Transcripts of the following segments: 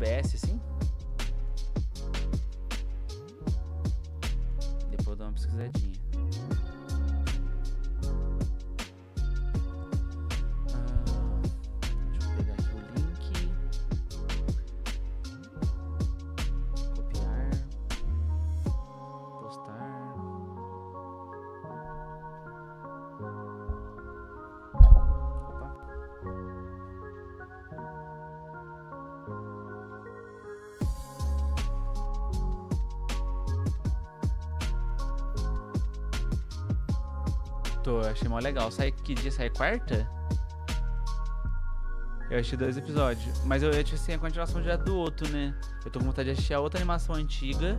OBS, assim? tô, achei mó legal. Sai que dia? Sai quarta? Eu achei dois episódios. Mas eu, achei assim, a continuação já do outro, né? Eu tô com vontade de assistir a outra animação antiga.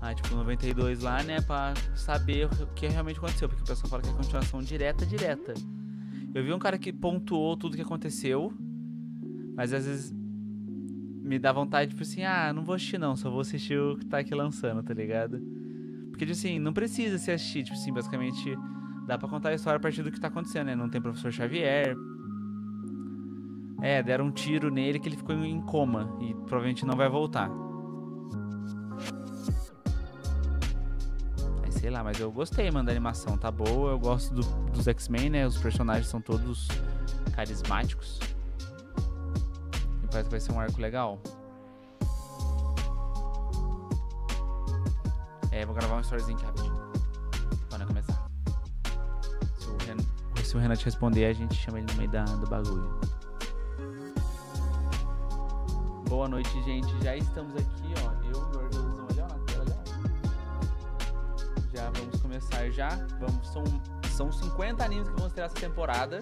Ah, tipo, 92 lá, né? Pra saber o que realmente aconteceu. Porque o pessoal fala que é continuação direta, direta. Eu vi um cara que pontuou tudo que aconteceu. Mas às vezes me dá vontade, tipo assim, ah, não vou assistir não, só vou assistir o que tá aqui lançando, tá ligado? Porque, tipo assim, não precisa se assistir, tipo assim, basicamente dá pra contar a história a partir do que tá acontecendo, né? Não tem professor Xavier. É, deram um tiro nele que ele ficou em coma e provavelmente não vai voltar. Aí sei lá, mas eu gostei, mano, da animação, tá boa. Eu gosto do, dos X-Men, né? Os personagens são todos carismáticos. E parece que vai ser um arco legal. É, vou gravar um storyzinho aqui rapidinho. Bora começar. Se o, Ren... Se o Renan te responder, a gente chama ele no meio da, do bagulho. Boa noite, gente. Já estamos aqui, ó. Eu e o Orgeluzão ali, ó, na tela já. Já vamos começar já. Vamos, são, são 50 animes que vamos ter essa temporada.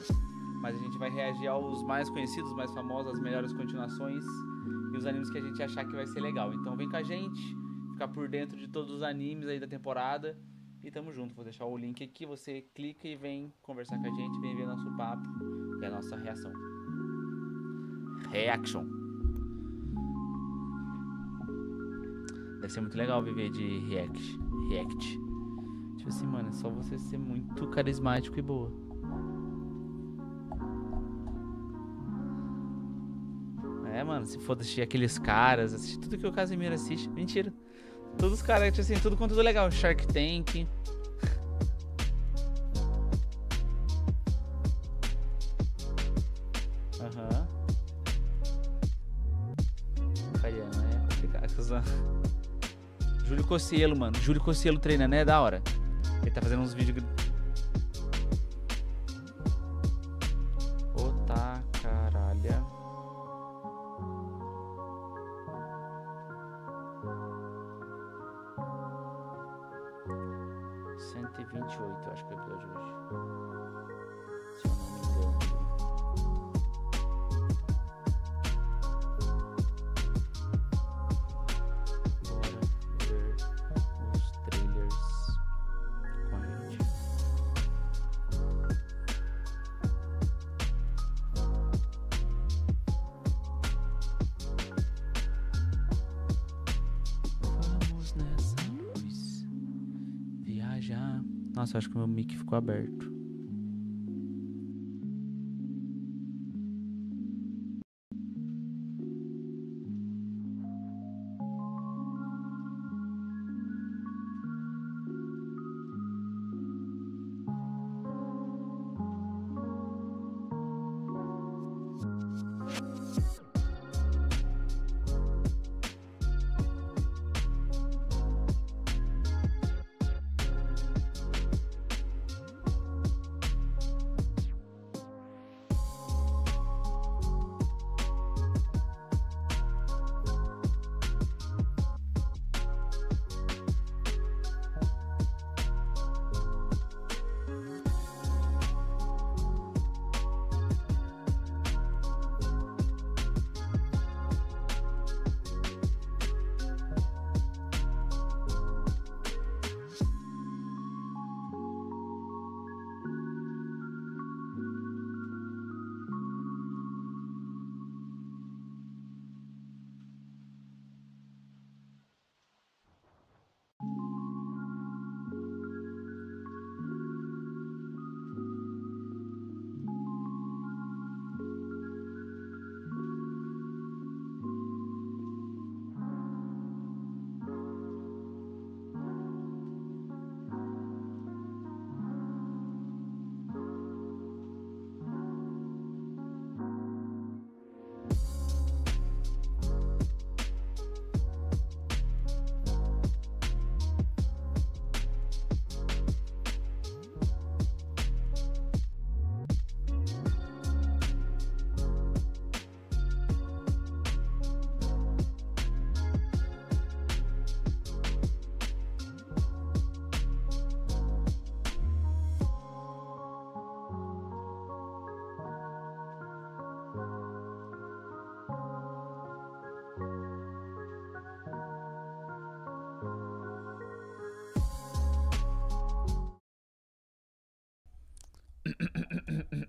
Mas a gente vai reagir aos mais conhecidos, mais famosos, as melhores continuações e os animes que a gente achar que vai ser legal. Então vem com a gente ficar por dentro de todos os animes aí da temporada. E tamo junto, vou deixar o link aqui, você clica e vem conversar com a gente, vem ver nosso papo e a nossa reação. Reaction. Deve ser muito legal viver de react. React. Tipo assim, mano, é só você ser muito carismático e boa. É, mano, se for assistir aqueles caras, assistir tudo que o Casimiro assiste. Mentira. Todos os caras, tipo assim, tudo tudo é legal. Shark Tank. Aham. Uhum. Italiano é complicado. Júlio Cossielo, mano. Júlio Cossielo treinando né? é da hora. Ele tá fazendo uns vídeos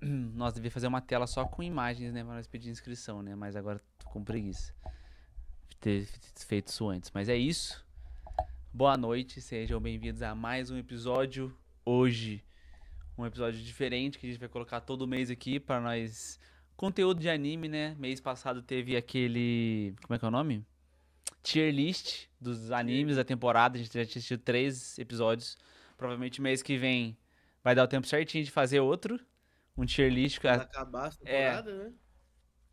Nós devia fazer uma tela só com imagens, né? Pra nós pedir inscrição, né? Mas agora tô com preguiça. Ter feito isso antes. Mas é isso. Boa noite, sejam bem-vindos a mais um episódio hoje. Um episódio diferente que a gente vai colocar todo mês aqui para nós. Conteúdo de anime, né? Mês passado teve aquele. Como é que é o nome? Tier list dos animes da temporada. A gente já assistiu três episódios. Provavelmente mês que vem Vai dar o tempo certinho de fazer outro. Um tier list. Pra a... acabar a é. temporada, é... né?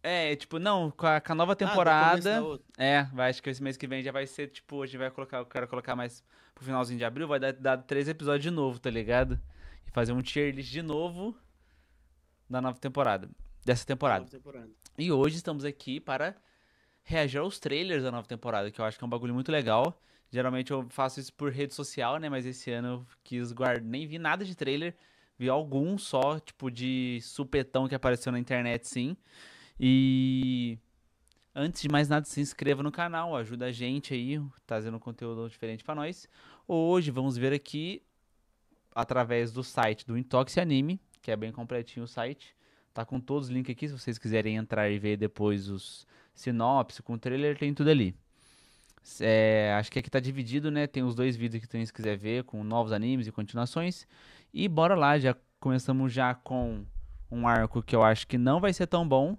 É, tipo, não, com a, com a nova ah, temporada. Ah, é, vai, acho que esse mês que vem já vai ser, tipo, a gente vai colocar, eu quero colocar mais pro finalzinho de abril, vai dar, dar três episódios de novo, tá ligado? E fazer um tier list de novo da nova temporada. Dessa temporada. temporada. E hoje estamos aqui para reagir aos trailers da nova temporada, que eu acho que é um bagulho muito legal. Geralmente eu faço isso por rede social, né? Mas esse ano eu quis guardar. Nem vi nada de trailer. Vi algum só, tipo, de supetão que apareceu na internet, sim. E. Antes de mais nada, se inscreva no canal, ajuda a gente aí, trazendo conteúdo diferente para nós. Hoje vamos ver aqui, através do site do Intox Anime, que é bem completinho o site. Tá com todos os links aqui, se vocês quiserem entrar e ver depois os sinopse, com o trailer, tem tudo ali. É, acho que aqui tá dividido, né? Tem os dois vídeos que se quiser ver com novos animes e continuações. E bora lá, já começamos já com um arco que eu acho que não vai ser tão bom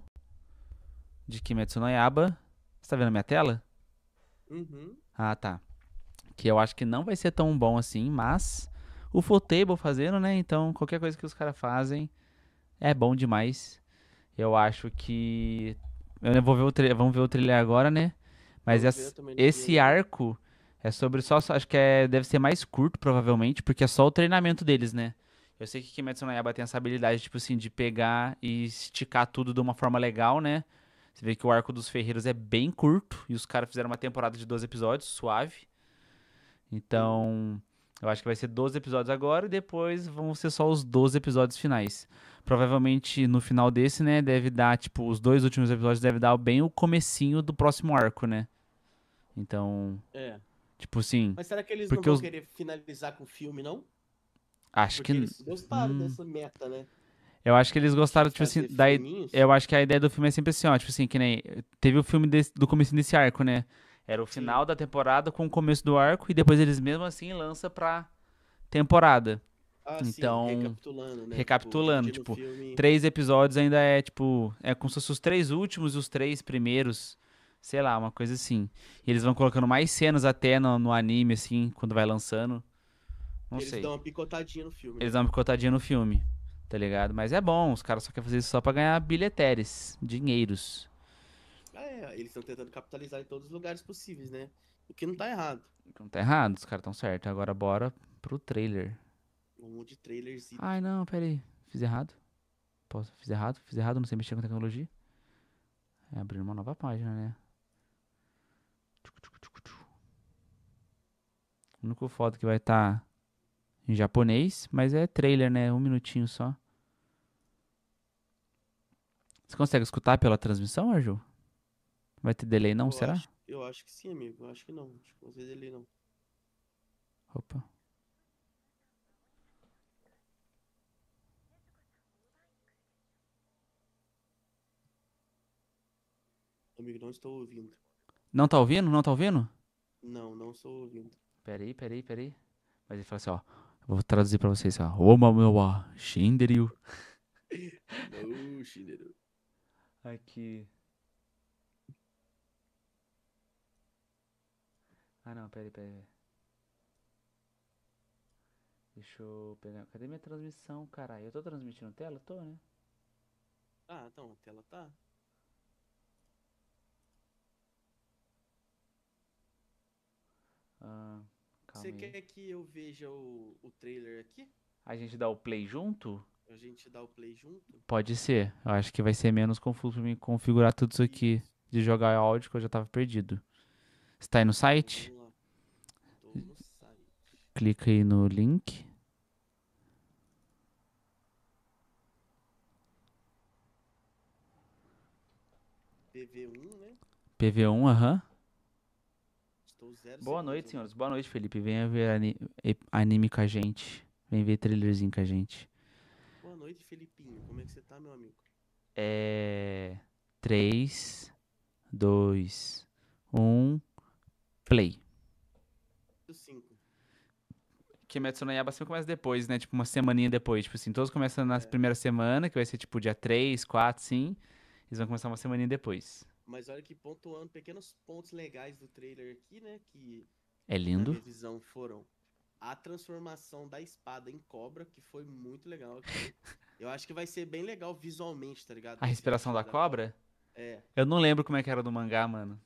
de Kimetsu no Yaiba. Você tá vendo a minha tela? Uhum. Ah, tá. Que eu acho que não vai ser tão bom assim, mas o Futebol fazendo, né? Então qualquer coisa que os caras fazem é bom demais. Eu acho que eu vou ver o tra... vamos ver o trailer agora, né? Mas essa, esse né? arco é sobre só. Acho que é, deve ser mais curto, provavelmente, porque é só o treinamento deles, né? Eu sei que Kimetsu no Yaiba tem essa habilidade, tipo assim, de pegar e esticar tudo de uma forma legal, né? Você vê que o arco dos ferreiros é bem curto e os caras fizeram uma temporada de 12 episódios, suave. Então, eu acho que vai ser 12 episódios agora e depois vão ser só os 12 episódios finais. Provavelmente no final desse, né, deve dar, tipo, os dois últimos episódios deve dar bem o comecinho do próximo arco, né? Então. É. Tipo assim. Mas será que eles não vão os... querer finalizar com o filme, não? Acho porque que. Eles gostaram hum... dessa meta, né? Eu acho que eles gostaram, tipo assim, daí, eu acho que a ideia do filme é sempre assim, ó, tipo assim, que nem, teve o filme desse, do começo desse arco, né, era o final Sim. da temporada com o começo do arco e depois eles mesmo assim lançam pra temporada. Ah, então, sim, recapitulando, né? Recapitulando, tipo, tipo filme... três episódios ainda é, tipo, é como se fossem os três últimos e os três primeiros sei lá, uma coisa assim. E eles vão colocando mais cenas até no, no anime, assim, quando vai lançando. Não eles sei. Eles dão uma picotadinha no filme. Eles né? dão uma picotadinha no filme, tá ligado? Mas é bom, os caras só querem fazer isso só pra ganhar bilheteres, dinheiros. Ah, é, eles estão tentando capitalizar em todos os lugares possíveis, né? O que não tá errado. Não tá errado, os caras estão certos. Agora bora pro trailer. Um monte de trailers. Ai, não, pera aí. Fiz errado. Posso? Fiz errado? Fiz errado, não sei mexer com tecnologia. É abrir uma nova página, né? A única foto que vai estar tá em japonês, mas é trailer, né? Um minutinho só. Você consegue escutar pela transmissão, Arju? Vai ter delay não, eu será? Acho, eu acho que sim, amigo. Eu acho que não. Acho que não vai ter delay não. Opa. Amigo, não estou ouvindo. Não tá ouvindo? Não tá ouvindo? Não, não estou ouvindo. Peraí, peraí, peraí. Mas ele fala assim, ó. Vou traduzir pra vocês, ó. Oma meu shinderyu. Não, shinderyu. Aqui. Ah, não, peraí, peraí. Deixa eu pegar. Cadê minha transmissão, caralho? Eu tô transmitindo tela? Tô, né? Ah, então, a tela tá. Ah, Você quer que eu veja o, o trailer aqui? A gente dá o play junto? A gente dá o play junto? Pode ser. Eu acho que vai ser menos confuso pra mim configurar tudo isso aqui de jogar áudio que eu já tava perdido. Você tá aí no site? Tô no site. Clica aí no link. PV1, né? PV1, aham. Boa noite, né? senhores. Boa noite, Felipe. Venha ver anime com a gente. Vem ver trailerzinho com a gente. Boa noite, Felipinho. Como é que você tá, meu amigo? É. 3, 2, 1, play. 5. Kimetsu no Yaba sempre começa depois, né? Tipo, uma semaninha depois. Tipo assim, todos começam na é. primeiras semanas, que vai ser tipo dia 3, 4, sim. Eles vão começar uma semaninha depois. Mas olha que pontuando pequenos pontos legais do trailer aqui, né? Que é lindo. Na revisão foram a transformação da espada em cobra, que foi muito legal. Eu acho que vai ser bem legal visualmente, tá ligado? A respiração da, cobra? É. Eu não lembro como é que era do mangá, mano.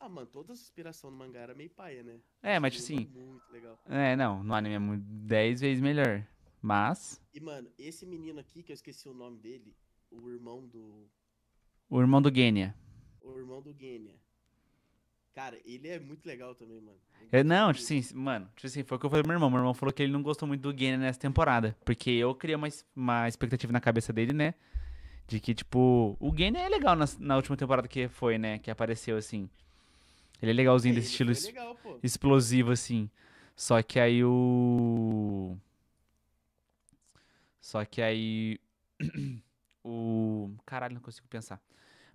Ah, mano, toda a inspiração do mangá era meio paia, né? É, mas tipo, tipo, é assim. Muito legal. É, não, no anime é muito 10 vezes melhor. Mas. E, mano, esse menino aqui, que eu esqueci o nome dele, o irmão do. O irmão do Genya o irmão do Genya. Cara, ele é muito legal também, mano. É não, tipo assim, mano, tipo assim, foi o que eu falei pro meu irmão. Meu irmão falou que ele não gostou muito do Genya nessa temporada. Porque eu criei uma, uma expectativa na cabeça dele, né? De que, tipo, o Genya é legal na, na, última temporada que foi, né? Que apareceu, assim. Ele é legalzinho é, desse estilo legal, explosivo, assim. Só que aí o. Só que aí. o. Caralho, não consigo pensar.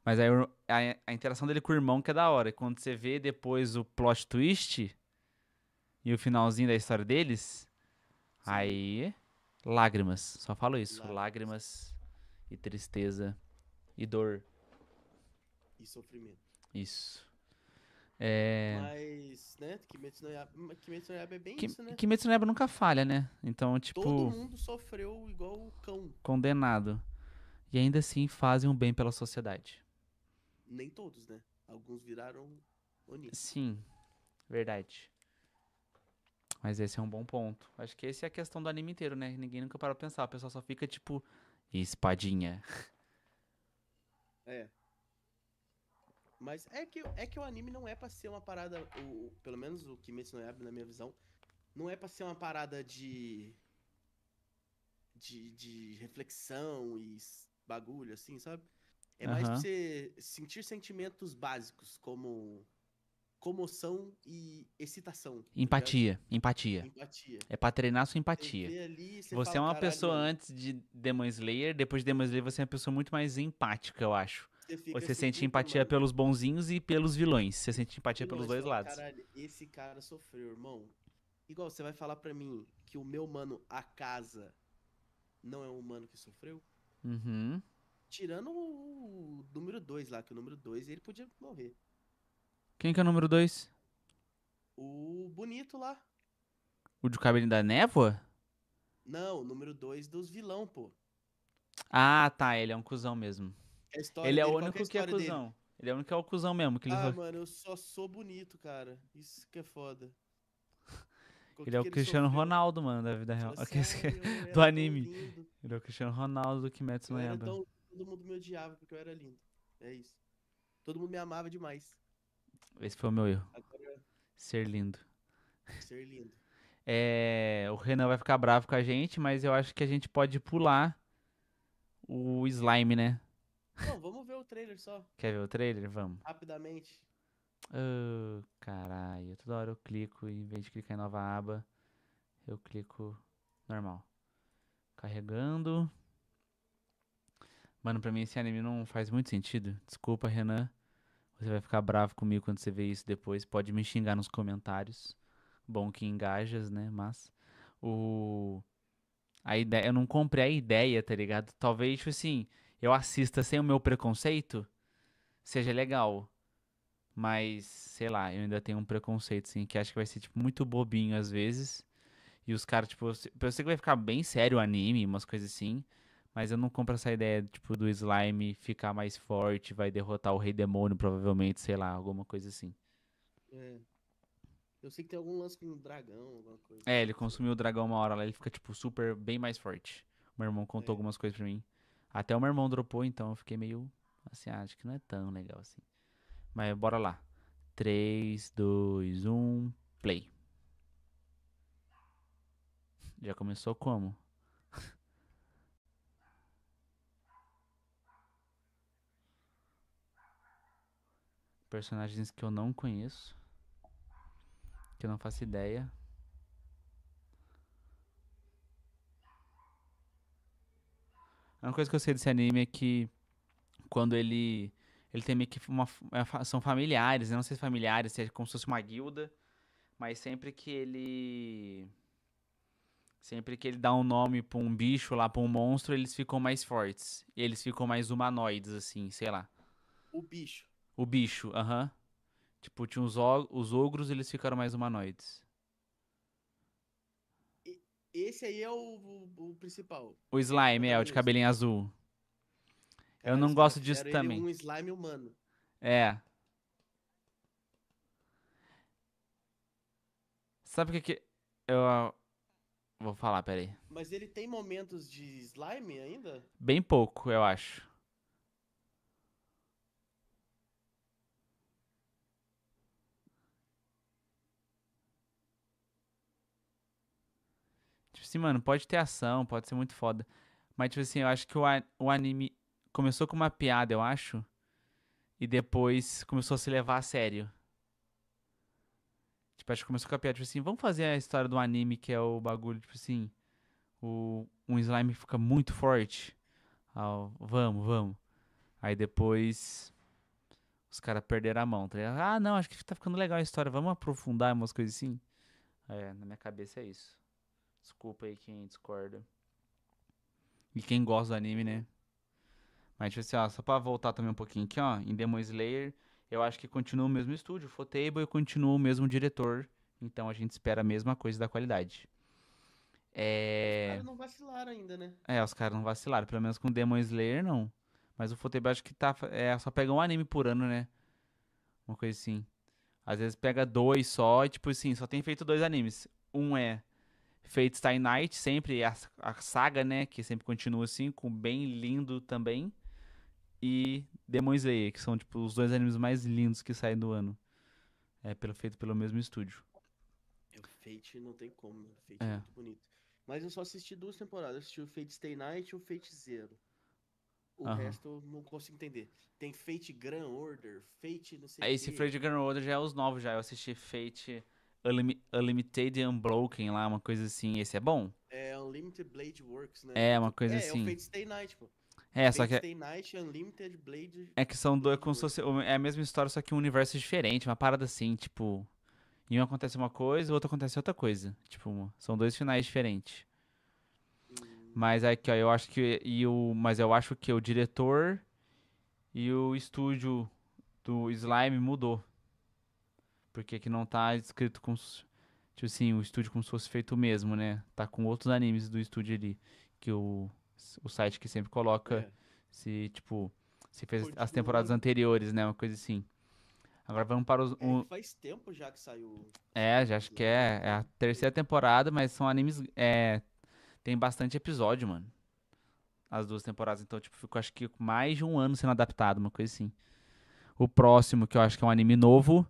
Mas aí a, a, interação dele com o irmão que é da hora. E quando você vê depois o plot twist e o finalzinho da história deles, Sim. aí. Lágrimas. Só falo isso. Lágrimas. lágrimas e tristeza e dor. E sofrimento. Isso. É... Mas, né, Kimetsu no Kimetsu no é bem Kim, isso, né? Kimetsu no nunca falha, né? Então, tipo... Todo mundo sofreu igual o cão. Condenado. E ainda assim fazem um bem pela sociedade nem todos, né? Alguns viraram Oni. Sim, verdade. Mas esse é um bom ponto. Acho que essa é a questão do anime inteiro, né? Ninguém nunca parou pra pensar. O pessoal só fica tipo, espadinha. É. Mas é que, é que o anime não é pra ser uma parada. O, pelo menos o Kimetsu no Yaiba, na minha visão, não é pra ser uma parada de. de, de reflexão e bagulho, assim, sabe? É mais uhum. pra você sentir sentimentos básicos, como comoção e excitação. Tá empatia, tá empatia. Empatia. É pra treinar sua empatia. Você, ali, você, você é fala, é uma pessoa antes de Demon Slayer, depois de Demon Slayer você é uma pessoa muito mais empática, eu acho. Você, você sente empatia mano. pelos bonzinhos e pelos vilões. Você sente empatia pelos dois fala, lados. Caralho, esse cara sofreu, irmão. Igual você vai falar para mim que o meu mano, a casa, não é um humano que sofreu? Uhum. Tirando o número 2 lá, que o número 2 ele podia morrer. Quem que é o número 2? O bonito lá. O de cabelo da névoa? Não, o número 2 dos vilão, pô. Ah, tá, ele é um cuzão mesmo. É ele é o único é que é, é cuzão. Dele? Ele é o único que é o cuzão mesmo. Que ele ah, mano, eu só sou bonito, cara. Isso que é foda. ele é o Cristiano sofreu? Ronaldo, mano, da vida real. Sério, assim, ah, do é anime. Ele é o Cristiano Ronaldo que Metsu lembra. Tão todo mundo me odiava porque eu era lindo. É isso. Todo mundo me amava demais. Esse foi o meu erro. Agora... Ser lindo. Ser lindo. É, o Renan vai ficar bravo com a gente, mas eu acho que a gente pode pular o slime, né? Não, vamos ver o trailer só. Quer ver o trailer? Vamos. Rapidamente. Oh, caralho. Toda hora eu clico e em vez de clicar em nova aba, eu clico normal. Carregando. Mano, pra mim esse anime não faz muito sentido. Desculpa, Renan. Você vai ficar bravo comigo quando você vê isso depois. Pode me xingar nos comentários. Bom que engajas, né? Mas o a ideia, eu não comprei a ideia, tá ligado? Talvez tipo assim, eu assista sem o meu preconceito, seja legal. Mas, sei lá, eu ainda tenho um preconceito assim, que acho que vai ser tipo muito bobinho às vezes. E os caras, tipo, eu sei que vai ficar bem sério o anime, umas coisas assim. Mas eu não compro essa ideia, tipo, do slime ficar mais forte, vai derrotar o rei demônio, provavelmente, sei lá, alguma coisa assim. É. Eu sei que tem algum lance com o dragão, alguma coisa. É, ele consumiu o dragão uma hora lá, ele fica, tipo, super, bem mais forte. Meu irmão contou é. algumas coisas pra mim. Até o meu irmão dropou, então eu fiquei meio assim, ah, acho que não é tão legal assim. Mas bora lá. 3, 2, 1, play. Já começou como? personagens que eu não conheço, que eu não faço ideia. Uma coisa que eu sei desse anime é que quando ele ele tem meio que uma é são familiares, né? não sei se familiares, se é como se fosse uma guilda, mas sempre que ele Sempre que ele dá um nome pra um bicho lá, pra um monstro, eles ficam mais fortes. Eles ficam mais humanoides, assim, sei lá. O bicho. O bicho, aham. Tipo, tinha os, os ogros eles ficaram mais humanoides. Esse aí é o, o, o principal. O slime, é, é o de cabelinho azul. eu não gosto disso também. um slime humano. É. Sabe o que que... Eu ah, vou falar, peraí. Mas ele tem momentos de slime ainda? Bem pouco, eu acho. assim, mano, pode ter ação, pode ser muito foda. Mas, tipo assim, eu acho que o, o anime começou com uma piada, eu acho. E depois começou a se levar a sério. Tipo, acho que começou com a piada, tipo assim, vamos fazer a história do anime, que é o bagulho, tipo assim. O, um slime fica muito forte. Ah, vamos, vamos. Aí depois os caras perderam a mão. Tá ah, não, acho que tá ficando legal a história. Vamos aprofundar umas coisas assim. É, na minha cabeça é isso. Desculpa aí quem discorda. E quem gosta do anime, né? Mas, tipo assim, ó, só pra voltar também um pouquinho aqui, ó. Em Demon Slayer, eu acho que continua o mesmo estúdio. Fotable continua o mesmo diretor. Então a gente espera a mesma coisa da qualidade. É... Os caras não vacilaram ainda, né? É, os caras não vacilaram. Pelo menos com Demon Slayer, não. Mas o Fotable acho que tá. É, só pega um anime por ano, né? Uma coisa assim. Às vezes pega dois só e, tipo assim, só tem feito dois animes. Um é Fate Stay Night, sempre a, a, saga, né? Que sempre continua assim, com bem lindo também. E Demon Slayer, que são tipo os dois animes mais lindos que saem do ano. É pelo, feito pelo mesmo estúdio. É, o Fate não tem como, né? Fate é. é. muito bonito. Mas eu só assisti duas temporadas. assisti o Fate Stay Night e o Fate Zero. O uhum. resto eu não consigo entender. Tem Fate Grand Order, Fate não sei é, Esse que. Fate Grand Order já é os novos já. Eu assisti Fate Unlimited Unbroken lá, uma coisa assim. Esse é bom? É Unlimited Blade Works, né? É, uma coisa é, assim. É, o assim. Fate Stay Night, pô. É, Fate só que. É Stay Night, Unlimited Blade. É que são dois. É, é a mesma história, só que um universo diferente, uma parada assim, tipo. Em um acontece uma coisa, o outro acontece outra coisa. Tipo, são dois finais diferentes. Hum. Mas é que ó, eu acho que. E o, mas eu acho que o diretor e o estúdio do Slime mudou. Porque aqui não tá escrito com. Tipo assim, o estúdio como se fosse feito mesmo, né? Tá com outros animes do estúdio ali. Que o, o site que sempre coloca é. se, tipo, se fez Continua. as temporadas anteriores, né? Uma coisa assim. Agora vamos para os. É, um... Faz tempo já que saiu. É, já acho que é, é a terceira temporada, mas são animes. É, tem bastante episódio, mano. As duas temporadas. Então, tipo, ficou acho que mais de um ano sendo adaptado, uma coisa assim. O próximo, que eu acho que é um anime novo,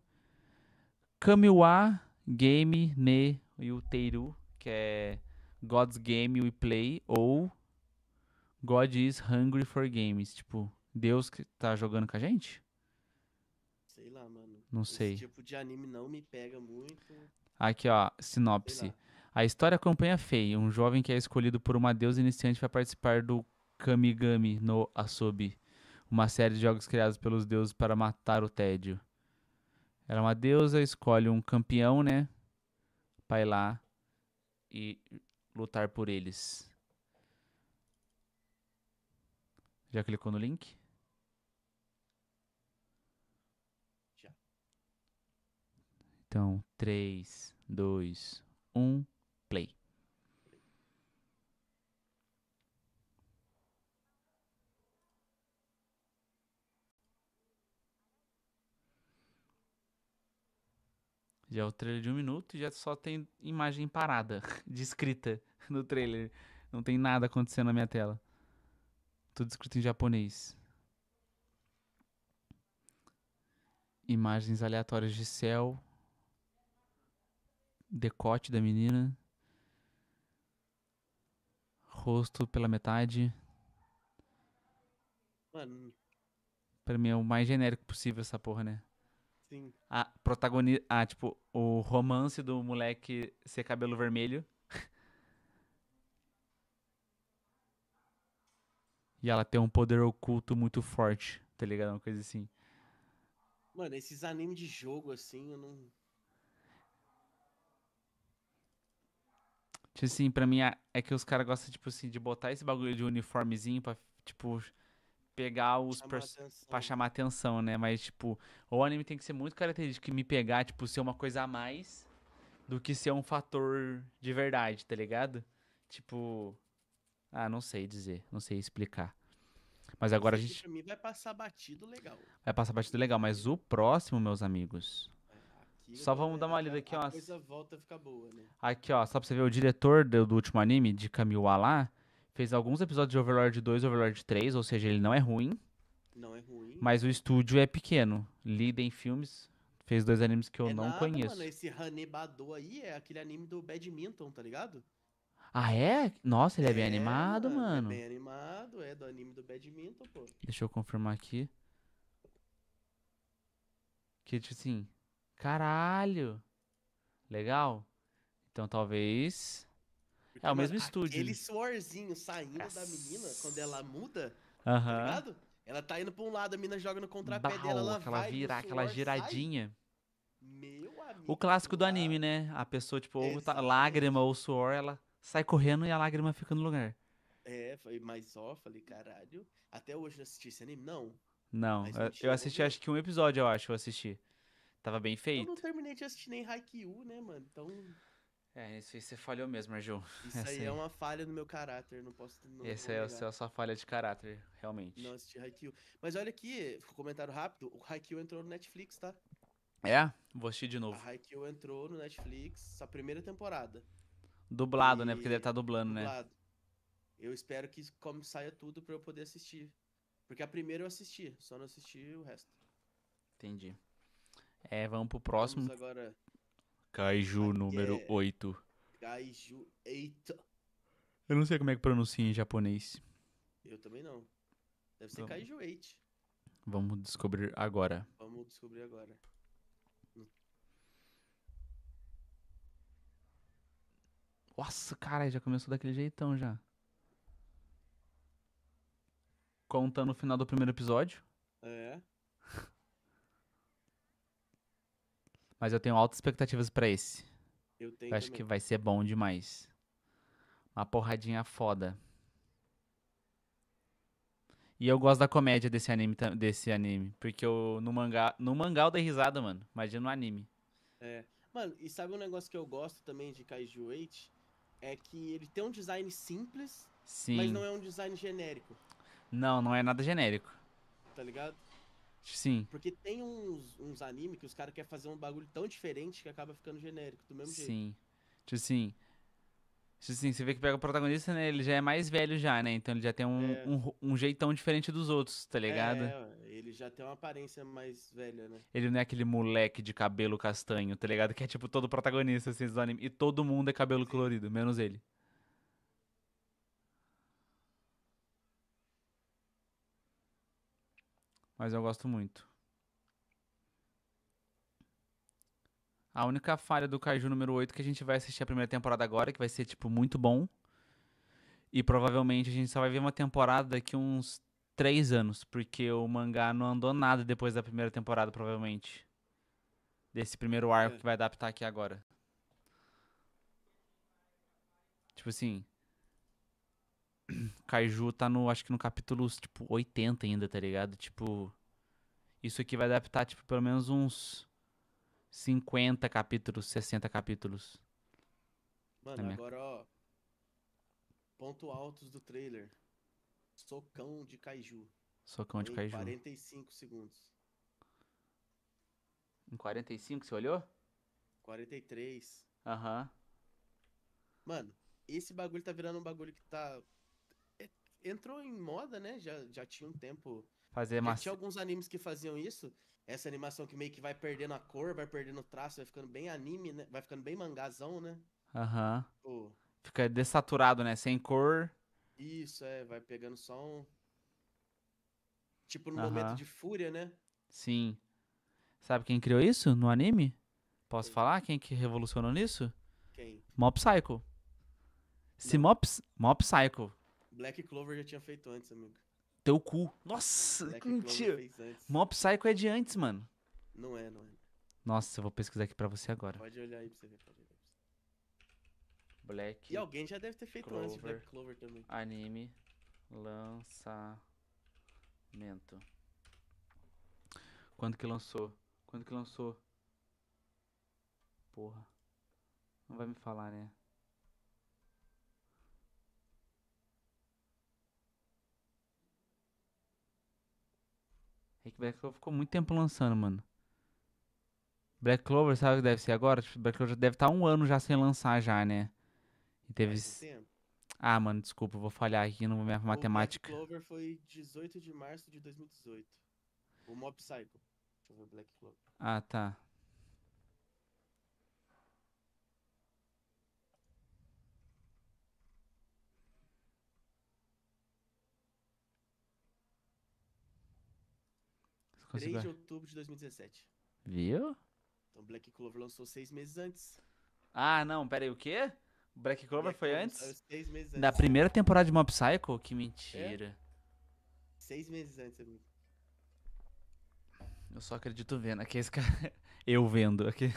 Kamiwa Game Ne Yuteiru, que é God's Game We Play ou God is Hungry for Games. Tipo, Deus que tá jogando com a gente? Sei lá, mano. Não Esse sei. Esse tipo de anime não me pega muito. Aqui, ó, sinopse. A história acompanha Fei, um jovem que é escolhido por uma deusa iniciante para participar do Kamigami no Asobi, uma série de jogos criados pelos deuses para matar o tédio. Era uma deusa, escolhe um campeão, né? Pra ir lá e lutar por eles. Já clicou no link? Já. Então, 3, 2, 1. Já é o trailer de um minuto e já só tem imagem parada, de escrita no trailer. Não tem nada acontecendo na minha tela. Tudo escrito em japonês. Imagens aleatórias de céu. Decote da menina. Rosto pela metade. Mano. Pra mim é o mais genérico possível essa porra, né? Sim. A protagonista. Ah, tipo, o romance do moleque ser cabelo vermelho. e ela tem um poder oculto muito forte, tá ligado? Uma coisa assim. Mano, esses animes de jogo assim, eu não. Tipo assim, pra mim é que os caras gostam, tipo assim, de botar esse bagulho de uniformezinho pra, tipo, pegar os personagens pra chamar atenção, né? Mas, tipo, o anime tem que ser muito característico e me pegar, tipo, ser uma coisa a mais do que ser um fator de verdade, tá ligado? Tipo. Ah, não sei dizer, não sei explicar. Mas agora a gente. Pra mim vai passar batido legal. Vai passar batido legal, mas o próximo, meus amigos. É, aqui só vamos dar uma lida aqui, ó. A coisa volta a ficar boa, né? Aqui, ó, só pra você ver o diretor do, do último anime, de Kamiwa lá. Fez alguns episódios de Overlord 2 Overlord 3, ou seja, ele não é ruim. Não é ruim. Mas o estúdio é pequeno. Lida em filmes. Fez dois animes que eu é não nada, conheço. Mano, esse Hanebado aí é aquele anime do Badminton, tá ligado? Ah, é? Nossa, ele é, é bem animado, mano. É bem animado, é do anime do Badminton, pô. Deixa eu confirmar aqui. Que tipo assim. Caralho! Legal? Então talvez. Porque, é o mesmo mano, estúdio. Aquele suorzinho saindo Nossa. da menina quando ela muda, uhum. -huh. tá ligado? Ela tá indo pra um lado, a menina joga no contrapé Bau, dela, ela aquela vai... Vira, aquela giradinha. Sai. Meu amigo. O clássico do anime, né? A pessoa, tipo, ou tá, lágrima ou suor, ela sai correndo e a lágrima fica no lugar. É, foi mais só, falei, caralho. Até hoje não assisti esse anime, não. Não, eu, eu assisti acho que um episódio, eu acho, eu assisti. Tava bem feito. Eu não terminei de assistir nem Haikyuu, né, mano? Então... É, isso aí você falhou mesmo, Arjun. Isso aí, é uma falha no meu caráter, não posso. Não, é, Essa é a sua falha de caráter, realmente. Não assisti Haikyuu. Mas olha aqui, comentário rápido: o Haikyuu entrou no Netflix, tá? É? Vou assistir de novo. A Haikyuu entrou no Netflix, a primeira temporada. Dublado, né? e... Tá né? Porque deve estar dublando, Dublado. né? Eu espero que como saia tudo pra eu poder assistir. Porque a primeira eu assisti, só não assisti o resto. Entendi. É, vamos pro próximo. Vamos agora Kaiju número 8. É Kaiju 8. Eu não sei como é que pronuncia em japonês. Eu também não. Deve ser então, Kaiju 8. Vamos descobrir agora. Vamos descobrir agora. Hum. Nossa, cara, já começou daquele jeitão já. Conta no final do primeiro episódio. É. Mas eu tenho altas expectativas para esse. Eu tenho. Eu acho também. que vai ser bom demais. Uma porradinha foda. E eu gosto da comédia desse anime, desse anime. Porque eu, no mangá, no mangá eu dei risada, mano. Imagina no anime. É. Mano, e sabe um negócio que eu gosto também de Kaiju 8? É que ele tem um design simples, Sim. mas não é um design genérico. Não, não é nada genérico. Tá ligado? Sim. Porque tem uns, uns animes que os caras querem fazer um bagulho tão diferente que acaba ficando genérico, do mesmo Sim. jeito. Tipo Sim. Tipo assim. você vê que pega o protagonista, né? Ele já é mais velho já, né? Então ele já tem um, é. um, um, jeitão diferente dos outros, tá é, ligado? É, ele já tem uma aparência mais velha, né? Ele não é aquele moleque de cabelo castanho, tá ligado? Que é tipo todo protagonista, assim, do anime. E todo mundo é cabelo Sim. colorido, menos ele. Mas eu gosto muito. A única falha do Kaiju número 8 que a gente vai assistir a primeira temporada agora, que vai ser, tipo, muito bom. E provavelmente a gente só vai ver uma temporada daqui uns três anos, porque o mangá não andou nada depois da primeira temporada, provavelmente. Desse primeiro arco é. que vai adaptar aqui agora. Tipo assim, Kaiju tá no, acho que no capítulo, tipo, 80 ainda, tá ligado? Tipo, isso aqui vai adaptar, tipo, pelo menos uns 50 capítulos, 60 capítulos. Mano, minha... agora, ó, ponto altos do trailer. Socão de Kaiju. Socão de em 45 segundos. Em 45 você olhou? 43. Aham. Uhum. Mano, esse bagulho tá virando um bagulho que tá entrou em moda, né? Já, já tinha um tempo. Fazer já massa. Tinha alguns animes que faziam isso. Essa animação que meio que vai perdendo a cor, vai perdendo o traço, vai ficando bem anime, né? Vai ficando bem mangazão, né? Aham. Uhum. Oh. Fica dessaturado, né? Sem cor. Isso, é, vai pegando só um. Tipo no uhum. momento de fúria, né? Sim. Sabe quem criou isso no anime? Posso falar quem que revolucionou nisso? Quem? Mob Psycho. Se Mob, Mob Psycho Black Clover já tinha feito antes, amigo. Teu cu. Nossa, mentira. Mob Psycho é de antes, mano. Não é, não é. Nossa, eu vou pesquisar aqui pra você agora. Pode olhar aí pra você ver. Black. E alguém já deve ter feito Clover, antes de Black Clover também. Anime. Lançamento. Quando que lançou? Quando que lançou? Porra. Não vai me falar, né? É que Black Clover ficou muito tempo lançando, mano. Black Clover, sabe o que deve ser agora? Tipo, Black Clover já deve estar tá um ano já sem lançar já, né? E teve... Ah, mano, desculpa, eu vou falhar aqui, não vou matemática. Black Clover foi 18 de março de 2018. O Mob Psycho. Deixa eu ver Black Clover. Ah, tá. Consigo... 3 de outubro de 2017. Viu? Então Black Clover lançou seis meses antes. Ah, não, pera aí, o quê? Black Clover Black foi antes? Seis meses antes. Da primeira temporada de Mob Psycho? Que mentira. É? Seis meses antes, amigo. Eu só acredito vendo. Aqui esse cara. Eu vendo. Aqui.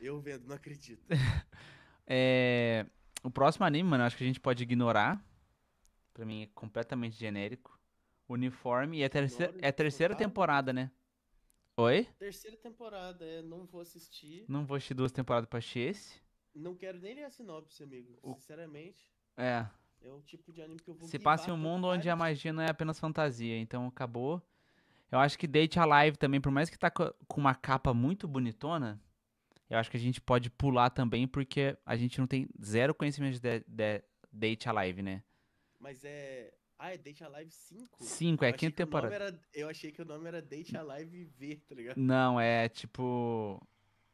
Eu vendo, não acredito. é... O próximo anime, mano, acho que a gente pode ignorar. Pra mim é completamente genérico. Uniforme. E é, é terceira, é a terceira temporada, né? Oi? Terceira temporada, é. Não vou assistir. Não vou assistir duas temporadas pra assistir esse. Não quero nem ler a sinopse, amigo. O... Sinceramente. É. É o tipo de anime que eu vou Se passa em um mundo onde a magia não é apenas fantasia, então acabou. Eu acho que Date Alive também, por mais que tá com uma capa muito bonitona, eu acho que a gente pode pular também, porque a gente não tem zero conhecimento de, de Date Alive, né? Mas é. Ah, é Date Alive 5? 5, é quinta temporada. Era, eu achei que o nome era Date Alive V, tá ligado? Não, é tipo.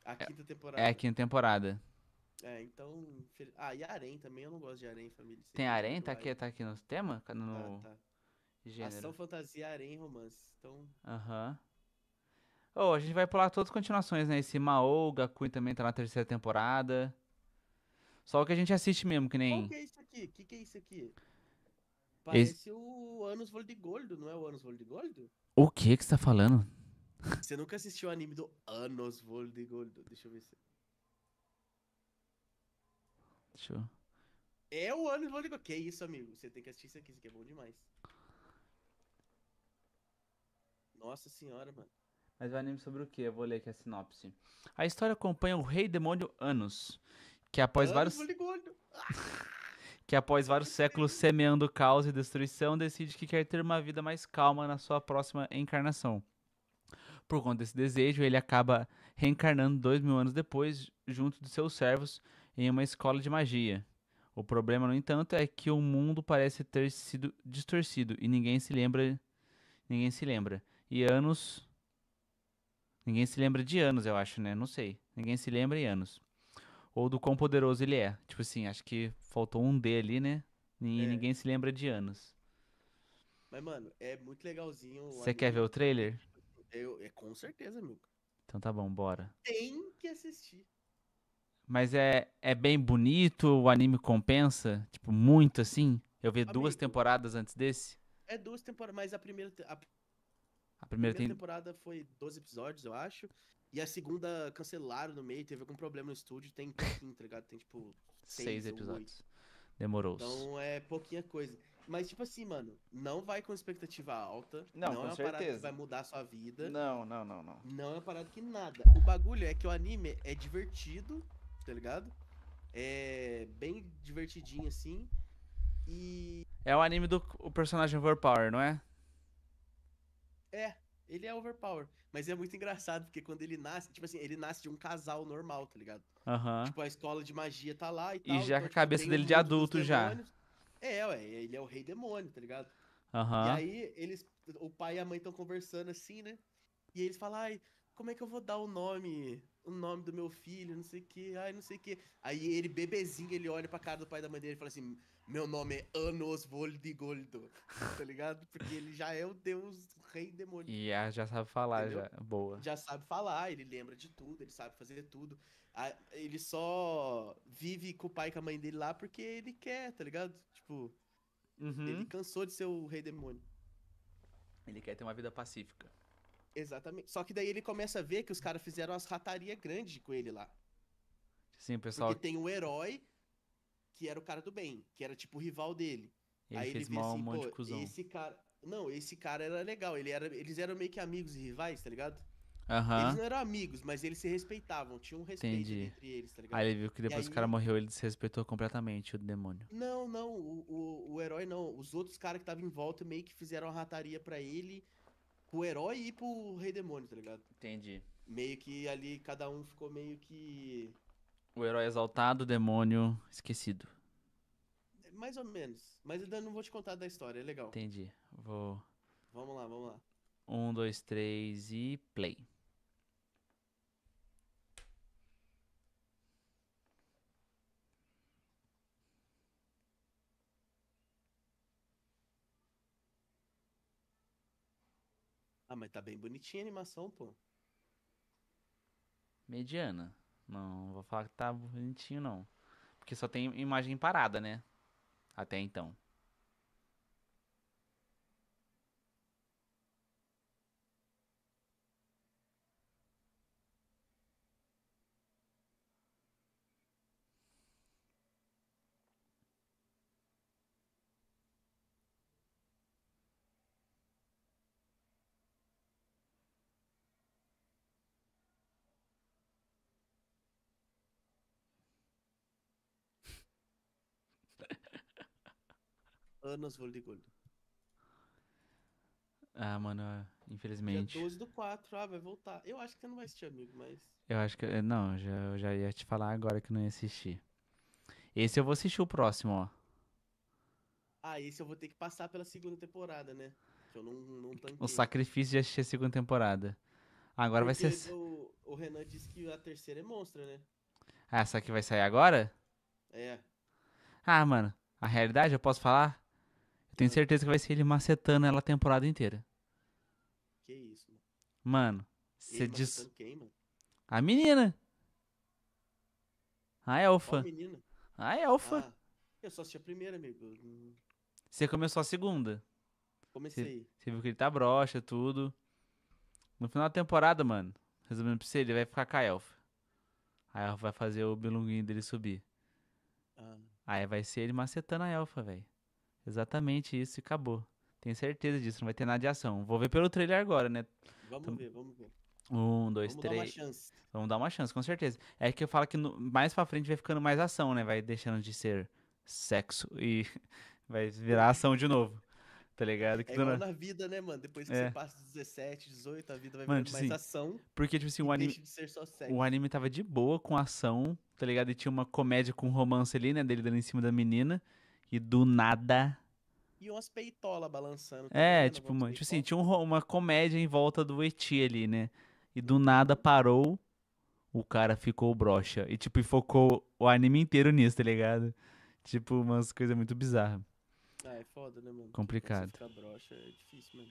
A é, quinta temporada. É a quinta temporada. É, então. Ah, e Arém também, eu não gosto de Arém, família. Tem Arém? Tá aqui, tá aqui no tema? Tá, no... Ah, tá. Gênero. Ação, fantasia, Arém, romance. Então. Aham. Uhum. Oh, a gente vai pular todas as continuações, né? Esse Mao, Gakuen também tá na terceira temporada. Só o que a gente assiste mesmo, que nem. O que é isso aqui? O que, que é isso aqui? Parece Esse... o Anos Voldigoldo, não é o Anos Voldigoldo? O que que você tá falando? Você nunca assistiu o anime do Anos Voldigoldo? Deixa eu ver se... Deixa eu... É o Anos Voldigoldo. Que isso, amigo. Você tem que assistir isso aqui, isso aqui é bom demais. Nossa senhora, mano. Mas o anime sobre o que? Eu vou ler aqui a sinopse. A história acompanha o rei demônio Anos, que após Anos vários... Voldigoldo. Ah! que após vários séculos semeando caos e destruição, decide que quer ter uma vida mais calma na sua próxima encarnação. Por conta desse desejo, ele acaba reencarnando dois mil anos depois, junto de seus servos, em uma escola de magia. O problema, no entanto, é que o mundo parece ter sido distorcido e ninguém se lembra. Ninguém se lembra. E anos. Ninguém se lembra de anos, eu acho, né? Não sei. Ninguém se lembra de anos ou do quão poderoso ele é. Tipo assim, acho que faltou um D ali, né? E é. ninguém se lembra de anos. Mas, mano, é muito legalzinho. Você quer ver o trailer? Eu, é com certeza, amigo. Então tá bom, bora. Tem que assistir. Mas é, é bem bonito, o anime compensa? Tipo, muito assim? Eu vi amigo, duas temporadas antes desse? É duas temporadas, mas a primeira. A, a primeira, primeira tem... temporada foi 12 episódios, eu acho. E a segunda cancelaram no meio, teve algum problema no estúdio, tem pouquinho, tá ligado? Tem tipo. Seis, seis episódios. Demorou. Então é pouquinha coisa. Mas, tipo assim, mano, não vai com expectativa alta. Não, não é uma certeza. parada que vai mudar a sua vida. Não, não, não, não. Não é uma parada que nada. O bagulho é que o anime é divertido, tá ligado? É bem divertidinho, assim. E. É o anime do o personagem Overpower, não é? É, ele é overpower. Mas é muito engraçado, porque quando ele nasce, tipo assim, ele nasce de um casal normal, tá ligado? Uhum. Tipo, a escola de magia tá lá e, tal. E já então, com a então, tipo, cabeça tipo, dele de adulto já. É, ué, ele é o rei demônio, tá ligado? Uhum. E aí, eles, o pai e a mãe estão conversando assim, né? E eles falam, ai, como é que eu vou dar o nome o nome do meu filho, não sei o que, ai, não sei o que. Aí ele, bebezinho, ele olha pra cara do pai da mãe dele e fala assim: Meu nome é Anos Voldigoldo, tá ligado? Porque ele já é o deus, o rei demônio. E já sabe falar, Entendeu? já. Boa. Já sabe falar, ele lembra de tudo, ele sabe fazer tudo. Ele só vive com o pai e com a mãe dele lá porque ele quer, tá ligado? Tipo, uhum. ele cansou de ser o rei demônio. Ele quer ter uma vida pacífica. Exatamente. Só que daí ele começa a ver que os caras fizeram as ratarias grandes com ele lá. Sim, pessoal. Porque tem um herói que era o cara do bem, que era tipo o rival dele. Ele Aí fez ele vê mal assim, um monte de cuzão. esse cara. Não, esse cara era legal. Ele era... Eles eram meio que amigos e rivais, tá ligado? Uhum. Eles não eram amigos, mas eles se respeitavam. Tinha um respeito Entendi. entre eles, tá ligado? Aí ele viu que depois aí... que o cara morreu, ele desrespeitou completamente o demônio. Não, não, o, o, o herói não. Os outros caras que estavam em volta meio que fizeram a rataria para ele pro herói e pro rei demônio, tá ligado? Entendi. Meio que ali cada um ficou meio que. O herói exaltado, o demônio esquecido. É, mais ou menos. Mas ainda não vou te contar da história, é legal. Entendi. Vou. Vamos lá, vamos lá. Um, dois, três e play. Ah, mas tá bem bonitinha a animação, pô. Mediana. Não, vou falar que tá bonitinho, não. Porque só tem imagem parada, né? Até então. Anos Voldigoldo. Ah, mano, infelizmente. Dia 12 do 4, ah, vai voltar. Eu acho que você não vai assistir, amigo, mas. Eu acho que. Não, já, eu já ia te falar agora que não ia assistir. Esse eu vou assistir o próximo, ó. Ah, esse eu vou ter que passar pela segunda temporada, né? Que eu não, não tanquei. O sacrifício de assistir a segunda temporada. Agora Porque vai ser. O, o Renan disse que a terceira é monstra, né? Ah, essa que vai sair agora? É. Ah, mano, a realidade eu posso falar? Tenho certeza que vai ser ele macetando ela a temporada inteira. Que isso, mano. Mano, você diz. Quem, mano? A menina! A elfa. a menina? A elfa. Ah, eu só assisti a primeira, amigo. Você começou a segunda. Comecei. Você viu que ele tá broxa, tudo. No final da temporada, mano, resumindo pra você, ele vai ficar com a elfa. A elfa vai fazer o bilunguinho dele subir. Ah. Aí vai ser ele macetando a elfa, velho. Exatamente isso e acabou. Tenho certeza disso, não vai ter nada de ação. Vou ver pelo trailer agora, né? Vamos Tô... Então, ver, vamos ver. Um, dois, vamos três. Vamos dar uma chance. Vamos dar uma chance, com certeza. É que eu falo que no... mais pra frente vai ficando mais ação, né? Vai deixando de ser sexo e vai virar ação de novo. Tá ligado? Que é igual na... na vida, né, mano? Depois que é. você passa 17, 18, a vida vai mano, virando mais ação. Porque, tipo assim, o anime. De o anime tava de boa com ação, tá ligado? E tinha uma comédia com romance ali, né? Dele dando em cima da menina. E do nada. E umas peitolas balançando. Tá é, vendo? tipo, mano tipo assim, tinha um, uma comédia em volta do Eti ali, né? E do nada parou, o cara ficou broxa. E, tipo, focou o anime inteiro nisso, tá ligado? Tipo, umas coisas muito bizarras. Ah, é foda, né, mano? Complicado. Broxa, é difícil,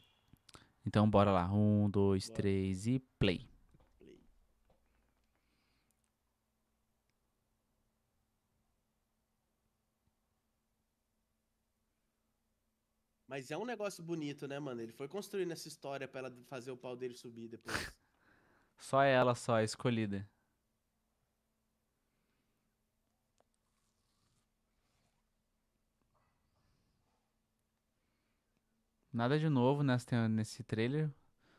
então, bora lá. Um, dois, bora. três e play. Mas é um negócio bonito, né, mano? Ele foi construindo essa história para ela fazer o pau dele subir depois. só ela, só, escolhida. Nada de novo nessa, nesse trailer.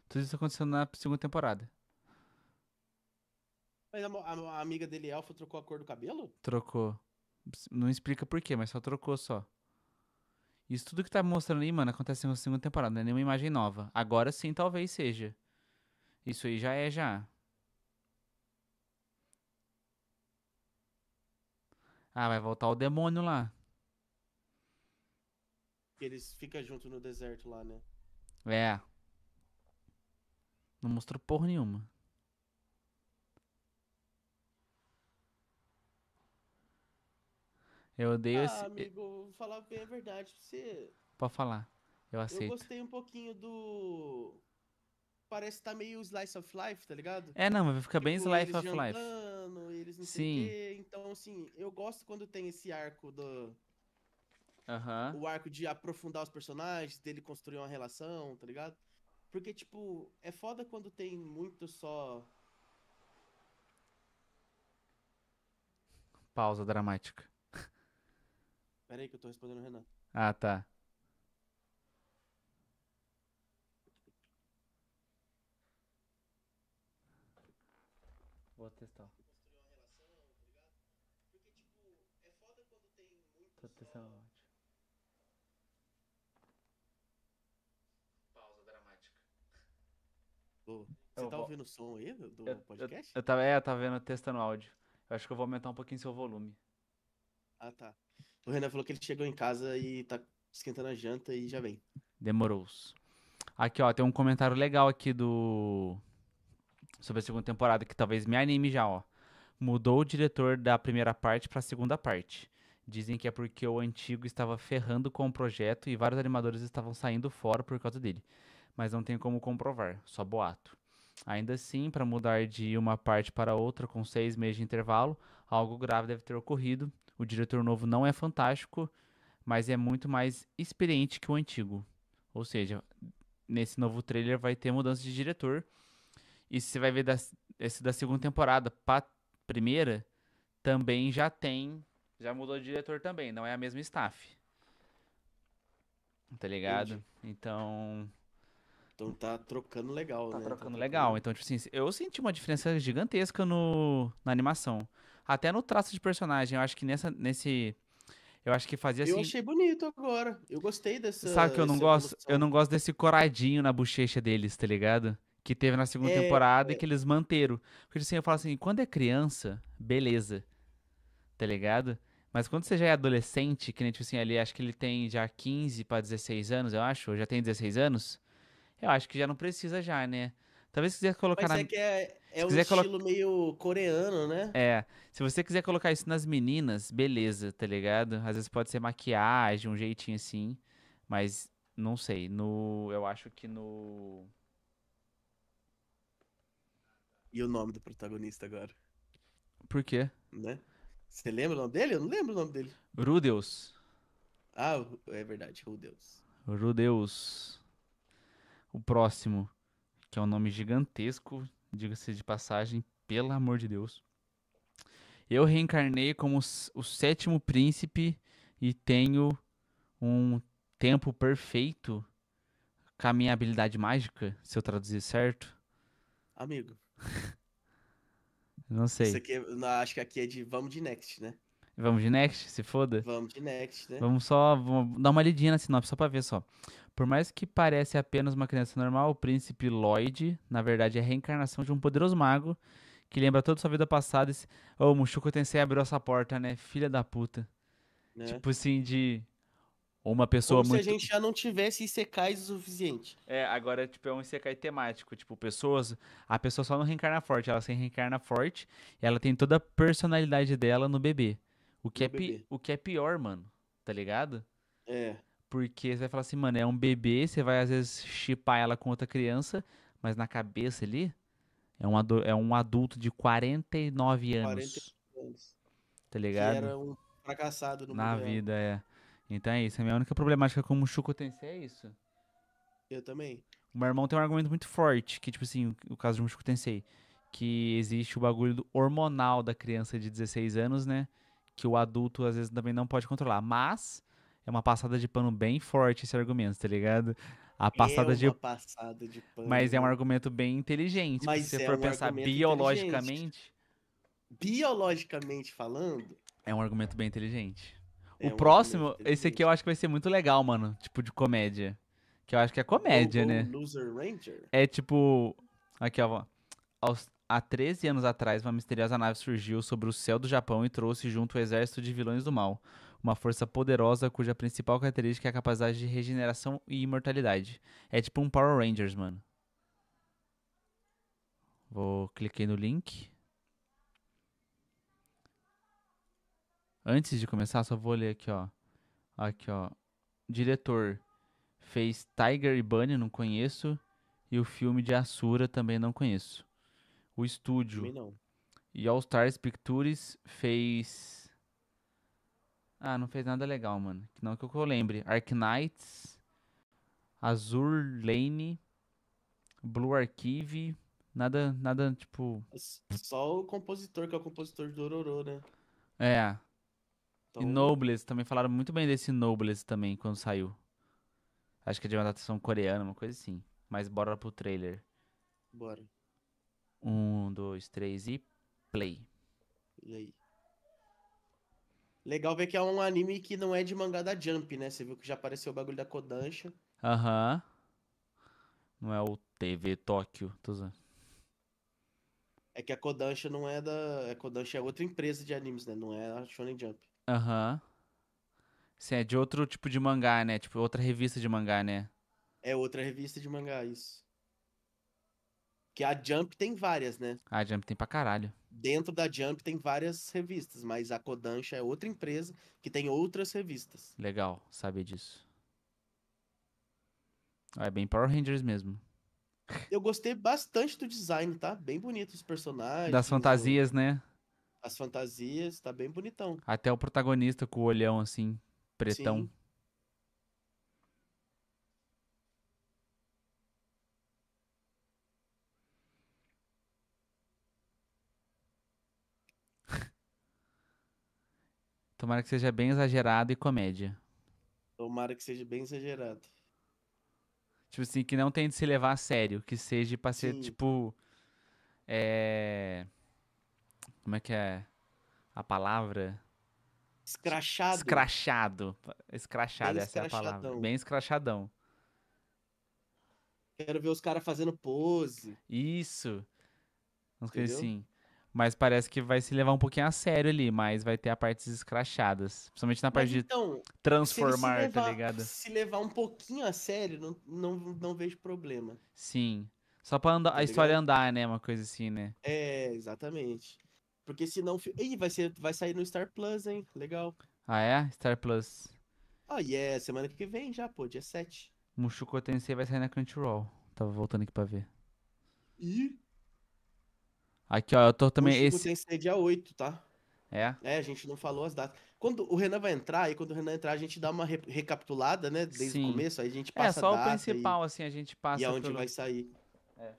Tudo isso aconteceu na segunda temporada. Mas a, a, a amiga dele, Elfo, trocou a cor do cabelo? Trocou. Não explica por quê, mas só trocou só. Isso tudo que tá mostrando aí, mano, acontece na segunda temporada, não é nenhuma imagem nova. Agora sim, talvez seja. Isso aí já é já. Ah, vai voltar o demônio lá. Eles ficam junto no deserto lá, né? É. Não mostrou porra nenhuma. Eu odeio ah, esse. amigo, vou falar bem a verdade pra você. Pode falar. Eu aceito. Eu gostei um pouquinho do. Parece que tá meio slice of life, tá ligado? É, não, mas fica tipo, bem slice of jantando, life. Eles não Sim. Quê, então, assim, eu gosto quando tem esse arco do. Uhum. O arco de aprofundar os personagens, dele construir uma relação, tá ligado? Porque, tipo, é foda quando tem muito só. Pausa dramática. Pera aí que eu tô respondendo o Renan. Ah, tá. Vou testar. Tô testando onde? Pausa dramática. Você Eu tá vou- ouvindo o som aí do Eu, podcast? eu, tava, é, eu tava vendo, testando o áudio. Eu acho que eu vou aumentar um pouquinho seu volume. Ah, tá. O Renan falou que ele chegou em casa e tá esquentando a janta e já vem. demorou -se. Aqui, ó, tem um comentário legal aqui do. Sobre a segunda temporada, que talvez me anime já, ó. Mudou o diretor da primeira parte pra segunda parte. Dizem que é porque o antigo estava ferrando com o projeto e vários animadores estavam saindo fora por causa dele. Mas não tem como comprovar, só boato. Ainda assim, para mudar de uma parte para outra com seis meses de intervalo, algo grave deve ter ocorrido o diretor novo não é fantástico, mas é muito mais experiente que o antigo. Ou seja, nesse novo trailer vai ter mudança de diretor. E se você vai ver da, esse da segunda temporada para primeira, também já tem. Já mudou de diretor também, não é a mesma staff. Tá ligado? Entendi. Então. Então tá trocando legal, tá né? Trocando tá trocando legal. Então, tipo assim, eu senti uma diferença gigantesca no, na animação até no traço de personagem. Eu acho que nessa, nesse. Eu acho que fazia assim. Eu achei bonito agora. Eu gostei dessa. Sabe que eu não gosto? Evolução. Eu não gosto desse coradinho na bochecha deles, tá ligado? Que teve na segunda é, temporada é... e que eles manteram. Porque assim, eu falo assim, quando é criança, beleza. Tá ligado? Mas quando você já é adolescente, que nem tipo assim, ali acho que ele tem já 15 para 16 anos, eu acho, ou já tem 16 anos, eu acho que já não precisa já, né? Talvez se quiser colocar. Mas é na... que é, é um estilo colo... meio coreano, né? É. Se você quiser colocar isso nas meninas, beleza, tá ligado? Às vezes pode ser maquiagem, um jeitinho assim. Mas não sei. No. Eu acho que no. E o nome do protagonista agora? Por quê? Né? Você lembra o nome dele? Eu não lembro o nome dele. Rudeus. Ah, é verdade, Rudeus. Rudeus. O próximo que é um nome gigantesco, diga-se de passagem, pelo amor de Deus. Eu reencarnei como o sétimo príncipe e tenho um tempo perfeito com a minha habilidade mágica, se eu traduzir certo. Amigo. Não sei. Isso aqui, é, acho que aqui é de vamos de next, né? Vamos de next, se foda? Vamos de next, né? Vamos só vamos dar uma lidinha na sinopse, só pra ver só. Por mais que pareça apenas uma criança normal, o príncipe Lloyd, na verdade, é a reencarnação de um poderoso mago que lembra toda sua vida passada. Ô, se... oh, Mushuko Tensei abriu essa porta, né? Filha da puta. Né? Tipo assim, de uma pessoa Como muito... se a gente já não tivesse ICKs o suficiente. É, agora tipo, é um ICK temático. Tipo, pessoas. A pessoa só não reencarna forte, ela se reencarna forte e ela tem toda a personalidade dela no bebê. O que, é pi... o que é pior, mano, tá ligado? É. Porque você vai falar assim, mano, é um bebê, você vai às vezes chipar ela com outra criança, mas na cabeça ali é um, adu... é um adulto de 49 anos. 49 anos. Tá ligado? Que era um fracassado no Na vida, é. Então é isso. A minha única problemática com o Shuko Tensei é isso. Eu também. O meu irmão tem um argumento muito forte, que, tipo assim, o caso de um Tensei, que existe o bagulho hormonal da criança de 16 anos, né? que o adulto às vezes também não pode controlar. Mas é uma passada de pano bem forte esse argumento, tá ligado? A passada, é de... passada de pano. Mas é um argumento bem inteligente. Mas se você é for um pensar biologicamente. Biologicamente falando. É um argumento bem inteligente. É o um próximo, esse aqui eu acho que vai ser muito legal, mano. Tipo de comédia. Que eu acho que é comédia, o, né? Loser Ranger? É tipo. Aqui, ó. Aos, Há 13 anos atrás, uma misteriosa nave surgiu sobre o céu do Japão e trouxe junto o exército de vilões do mal, uma força poderosa cuja principal característica é a capacidade de regeneração e imortalidade. É tipo um Power Rangers, mano. Vou cliquei no link. Antes de começar, só vou ler aqui, ó. Aqui, ó. Diretor fez Tiger e Bunny, não conheço, e o filme de Asura também não conheço o estúdio. Não. E All Stars Pictures fez. Ah, não fez nada legal, mano. Não que eu lembre. Knights Azur Lane, Blue Archive. Nada, nada tipo. Só o compositor, que é o compositor do Ororô, né? É. Então... E Nobles também falaram muito bem desse Nobles também quando saiu. Acho que é de uma adaptação coreana, uma coisa assim. Mas bora pro trailer. Bora. Um, dois, três e play. E aí? Legal ver que é um anime que não é de mangá da Jump, né? Você viu que já apareceu o bagulho da Kodansha. Aham. Não é o TV Tóquio, tô usando. É que a Kodansha não é da. A Kodansha é outra empresa de animes, né? Não é a Shonen Jump. Aham. Sim, é de outro tipo de mangá, né? Tipo, outra revista de mangá, né? É outra revista de mangá, isso. Que a Jump tem várias, né? A Jump tem pra caralho. Dentro da Jump tem várias revistas, mas a Kodansha é outra empresa que tem outras revistas. Legal saber disso. É bem Power Rangers mesmo. Eu gostei bastante do design, tá? Bem bonito os personagens. Das fantasias, o... né? As fantasias, tá bem bonitão. Até o protagonista com o olhão assim, pretão. Sim. Tomara que seja bem exagerado e comédia. Tomara que seja bem exagerado. Tipo assim, que não tente se levar a sério, que seja pra ser, Sim. tipo. É. Como é que é a palavra? Escrachado. Escrachado. Escrachado, essa é a palavra. Bem escrachadão. Quero ver os caras fazendo pose. Isso. Uns coisas assim. Mas parece que vai se levar um pouquinho a sério ali, mas vai ter a partes escrachadas. Principalmente na parte então, de transformar, tá levar, tá ligado? Se levar um pouquinho a sério, não, não, não vejo problema. Sim. Só pra andar, tá a história andar, né? Uma coisa assim, né? É, exatamente. Porque senão. Ih, vai, ser, vai sair no Star Plus, hein? Legal. Ah, é? Star Plus. Oh, yeah. É semana que vem já, pô, dia 7. Mushoku Tensei vai sair na Crunchyroll. Tava voltando aqui pra ver. E? Aqui, ó, eu tô também. O esse tem que ser dia 8, tá? É. É, a gente não falou as datas. Quando o Renan vai entrar, e quando o Renan entrar, a gente dá uma re recapitulada, né? Desde Sim. o começo, aí a gente é, passa. É, só o principal, e... assim, a gente passa. E aonde pelo... vai sair. É.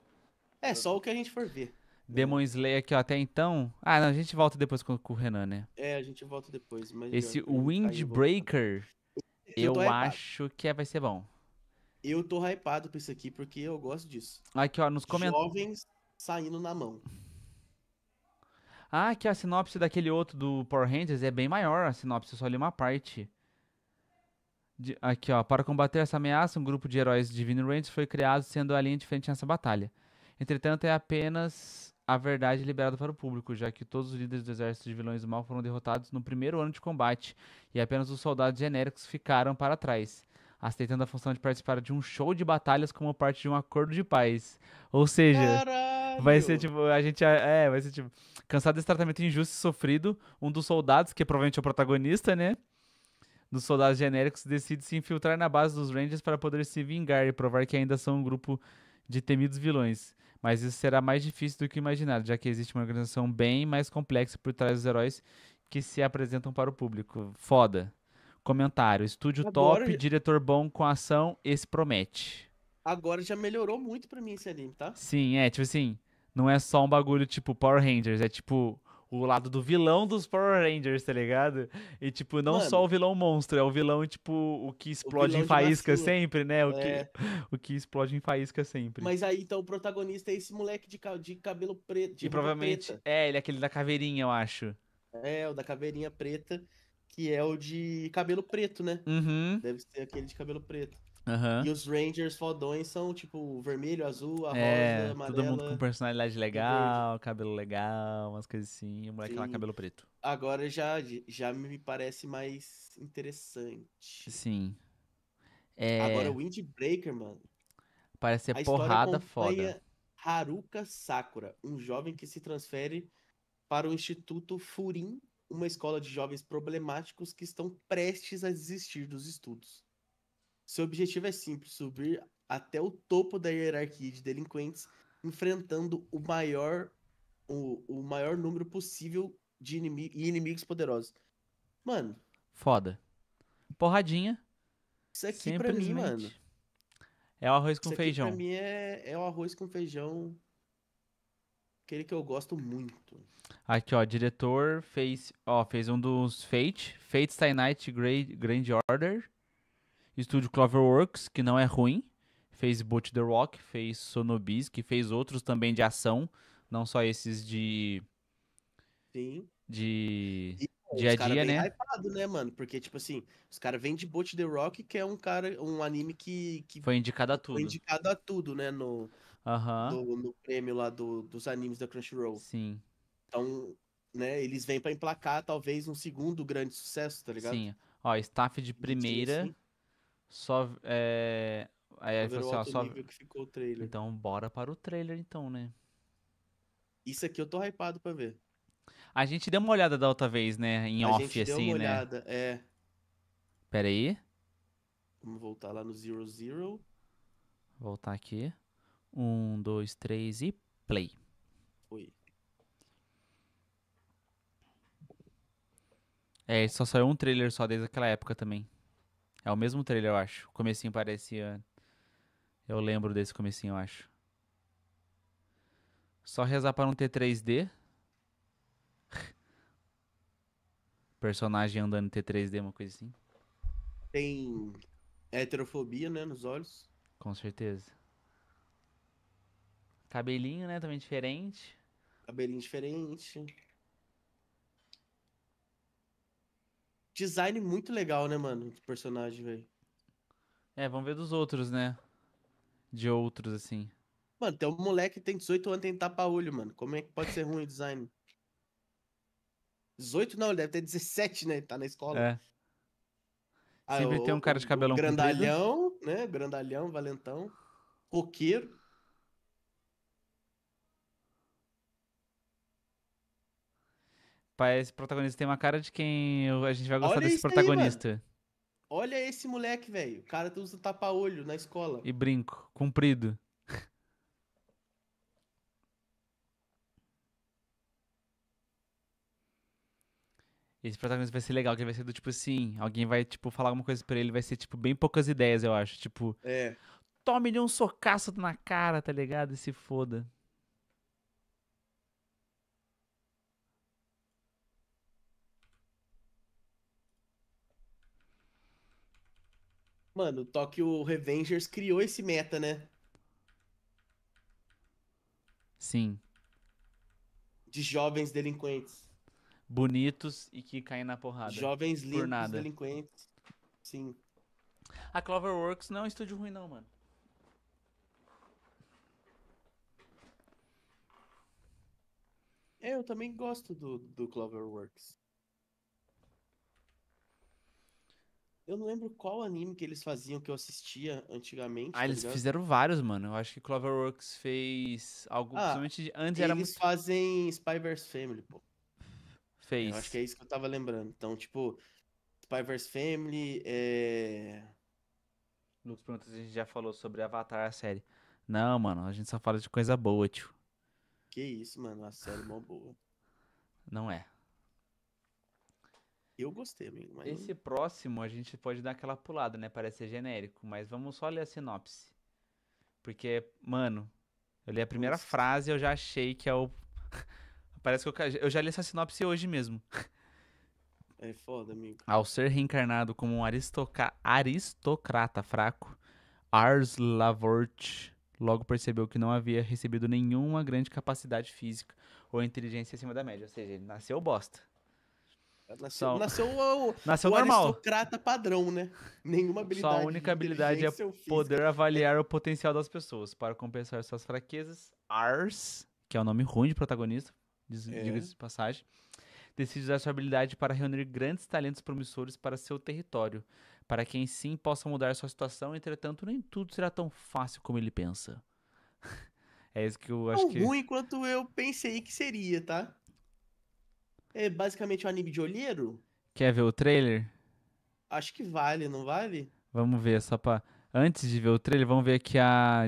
é, só o que a gente for ver. Demon Slayer aqui, ó, até então. Ah, não, a gente volta depois com, com o Renan, né? É, a gente volta depois. Mas Esse tá eu... Windbreaker, eu, eu acho que é, vai ser bom. Eu tô hypado pra isso aqui, porque eu gosto disso. Aqui, ó, nos comentários. Jovens saindo na mão. Ah, que a sinopse daquele outro do Power Rangers é bem maior, a sinopse é só li uma parte. De, aqui, ó. Para combater essa ameaça, um grupo de heróis Divine Rangers foi criado, sendo a linha de frente nessa batalha. Entretanto, é apenas a verdade liberada para o público, já que todos os líderes do exército de vilões do mal foram derrotados no primeiro ano de combate, e apenas os soldados genéricos ficaram para trás, aceitando a função de participar de um show de batalhas como parte de um acordo de paz. Ou seja. Caramba! Vai ser tipo, a gente. É, vai ser tipo. Cansado desse tratamento injusto e sofrido, um dos soldados, que provavelmente é o protagonista, né? Dos soldados genéricos, decide se infiltrar na base dos Rangers para poder se vingar e provar que ainda são um grupo de temidos vilões. Mas isso será mais difícil do que imaginado, já que existe uma organização bem mais complexa por trás dos heróis que se apresentam para o público. Foda. Comentário: estúdio Agora top, diretor bom com ação, esse promete. Agora já melhorou muito para mim esse anime, tá? Sim, é, tipo assim não é só um bagulho tipo Power Rangers, é tipo o lado do vilão dos Power Rangers, tá ligado? E, tipo, não Mano, só o vilão monstro, é o vilão, tipo, o que explode o em faísca sempre, né? O, é. que, o que explode em faísca sempre. Mas aí, então, o protagonista é esse moleque de, de cabelo preto. De e provavelmente, preta. é, ele é aquele da caveirinha, eu acho. É, o da caveirinha preta, que é o de cabelo preto, né? Uhum. Deve ser aquele de cabelo preto. Uhum. E os Rangers fodões são, tipo, vermelho, azul, a é, rosa, amarela. Todo mundo com personalidade legal, cabelo legal, umas coisas assim. E o moleque Sim. lá, cabelo preto. Agora já, já me parece mais interessante. Sim. É... Agora, o Windbreaker, mano. Parece ser a porrada foda. Haruka Sakura, um jovem que se transfere para o Instituto Furin, uma escola de jovens problemáticos que estão prestes a desistir dos estudos. Seu objetivo é simples: subir até o topo da hierarquia de delinquentes, enfrentando o maior, o, o maior número possível de inimi inimigos poderosos. Mano. Foda. Porradinha. Isso aqui pra mim, mano. É o arroz com isso feijão. Aqui pra mim é, é o arroz com feijão. Aquele que eu gosto muito. Aqui, ó, diretor fez, ó, fez um dos Fate, Fate Stay Night great Grand Order estúdio Cloverworks, que não é ruim, fez Boot the Rock, fez Sonobis, que fez outros também de ação, não só esses de. Sim. De. E, dia a dia, né? Hypado, né, mano? Porque, tipo assim, os caras vêm de Boot the Rock, que é um cara, um anime que. que foi indicado a tudo. Foi indicado a tudo, né? No, do, no prêmio lá do, dos animes da Crunchyroll. Sim. Então, né, eles vêm para emplacar talvez um segundo grande sucesso, tá ligado? Sim. Ó, staff de primeira. Sim, sim. Só. É... Aí, ele falou assim, ó, só. Então, bora para o trailer, então, né? Isso aqui eu tô hypado pra ver. A gente deu uma olhada da outra vez, né? Em a off, gente deu assim, uma né? Olhada, é. Pera aí. Vamos voltar lá no Zero Zero. Voltar aqui. Um, dois, três e play. Oi. É, só saiu um trailer só desde aquela época também. É o mesmo trailer, eu acho. O comecinho parecia. É, eu lembro desse comecinho, eu acho. Só rezar para não ter 3D. Personagem andando em T3D, uma coisa assim. Tem heterofobia, né, nos olhos. Com certeza. Cabelinho, né, também diferente. Cabelinho diferente. Design muito legal, né, mano? Do personagem, velho. É, vamos ver dos outros, né? De outros, assim. Mano, tem um moleque que tem 18 anos e tem tapa-olho, mano. Como é que pode ser ruim o design? 18 não, ele deve ter 17, né? Tá na escola. É. Ah, Sempre tem um cara de cabelão grandalhão, comprido. né? Grandalhão, valentão, Roqueiro. Parece protagonista tem uma cara de quem a gente vai gostar Olha desse protagonista. Aí, Olha esse moleque, velho. O cara usa tapa-olho na escola. E brinco, comprido. Esse protagonista vai ser legal, que ele vai ser do tipo assim, alguém vai, tipo, falar alguma coisa pra ele, vai ser, tipo, bem poucas ideias, eu acho. Tipo, é. tome-lhe um socaço na cara, tá ligado? E se foda. Mano, o Tokyo Revengers criou esse meta, né? Sim. De jovens delinquentes. Bonitos e que caem na porrada. Jovens limpos delinquentes. Sim. A Cloverworks não é um estúdio ruim, não, mano. É, eu também gosto do, do Cloverworks. Eu não lembro qual anime que eles faziam que eu assistia antigamente. Ah, tá eles ligado? fizeram vários, mano. Eu acho que Cloverworks fez algo. Ah, principalmente antes eles era muito. fazem Spy vs Family, pô. Fez. É, eu acho que é isso que eu tava lembrando. Então, tipo, Spy vs Family. É... Lucas perguntas a gente já falou sobre Avatar, a série. Não, mano, a gente só fala de coisa boa, tio. Que isso, mano. A série é mó boa. Não é. Eu gostei, amigo. Mas Esse próximo a gente pode dar aquela pulada, né? Parece ser genérico, mas vamos só ler a sinopse. Porque, mano, eu li a primeira Nossa. frase e eu já achei que é o. Parece que eu, eu já li essa sinopse hoje mesmo. É foda, amigo. Ao ser reencarnado como um aristoca... aristocrata fraco, Ars Lavort logo percebeu que não havia recebido nenhuma grande capacidade física ou inteligência acima da média. Ou seja, ele nasceu bosta. Nasceu, nasceu o, nasceu o normal. aristocrata padrão, né? Nenhuma habilidade. Sua única habilidade é poder avaliar o potencial das pessoas para compensar suas fraquezas. Ars, que é o nome ruim de protagonista, é. diga de passagem, decide usar sua habilidade para reunir grandes talentos promissores para seu território, para quem sim possa mudar sua situação, entretanto, nem tudo será tão fácil como ele pensa. é isso que eu acho Tão que... ruim quanto eu pensei que seria, tá? É basicamente um anime de olheiro? Quer ver o trailer? Acho que vale, não vale? Vamos ver, só pra. Antes de ver o trailer, vamos ver que a.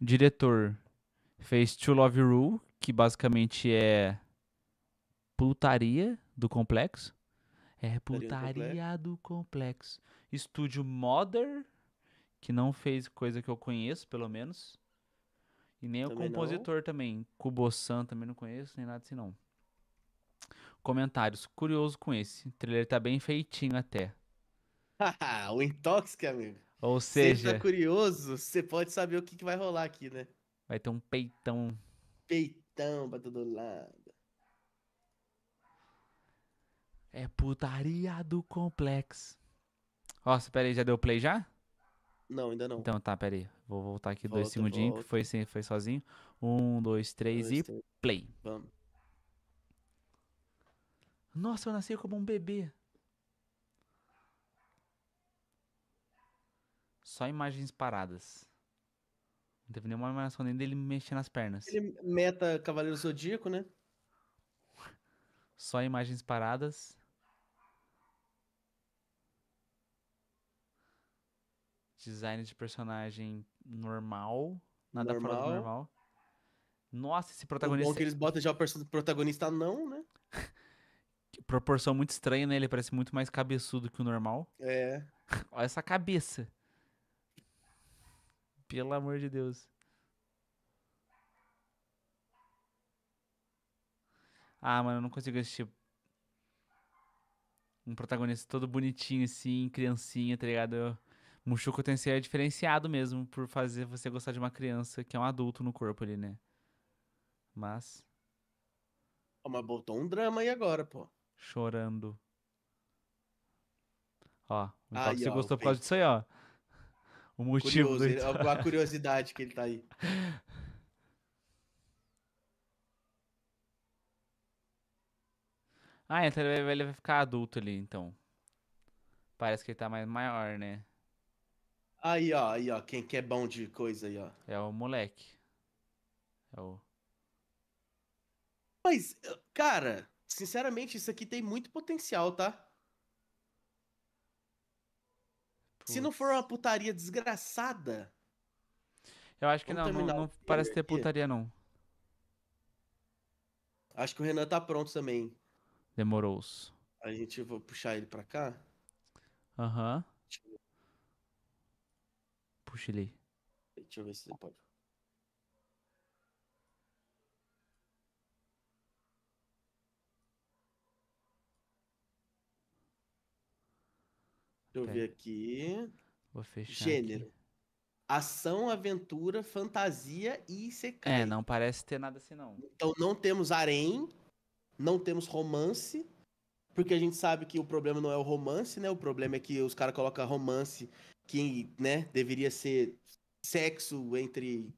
O diretor fez To Love Rule, que basicamente é. putaria do complexo. É putaria do complexo. Estúdio Mother, que não fez coisa que eu conheço, pelo menos. E nem também o compositor não. também. Kubo-san também não conheço, nem nada assim não. Comentários. Curioso com esse. O trailer tá bem feitinho até. o Intoxic, amigo. Ou seja. Se tá curioso, você pode saber o que, que vai rolar aqui, né? Vai ter um peitão. Peitão pra todo lado. É putaria do complexo. Nossa, pera aí, já deu play já? Não, ainda não. Então tá, pera aí. Vou voltar aqui volta, dois segundinhos, que foi, foi sozinho. Um, dois, três dois, e três. play. Vamos. Nossa, eu nasci como um bebê. Só imagens paradas. Não teve nenhuma animação nem dele mexer nas pernas. Ele meta Cavaleiro Zodíaco, né? Só imagens paradas. Design de personagem normal. Nada normal. fora do normal. Nossa, esse protagonista. O bom é que eles botam já o protagonista não, né? proporção muito estranha, né? Ele parece muito mais cabeçudo que o normal. É. Olha essa cabeça. Pelo amor de Deus. Ah, mano, eu não consigo assistir um protagonista todo bonitinho assim, criancinha, tá ligado? Eu... Mushoku Tensei é diferenciado mesmo por fazer você gostar de uma criança que é um adulto no corpo ali, né? Mas... mas botou um drama aí agora, pô chorando. Ó, o aí, você ó, gostou por causa disso aí, ó. O motivo Curioso, do... ele, a curiosidade que ele tá aí. Ah, então ele vai ficar adulto ali, então. Parece que ele tá mais maior, né? Aí, ó, aí, ó. Quem que é bom de coisa aí, ó. É o moleque. É o. Mas, cara. Sinceramente, isso aqui tem muito potencial, tá? Se não for uma putaria desgraçada. Eu acho que não, não, não parece ter putaria, não. Acho que o Renan tá pronto também. Demorou-se. A gente vai puxar ele pra cá. Aham. Uhum. Puxa ele aí. Deixa eu ver se ele pode. eu ver aqui. Vou fechar. Gênero. Aqui. Ação, aventura, fantasia e secreto. É, não parece ter nada assim, não. Então não temos harém, não temos romance, porque a gente sabe que o problema não é o romance, né? O problema é que os caras colocam romance que, né, deveria ser sexo entre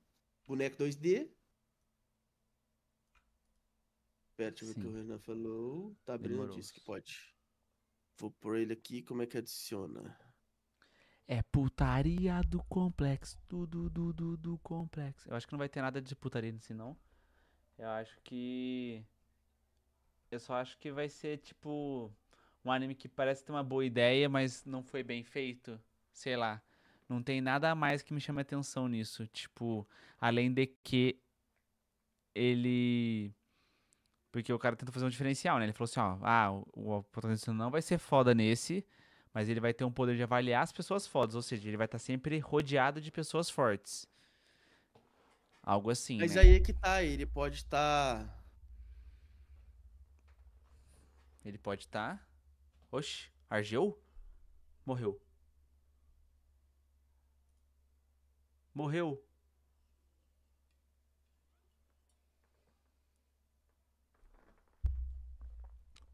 boneco 2D. Espera, deixa eu ver o que o Renan falou. Tá abrindo, disse que pode. Vou por ele aqui, como é que adiciona? É putaria do complexo, do, do, do, do, do complexo. Eu acho que não vai ter nada de putaria nisso, não. Eu acho que... Eu só acho que vai ser, tipo, um anime que parece ter uma boa ideia, mas não foi bem feito. Sei lá. Não tem nada a mais que me chame atenção nisso. Tipo, além de que ele porque o cara tenta fazer um diferencial, né? Ele falou assim, ó, ah, o, o protagonista não vai ser foda nesse, mas ele vai ter um poder de avaliar as pessoas fodas, ou seja, ele vai estar tá sempre rodeado de pessoas fortes. Algo assim, Mas né? aí é que tá, ele pode estar... Tá... Ele pode estar... Tá... Oxi, Argeu? Morreu. Morreu.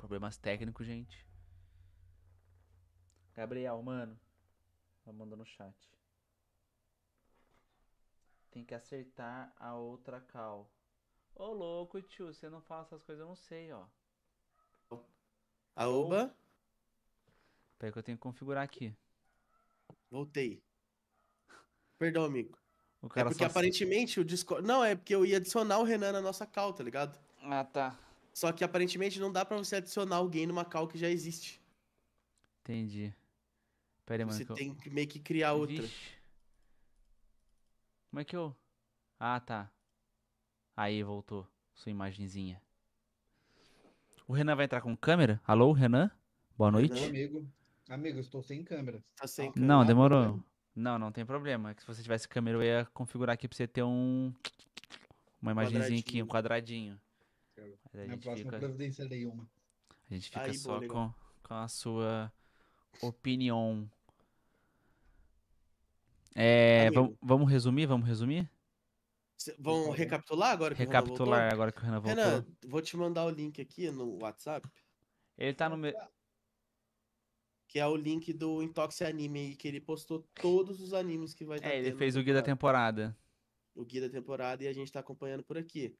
Problemas técnicos, gente. Gabriel, mano. tá mandando no chat. Tem que acertar a outra cal. Ô louco, tio, você não fala essas coisas, eu não sei, ó. Aoba? Peraí que eu tenho que configurar aqui. Voltei. Perdão, amigo. é porque aparentemente o Discord. Não, é porque eu ia adicionar o Renan na nossa cal, tá ligado? Ah, tá. Só que aparentemente não dá para você adicionar alguém numa call que já existe. Entendi. Pera aí, mano. Você que tem eu... que meio que criar outra. Vixe. Como é que eu. Ah, tá. Aí, voltou. Sua imagenzinha. O Renan vai entrar com câmera? Alô, Renan? Boa noite. Renan, amigo. Amigo, estou sem câmera. Tá sem câmera. Não, demorou. Não, não tem problema. É se você tivesse câmera, eu ia configurar aqui pra você ter um. Uma imagenzinha aqui, um quadradinho cara. Na próxima fica... uma. A gente fica Aí, só com, com a sua opinião. É, vamos, vamos resumir? Vamos resumir? Cê, vão recapitular agora que Recapitular agora que o Renan voltou. Renan, vou te mandar o link aqui no WhatsApp. Ele tá no meu. Que é o link do Intox Anime aí, que ele postou todos os animes que vai ter. Tá é, ele fez o guia da temporada. O guia da temporada e a gente tá acompanhando por aqui.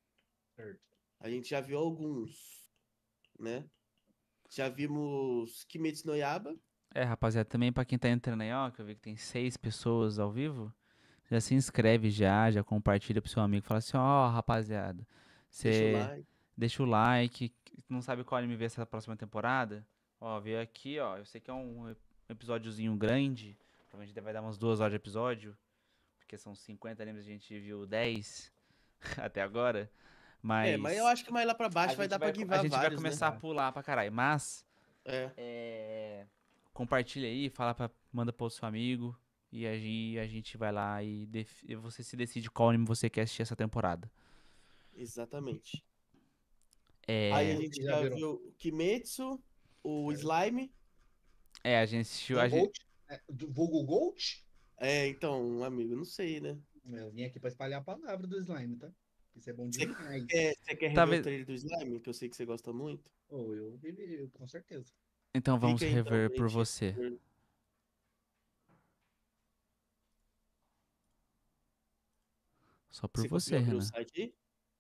Certo. A gente já viu alguns, né? Já vimos Kimetsu no Yaba. É, rapaziada, também para quem tá entrando aí, ó, que eu vi que tem seis pessoas ao vivo, já se inscreve já, já compartilha pro seu amigo, fala assim, ó, oh, rapaziada, você deixa, like. deixa o like, não sabe qual anime ver essa próxima temporada? Ó, veio aqui, ó, eu sei que é um episódiozinho grande, provavelmente vai dar umas duas horas de episódio, porque são 50 animes, a gente viu 10 até agora. É, mas... É, mas eu acho que mais lá pra baixo vai dar vai, pra guivar né, A gente vários, vai começar né? a pular pra caralho. Mas. É. é... Compartilha aí, fala pra, manda pro seu amigo. E a gente vai lá e def... você se decide qual anime você quer assistir essa temporada. Exatamente. É... Aí a gente já, já viu o Kimetsu, o é. Slime. É, a gente assistiu. A gente... É, do Vulgo Gold? É, então, amigo, não sei, né? Eu vim aqui pra espalhar a palavra do Slime, tá? Isso é bom demais. É, você quer, tá rever o trailer do Slime, que eu sei que você gosta muito? Oh, eu vi, com certeza. Então vamos Fica então, rever então, por você. Só por você, você Renan.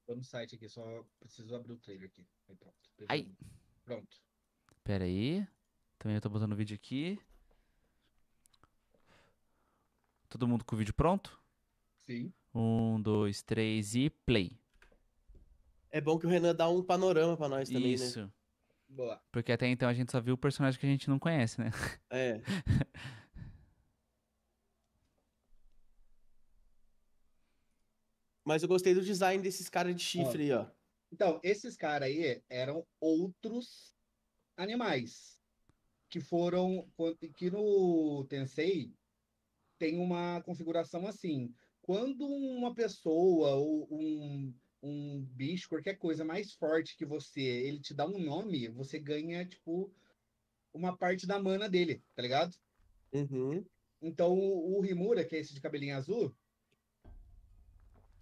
Tô no site aqui, só preciso abrir o trailer aqui. Aí pronto. Aí. Pronto. Pera aí. Também eu tô botando o vídeo aqui. Todo mundo com o vídeo pronto? Sim. Um, dois, três e play. É bom que o Renan dá um panorama para nós também, né? Isso. né? Boa. Porque até então a gente só viu o personagem que a gente não conhece, né? É. Mas eu gostei do design desses caras de chifre ó. aí, ó. Então, esses caras aí eram outros animais que foram que no Tensei tem uma configuração assim quando uma pessoa ou um, um bicho, qualquer coisa mais forte que você, ele te dá um nome, você ganha, tipo, uma parte da mana dele, tá ligado? Uhum. Então, o, o Rimura, que é esse de cabelinho azul.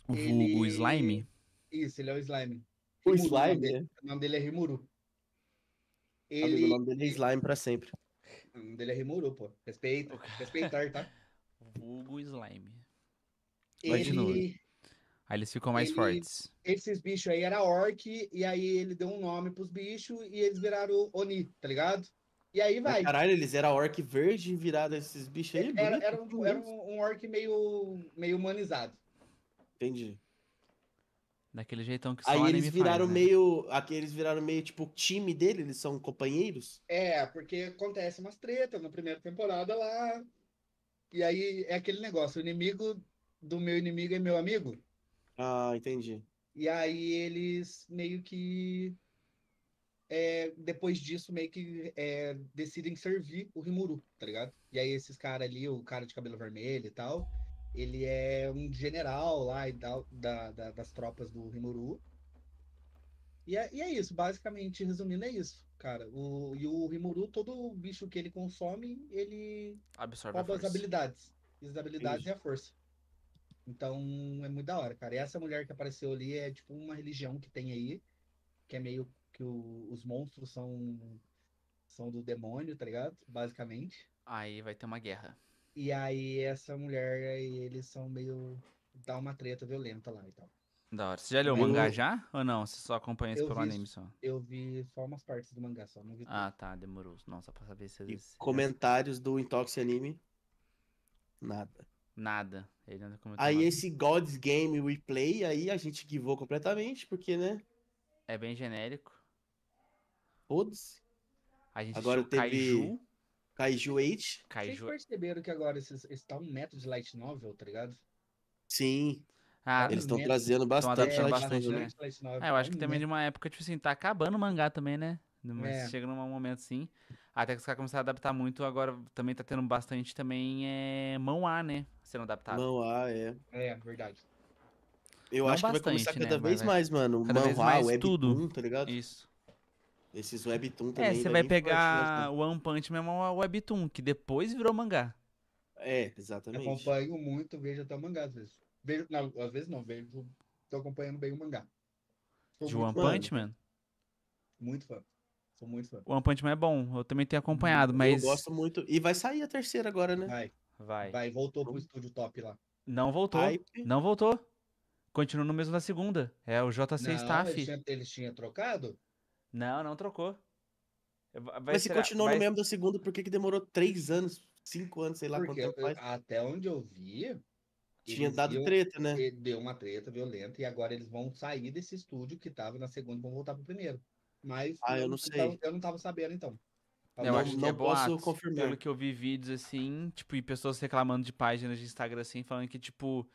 O, ele... o slime? Isso, ele é o slime. O Rimuru, slime? O nome, dele, é. o nome dele é Rimuru. Ele... Amigo, o nome dele é slime pra sempre. O nome dele é Rimuru, pô. Respeito, respeitar, tá? Vulgo slime ele... Aí eles ficam mais ele, fortes. Esses bichos aí era orc, e aí ele deu um nome pros bichos e eles viraram Oni, tá ligado? E aí vai. Caralho, eles eram orc verde e viraram esses bichos aí? Era, era, um, era um, orc meio, meio humanizado. Entendi. Daquele jeitão que só Aí eles viraram faz, né? meio. Aqui eles viraram meio tipo time dele, eles são companheiros? É, porque acontece umas tretas na primeira temporada lá. E aí é aquele negócio, o inimigo do meu inimigo é meu amigo. Ah, entendi. E aí eles meio que. É, depois disso, meio que é, decidem servir o Rimuru, tá ligado? E aí esses caras ali, o cara de cabelo vermelho e tal, ele é um general lá e da, da, da das tropas do Rimuru. E é, e é, isso, basicamente, resumindo, é isso, cara. O, e o Rimuru, todo bicho que ele consome, ele Absorve as habilidades. E as habilidades Entendi. e a força. Então é muito da hora, cara. E essa mulher que apareceu ali é tipo uma religião que tem aí, que é meio que o, os monstros são são do demônio, tá ligado? Basicamente. Aí vai ter uma guerra. E aí essa mulher e eles são meio dá uma treta violenta lá e tal. Da hora. Você já leu o mangá já? Ou não? Você só acompanha isso pelo anime só? Eu vi só umas partes do mangá só, não vi Ah, tudo. tá, demorou. nossa só pra saber se... E comentários do Intox Anime? Nada. Nada aí esse God's Game We Play, aí a gente givou completamente, porque, né? É bem genérico. Todos. A gente Agora teve Kaiju. Kaiju 8. Kaiju... Vocês perceberam que agora esse, esse um método de light novel, tá ligado? Sim. Ah, eles estão trazendo bastante, bastante né? light novel. É, eu acho que é também de uma época, tipo assim, tá acabando o mangá também, né? Mas é. chega num momento assim. Até que os caras começaram a adaptar muito, agora também tá tendo bastante também é, mão A, né? Sendo adaptado. Mão A, é. É, verdade. Eu Não acho bastante, que vai começar cada né? vez vai... mais, mano. Cada mão a mais, webtoon, tudo. tá ligado? Isso. Esses webtoon é, também. É, você vai pegar né, o One Punch mesmo, é o webtoon, que depois virou mangá. É, exatamente. Eu acompanho muito, vejo até o mangá às vezes. Vejo, não, às vezes não, vejo, tô acompanhando bem o mangá. de One Punch Man? Muito fã. Sou muito fã. One Punch Man é bom, eu também tenho acompanhado, mas. Eu gosto muito. E vai sair a terceira agora, né? Vai. Vai. Vai, voltou pro estúdio top lá. Não voltou. Hype. Não voltou. Continua no mesmo da segunda. É o JC não, Staff. Eles tinham, eles tinham trocado? Não, não trocou. É, vai, Mas se será, continuou vai... no mesmo da segunda, por que, que demorou três anos, cinco anos, sei lá Porque quanto tempo faz? Até onde eu vi. Tinha dado treta, né? Deu uma treta violenta e agora eles vão sair desse estúdio que tava na segunda e vão voltar pro primeiro. Mas ah, eu, não sei. Tava, eu não tava sabendo, então. Eu, tá não, acho que não é boato, posso confirmar. Pelo que eu vi vídeos assim, tipo, e pessoas reclamando de páginas de Instagram assim, falando que, tipo,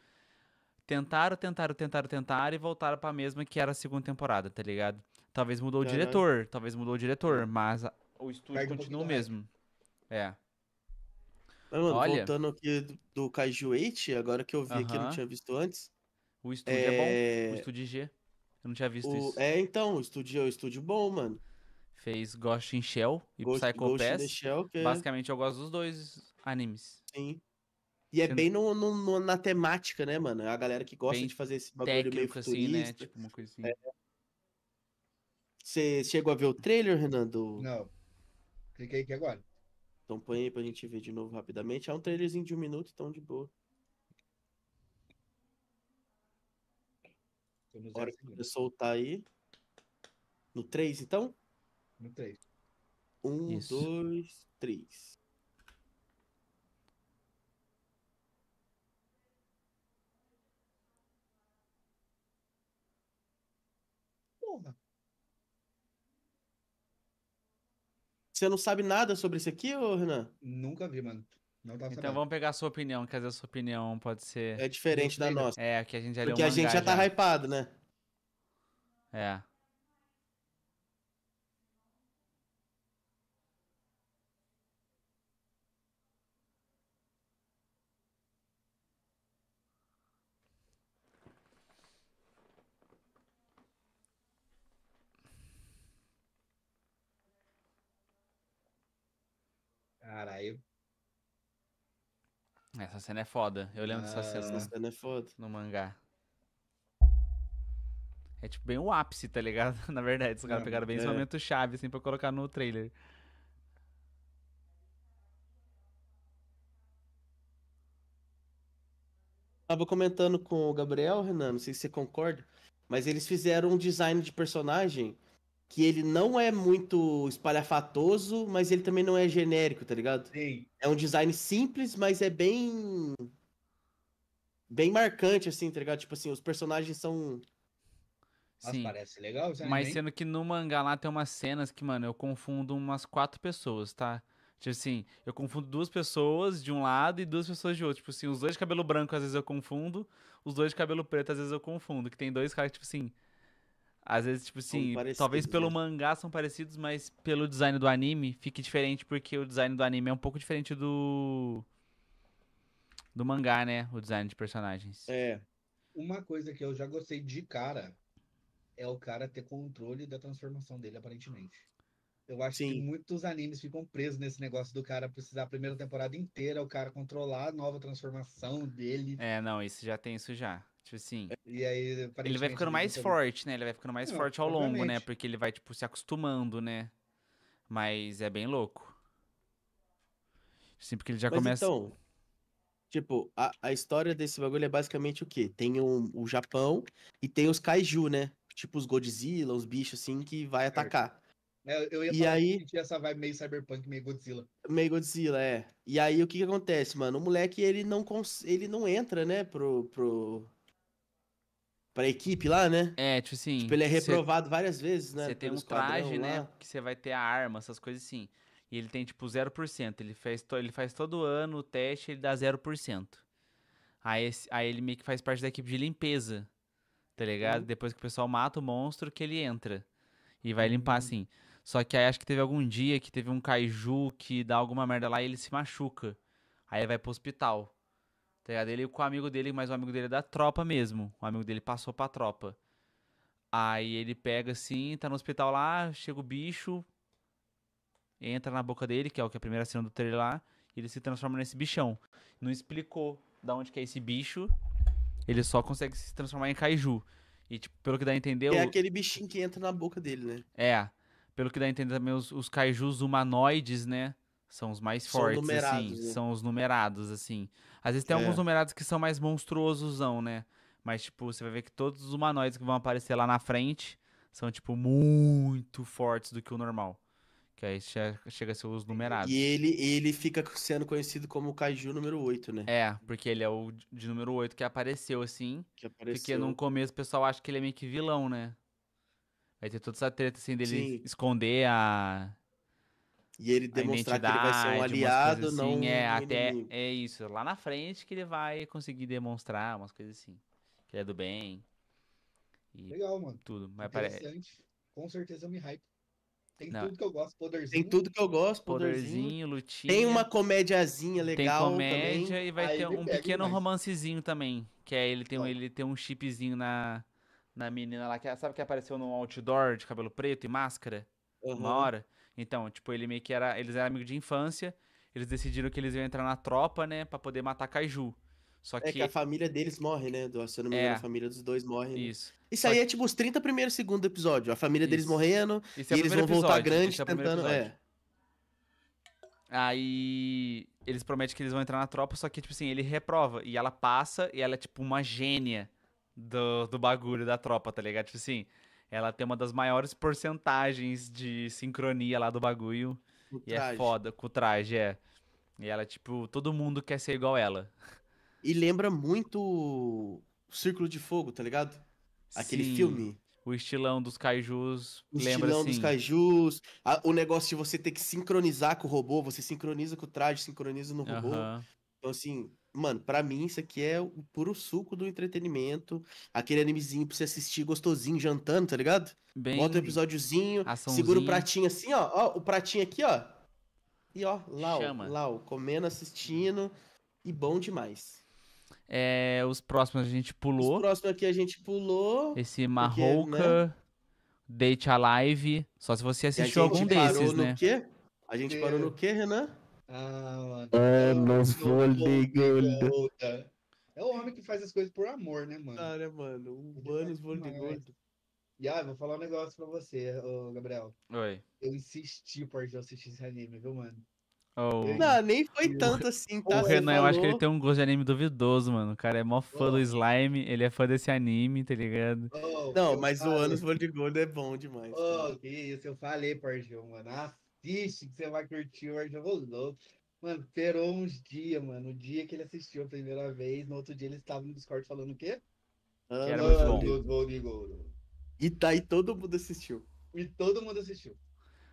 tentaram, tentaram, tentaram, tentaram e voltaram pra mesma que era a segunda temporada, tá ligado? Talvez mudou o diretor, talvez mudou o diretor, mas a, o estúdio continua um o mesmo. É. Mas, ah, mano, Olha... voltando aqui do, do Kaiju 8, agora que eu vi uh -huh. que eu não tinha visto antes. O estúdio é, é bom, o estúdio G. Eu não tinha visto o... isso. É, então, o estúdio é estúdio bom, mano. Fez Ghost in Shell e Ghost, Psycho Ghost Pass. Shell, que... É Basicamente, eu gosto dos dois animes. Sim. E é Você bem não... no, no, na temática, né, mano? É a galera que gosta bem de fazer esse bagulho técnico, meio futurista. Assim, né? Tipo, uma coisa assim. É. Você chegou a ver o trailer, Renan? Do... Não. Cliquei aqui agora. Então põe aí pra gente ver de novo rapidamente. É um trailerzinho de um minuto, então de boa. agora no Hora que soltar aí. No 3, então? No 3. 1, 2, 3. Porra. Você não sabe nada sobre isso aqui, ô Renan? Nunca vi, mano. Não dá então vamos pegar a sua opinião, quer dizer, a sua opinião pode ser. É diferente da nossa. É, que a gente já Porque a gente já tá já. hypado, né? É. Caralho, essa cena é foda. Eu lembro ah, dessa cena. Essa cena é foda. No mangá. É tipo bem o ápice, tá ligado? Na verdade, os caras pegaram bem é. esse momento chave, assim, pra colocar no trailer. Tava comentando com o Gabriel, Renan, não sei se você concorda, mas eles fizeram um design de personagem que ele não é muito espalhafatoso, mas ele também não é genérico, tá ligado? Sim. É um design simples, mas é bem. bem marcante, assim, tá ligado? Tipo assim, os personagens são. Nossa, Sim. parece legal, sabe, Mas hein? sendo que no mangá lá tem umas cenas que, mano, eu confundo umas quatro pessoas, tá? Tipo assim, eu confundo duas pessoas de um lado e duas pessoas de outro. Tipo assim, os dois de cabelo branco às vezes eu confundo, os dois de cabelo preto às vezes eu confundo. Que tem dois caras que, tipo assim, às vezes, tipo assim, talvez pelo né? mangá são parecidos, mas pelo design do anime fique diferente, porque o design do anime é um pouco diferente do. do mangá, né? O design de personagens. É. Uma coisa que eu já gostei de cara é o cara ter controle da transformação dele, aparentemente. Eu acho Sim. que muitos animes ficam presos nesse negócio do cara precisar a primeira temporada inteira, o cara controlar a nova transformação dele. É, não, isso já tem isso já. Tipo assim. É, e aí, ele vai ficando mais também. forte, né? Ele vai ficando mais Não, forte ao obviamente. longo, né? Porque ele vai, tipo, se acostumando, né? Mas é bem louco. Sim, porque ele já Mas começa. Então, tipo, a, a história desse bagulho é basicamente o quê? Tem o o Japão e tem os Kaiju, né? Tipo os Godzilla, os bichos assim que vai atacar. É, eu ia e aí... que essa vibe meio cyberpunk, meio Godzilla. Meio Godzilla, é. E aí o que, que acontece, mano? O moleque ele não, cons... ele não entra, né, pro, pro, pra equipe lá, né? É, tipo assim. Tipo, ele é reprovado cê, várias vezes, né? Você tem um traje, né? Que você vai ter a arma, essas coisas assim. E ele tem, tipo, 0%. Ele faz, ele faz todo ano o teste, ele dá 0%. Aí, esse, aí ele meio que faz parte da equipe de limpeza. Tá ligado? Uhum. Depois que o pessoal mata o monstro, que ele entra. E vai uhum. limpar, assim. Só que aí acho que teve algum dia que teve um kaiju que dá alguma merda lá e ele se machuca. Aí ele vai pro hospital. Tá ligado? Ele com o amigo dele, mas o amigo dele é da tropa mesmo. O amigo dele passou pra tropa. Aí ele pega assim, tá no hospital lá, chega o bicho, entra na boca dele, que é o que é a primeira cena do trailer lá, e ele se transforma nesse bichão. Não explicou da onde que é esse bicho. Ele só consegue se transformar em kaiju. E, tipo, pelo que dá a entender. É o... aquele bichinho que entra na boca dele, né? É. Pelo que dá a entender também, os, os kaijus humanoides, né? São os mais são fortes, assim. Né? São os numerados, assim. Às vezes tem é. alguns numerados que são mais monstruosos, né? Mas, tipo, você vai ver que todos os humanoides que vão aparecer lá na frente são, tipo, muito fortes do que o normal. Que aí chega a ser os numerados. E ele, ele fica sendo conhecido como o Kaiju número 8, né? É, porque ele é o de número 8 que apareceu, assim. Que apareceu. Porque no começo o pessoal acha que ele é meio que vilão, né? Vai ter toda essa treta, assim, dele Sim. esconder a e ele demonstrar que ele vai ser um aliado, assim, não é um até é isso lá na frente que ele vai conseguir demonstrar umas coisas assim que ele é do bem e legal mano tudo mas interessante parece... com certeza eu me hype tem não. tudo que eu gosto, poderzinho. Tem tudo que eu gosto, poderzinho, poderzinho lutinha. Tem uma comédiazinha legal Tem comédia também. e vai Aí ter um pequeno demais. romancezinho também, que é ele tem, um, ele tem um chipzinho na, na menina lá, que é, sabe que apareceu no outdoor de cabelo preto e máscara? Uhum. Uma hora? Então, tipo, ele meio que era. Eles eram amigos de infância. Eles decidiram que eles iam entrar na tropa, né? Pra poder matar Kaiju. Só é que... a família deles morre, né? Se eu não me engano, é. a família dos dois morre. Né? Isso. Isso aí que... é tipo os 30 primeiros segundos do episódio. A família Isso. deles morrendo. Isso é e é eles vão episódio. voltar grande tentando. É. Aí eles prometem que eles vão entrar na tropa, só que, tipo assim, ele reprova. E ela passa e ela é, tipo, uma gênia do, do bagulho da tropa, tá ligado? Tipo assim, ela tem uma das maiores porcentagens de sincronia lá do bagulho. e é foda, com o traje, é. E ela, tipo, todo mundo quer ser igual ela. E lembra muito o Círculo de Fogo, tá ligado? Aquele Sim. filme o estilão dos kaijus o lembra estilão dos kaijus, a, o negócio de você ter que sincronizar com o robô, você sincroniza com o traje, sincroniza no robô. Uhum. Então, assim, Mano, pra mim isso aqui é o puro suco do entretenimento. Aquele animezinho pra você assistir gostosinho, jantando, tá ligado? Bem... Bota o um episódiozinho, açãozinho. segura o pratinho assim, ó. Ó, o pratinho aqui, ó. E ó, Lau comendo, assistindo. E bom demais. É, os próximos a gente pulou. Os próximos aqui a gente pulou. Esse Marroca, né? Date Live. Só se você assistiu algum desses, né? A gente parou no é. quê, Renan? Ah, Anos de É, é, é o homem que faz as coisas por amor, né, mano? Cara, mano, o Anos Voldegolda. E ah, vou falar um negócio pra você, ô, Gabriel. Oi. Eu insisti pra eu assistir esse anime, viu, mano? Oh. Não, nem foi tanto assim, tá? O Renan, falou... eu acho que ele tem um gosto de anime duvidoso, mano. O cara é mó fã oh. do slime, ele é fã desse anime, tá ligado? Oh, não, mas falei... o Anos Gold é bom demais. Oh, que isso, eu falei, Porgil, mano. Ah, assiste, que você vai curtir o Arjun Rolou. Mano, esperou uns dias, mano. O dia que ele assistiu a primeira vez, no outro dia ele estava no Discord falando o quê? Ah, que era muito bom. E tá, e todo mundo assistiu. E todo mundo assistiu.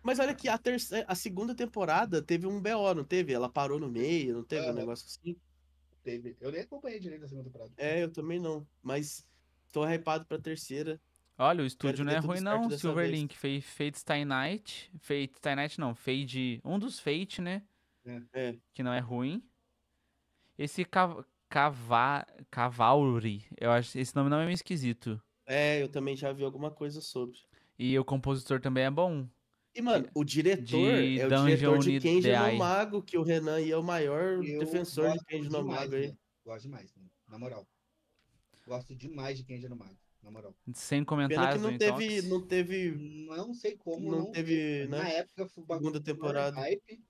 Mas olha que a, terceira, a segunda temporada teve um BO, não teve? Ela parou no meio, não teve ah, um negócio assim? Teve. Eu nem acompanhei direito a segunda temporada. É, eu também não. Mas tô arrepado pra terceira. Olha, o estúdio não é ruim não, Silverlink, fez Fate Stay Night, Fate Stay Night não, Fade, um dos Fate, né? É, é. Que não é ruim. Esse Cav Cava, Cavauri, eu acho, esse nome não é meio esquisito. É, eu também já vi alguma coisa sobre. E o compositor também é bom. E, mano, o diretor de é o Dungeon diretor de Kenji no Mago, que o Renan é o maior eu defensor de Kenji no Mago aí. Né? Gosto demais, né? na moral. Gosto demais de Kenji no Mago na moral. Sem comentários. Pena que não teve, não teve, não sei como, não, não teve, né? Na época foi o bagulho segunda temporada. Hype.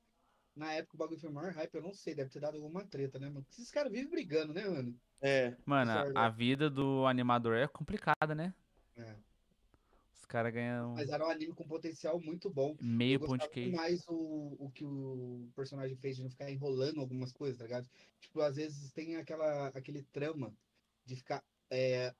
Na época o bagulho foi maior hype, eu não sei, deve ter dado alguma treta, né, mano? Esses caras vivem brigando, né, mano? É. Mano, é a, vida do animador é complicada, né? É. Os caras ganham. Mas era um anime com potencial muito bom. Meio ponto que. queijo. mais o, o que o personagem fez de não ficar enrolando algumas coisas, tá ligado? Tipo, às vezes tem aquela, aquele trama de ficar é,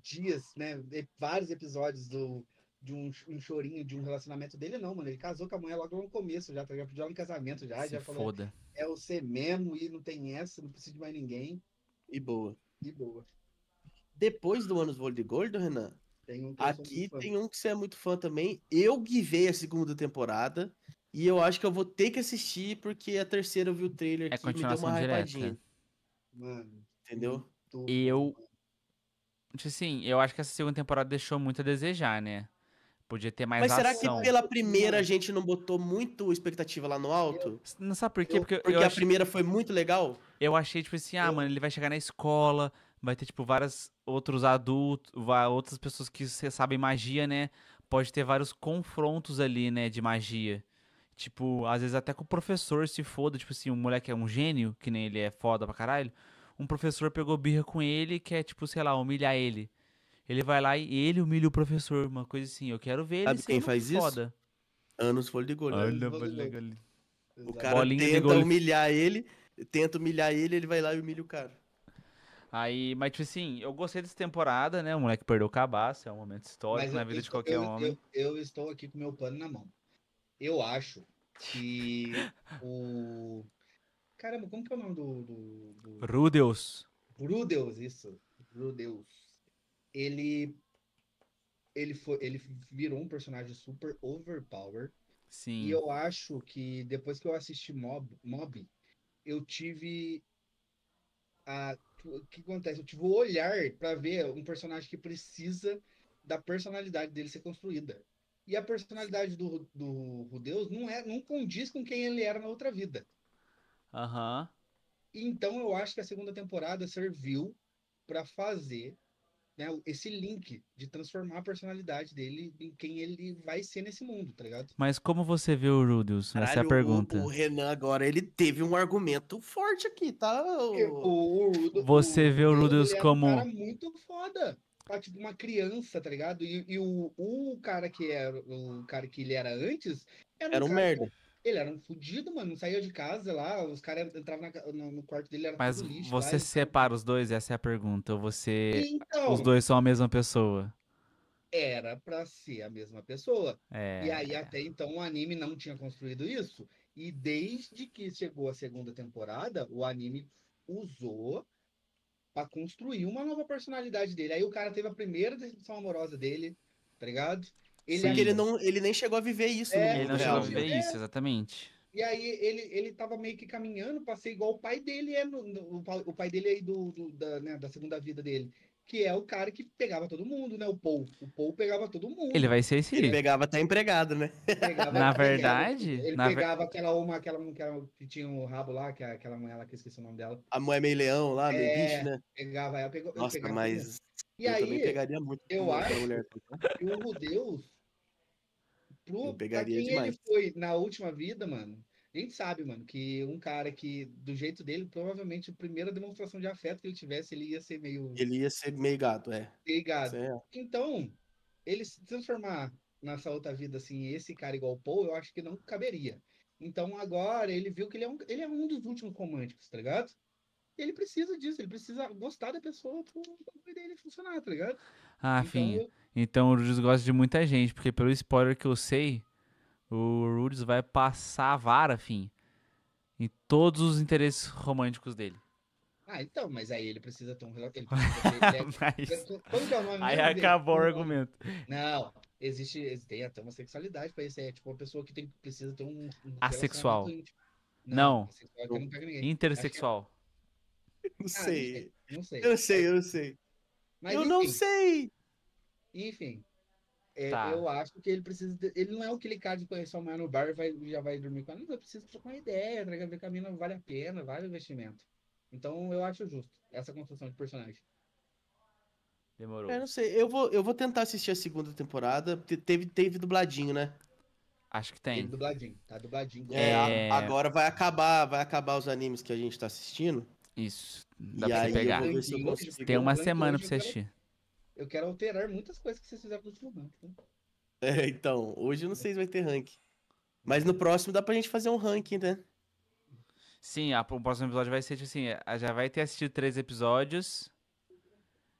dias, né? Vários episódios do, de um, um, chorinho de um relacionamento dele, não, mano. Ele casou com a mulher logo no começo, já, já tá pediu ela em casamento, já, Se já falou. Foda. É você mesmo e não tem essa, não precisa de mais ninguém. E boa. E boa. Depois do Anos World de Renan, tem um aqui tem um que você é muito fã também. Eu guivei a segunda temporada e eu acho que eu vou ter que assistir porque a terceira eu vi o trailer é que me deu uma hypadinha. Mano, entendeu? Eu Tipo Sim, eu acho que essa segunda temporada deixou muito a desejar, né? Podia ter mais Mas será ação. que pela primeira a gente não botou muito expectativa lá no alto? não sabe por quê? Porque, eu, porque eu a achei... primeira foi muito legal. Eu achei, tipo assim, ah, mano, ele vai chegar na escola, vai ter, tipo, vários outros adultos, outras pessoas que sabem magia, né? Pode ter vários confrontos ali, né, de magia. Tipo, às vezes até com o professor se foda, tipo assim, o moleque é um gênio, que nem ele é foda pra caralho um professor pegou birra com ele e quer, é, tipo, sei lá, humilhar ele. Ele vai lá e ele humilha o professor, uma coisa assim. Eu quero ver Sabe quem faz foda. isso? Anos Foligoli. Né? Olha, Foligoli. O cara Bolinha tenta humilhar ele, tenta humilhar ele, ele vai lá e humilha o cara. Aí, mas tipo assim, eu gostei dessa temporada, né? O moleque perdeu o cabaço, é um momento histórico mas na vida estou, de qualquer eu, homem. Eu, eu, estou aqui com meu pano na mão. Eu acho que o, Caramba, como que é o nome do. do, do... Rudeus. Rudeus, isso. Rudeus. Ele. Ele, foi, ele virou um personagem super overpower. Sim. E eu acho que depois que eu assisti Mob, Mob eu tive. A, o que acontece? Eu tive o olhar para ver um personagem que precisa da personalidade dele ser construída. E a personalidade do, do Rudeus não, é, não condiz com quem ele era na outra vida. Aham. Então eu acho que a segunda temporada serviu para fazer né, esse link de transformar a personalidade dele em quem ele vai ser nesse mundo, tá ligado? Mas como você vê o Rudius? Essa é a pergunta. O, o, Renan agora, ele teve um argumento forte aqui, tá? O, o, você vê o Rudius é como. um cara muito foda. Tá, tipo uma criança, tá ligado? E, e o, o cara que era o cara que ele era antes era, um, era um merda. Ele era um fudido, mano, não saía de casa lá, os caras entravam no, no, quarto dele, era Mas lixo, você lá, separa e... os dois? Essa é a pergunta. Ou você. Então, os dois são a mesma pessoa? Era pra ser a mesma pessoa. É... E aí, é. até então, o anime não tinha construído isso. E desde que chegou a segunda temporada, o anime usou para construir uma nova personalidade dele. Aí o cara teve a primeira decepção amorosa dele, tá ligado? Ele Porque ele, não, ele nem chegou a viver isso. É, né, ele não chegou a viver é. isso, exatamente. E aí ele, ele tava meio que caminhando para ser igual o pai dele é no, no, o pai dele aí do, do da, né, da segunda vida dele. Que é o cara que pegava todo mundo, né? O Paul. O Paul pegava todo mundo. Ele vai ser esse. Ele pegava até empregado, né? Pegava, na verdade. ele na pegava ver... aquela uma, aquela uma que, era, que tinha o um rabo lá, que é aquela mulher lá que eu esqueci o nome dela. A mulher meio leão lá, é, meio bicho, né? Pegava ela, pegou. Nossa, pegava mas. E eu aí, também pegaria muito eu acho mulher. Né? que o Rudeus, pro, pra quem demais. ele foi na última vida, mano, a gente sabe, mano, que um cara que, do jeito dele, provavelmente a primeira demonstração de afeto que ele tivesse, ele ia ser meio. Ele ia ser meio gato, é. Meio gato. É. Então, ele se transformar nessa outra vida, assim, esse cara igual o Paul, eu acho que não caberia. Então agora ele viu que ele é um, ele é um dos últimos românticos, tá ligado? ele precisa disso, ele precisa gostar da pessoa pro bagulho dele funcionar, tá ligado? Ah, então, fim. Eu... Então o Rudes gosta de muita gente, porque pelo spoiler que eu sei, o Rudes vai passar a vara, fim, em todos os interesses românticos dele. Ah, então, mas aí ele precisa ter um relacionamento. É mas... É aí acabou dele? o argumento. Não, existe, tem até uma sexualidade pra isso. É tipo uma pessoa que tem, precisa ter um. um Não. não. É Intersexual. Não, sei. eu sei. Não sei. Eu não sei, Mas, eu enfim. não sei. Enfim. É, tá. Eu acho que ele precisa. De... Ele não é aquele cara de conhecer amanhã no bar e vai, já vai dormir com ela. Não, eu preciso trocar uma ideia, tá ver que a mina vale a pena, vale o investimento. Então eu acho justo essa construção de personagem. Demorou. Eu não sei. Eu vou, eu vou tentar assistir a segunda temporada. Teve, teve dubladinho, né? Acho que tem. Teve dubladinho, tá dubladinho. É, é... agora vai acabar, vai acabar os animes que a gente tá assistindo. Isso. Dá e pra você pegar. Tem uma semana pra você então. assistir. Eu quero alterar muitas coisas que vocês fizeram no último banco. Né? É, então, hoje eu não sei se vai ter rank. Mas no próximo dá pra gente fazer um ranking, né? Sim, a, o próximo episódio vai ser tipo assim, já vai ter assistido três episódios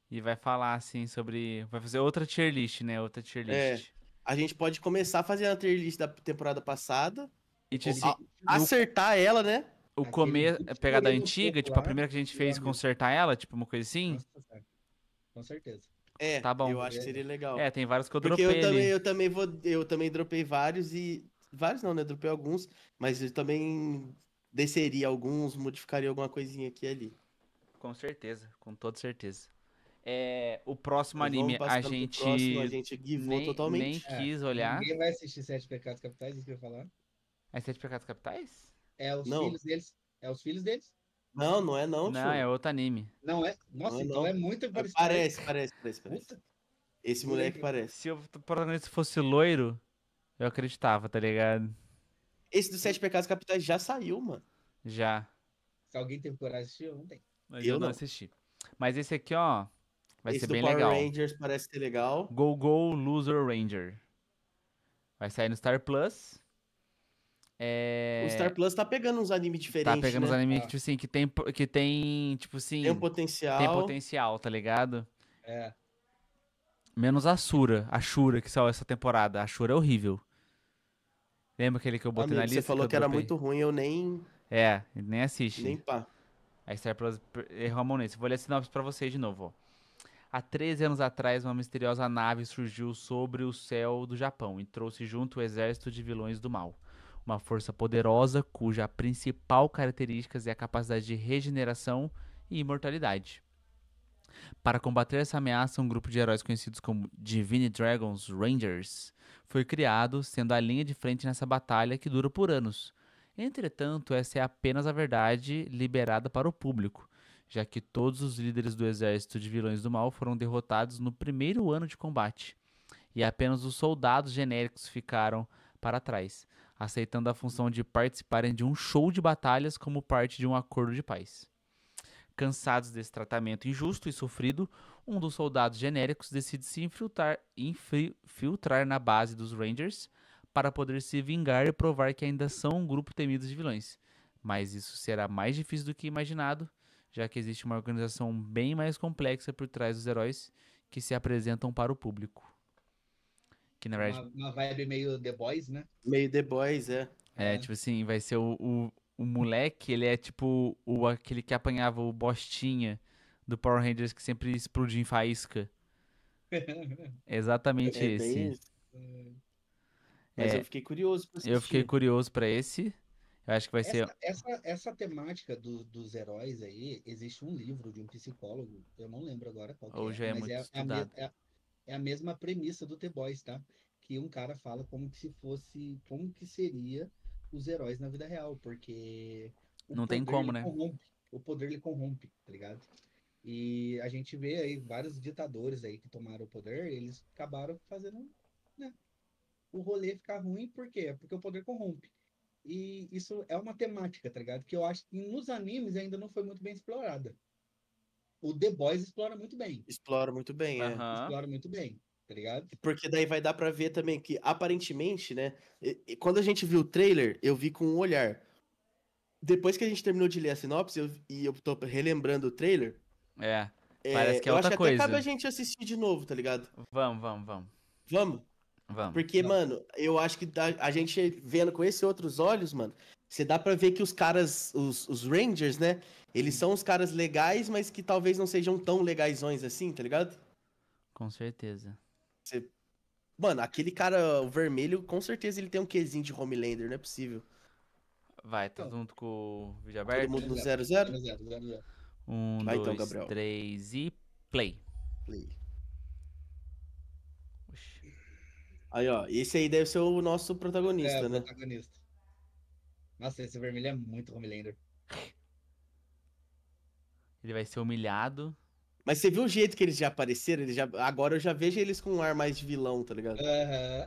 e vai falar assim sobre, vai fazer outra tier list, né? Outra tier é, list. É, a gente pode começar fazendo a tier list da temporada passada, e te, tipo assim, a, no... acertar ela, né? O começo, a pegada antiga, tipo, a primeira que a gente fez, né? consertar ela, tipo, uma coisa assim? Com certeza. É, tá bom. eu acho que seria legal. É, tem vários que eu Porque dropei. Eu também, eu também, vou, eu também dropei vários e. Vários não, né? Dropei alguns, mas eu também desceria alguns, modificaria alguma coisinha aqui e ali. Com certeza, com toda certeza. É, o próximo anime a gente. Próximo, a gente guivou nem, totalmente. Nem quis é, olhar. É, ninguém vai assistir Sete Pecados Capitais, isso que eu ia falar. É Sete Pecados Capitais? É os não. filhos deles? É os filhos deles? Não, não é não, Não, é outro anime. Não é? Nossa, não, é então não. é muito parecido. Parece, parece, parece. parece. Esse moleque parece. Se o fosse loiro, eu acreditava, tá ligado? Esse do Sete Pecados Capitais já saiu, mano. Já. Se alguém teve coragem de assistir, ontem. Mas eu, eu não assisti. Mas esse aqui, ó, vai esse ser bem Power legal. Rangers parece ser legal. Go Go Loser Ranger. Vai sair no Star Plus. É... O Star Plus tá pegando uns animes diferentes. Tá pegando né? uns animes ah. Tá. que, tipo assim, que tem, que tem, tipo assim. Tem um potencial. Tem potencial, tá ligado? É. Menos a Sura, a Shura que saiu essa temporada. A Shura é horrível. Lembra aquele que eu botei Amigo, na lista? Você falou que, que era muito ruim, eu nem. É, nem assiste. Nem pá. A Star Plus errou a mão nisso. Vou ler a sinopse pra vocês de novo, ó. Há 13 anos atrás, uma misteriosa nave surgiu sobre o céu do Japão e trouxe junto o exército de vilões do mal uma força poderosa cuja principal característica é a capacidade de regeneração e imortalidade. Para combater essa ameaça, um grupo de heróis conhecidos como Divine Dragons Rangers foi criado, sendo a linha de frente nessa batalha que dura por anos. Entretanto, essa é apenas a verdade liberada para o público, já que todos os líderes do exército de vilões do mal foram derrotados no primeiro ano de combate, e apenas os soldados genéricos ficaram para trás aceitando a função de participarem de um show de batalhas como parte de um acordo de paz. Cansados desse tratamento injusto e sofrido, um dos soldados genéricos decide se infiltrar, infiltrar na base dos Rangers para poder se vingar e provar que ainda são um grupo temido de vilões. Mas isso será mais difícil do que imaginado, já que existe uma organização bem mais complexa por trás dos heróis que se apresentam para o público. Que na verdade. Uma, uma, vibe meio The Boys, né? Meio The Boys, é. É, é. tipo assim, vai ser o, o, o, moleque, ele é tipo o, aquele que apanhava o Bostinha do Power Rangers que sempre explodia em faísca. Exatamente é, é, esse. Bem... É. Mas é, eu fiquei curioso pra Eu fiquei curioso pra esse. Eu acho que vai essa, ser. Essa, essa temática do, dos heróis aí, existe um livro de um psicólogo, eu não lembro agora qual Hoje que é, é muito é, estudado. É, é a mesma premissa do The Boys, tá? Que um cara fala como que se fosse, como que seria os heróis na vida real, porque não tem como, né? Corrompe, o poder lhe corrompe, tá ligado? E a gente vê aí vários ditadores aí que tomaram o poder, eles acabaram fazendo, né? O rolê ficar ruim, por quê? Porque o poder corrompe. E isso é uma temática, tá ligado? Que eu acho que nos animes ainda não foi muito bem explorada o The Boys explora muito bem. Explora muito bem, uhum. é. Explora muito bem. Tá ligado? Porque daí vai dar para ver também que, aparentemente, né? Quando a gente viu o trailer, eu vi com um olhar. Depois que a gente terminou de ler a sinopse eu, e eu tô relembrando o trailer. É. é parece é, que é outra coisa. acho que até cabe a gente assistir de novo, tá ligado? Vamos, vamos, vamos. Vamos? Vamos. Porque, vamos. mano, eu acho que a gente vendo com esses outros olhos, mano, você dá para ver que os caras, os, os, Rangers, né? Eles são os caras legais, mas que talvez não sejam tão legaisões assim, tá ligado? Com certeza. Mano, aquele cara o vermelho, com certeza ele tem um quesinho de Homelander, não é possível. Vai, tá todo mundo com o vídeo aberto. Todo mundo no 00? 00, Um, então, dois, três e play. Play. Aí, ó, esse aí deve ser o nosso protagonista, é, né? protagonista. Nossa, esse vermelho é muito Homelander. Ele vai ser humilhado. Mas você viu o jeito que eles já apareceram? Eles já... Agora eu já vejo eles com um ar mais de vilão, tá ligado? Uhum.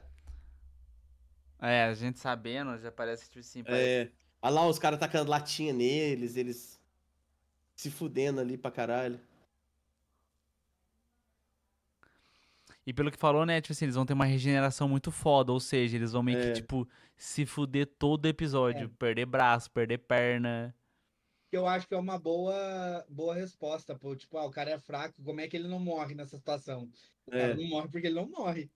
É, a gente sabendo, já parece tipo assim. É. Parece... É. Olha lá, os caras tacando latinha neles, eles se fudendo ali pra caralho. E pelo que falou, né, tipo assim, eles vão ter uma regeneração muito foda, ou seja, eles vão meio é. que, tipo, se fuder todo episódio, é. perder braço, perder perna. Eu acho que é uma boa, boa resposta, pô. Tipo, ah, o cara é fraco, como é que ele não morre nessa situação? É. O cara é. não morre porque ele não morre.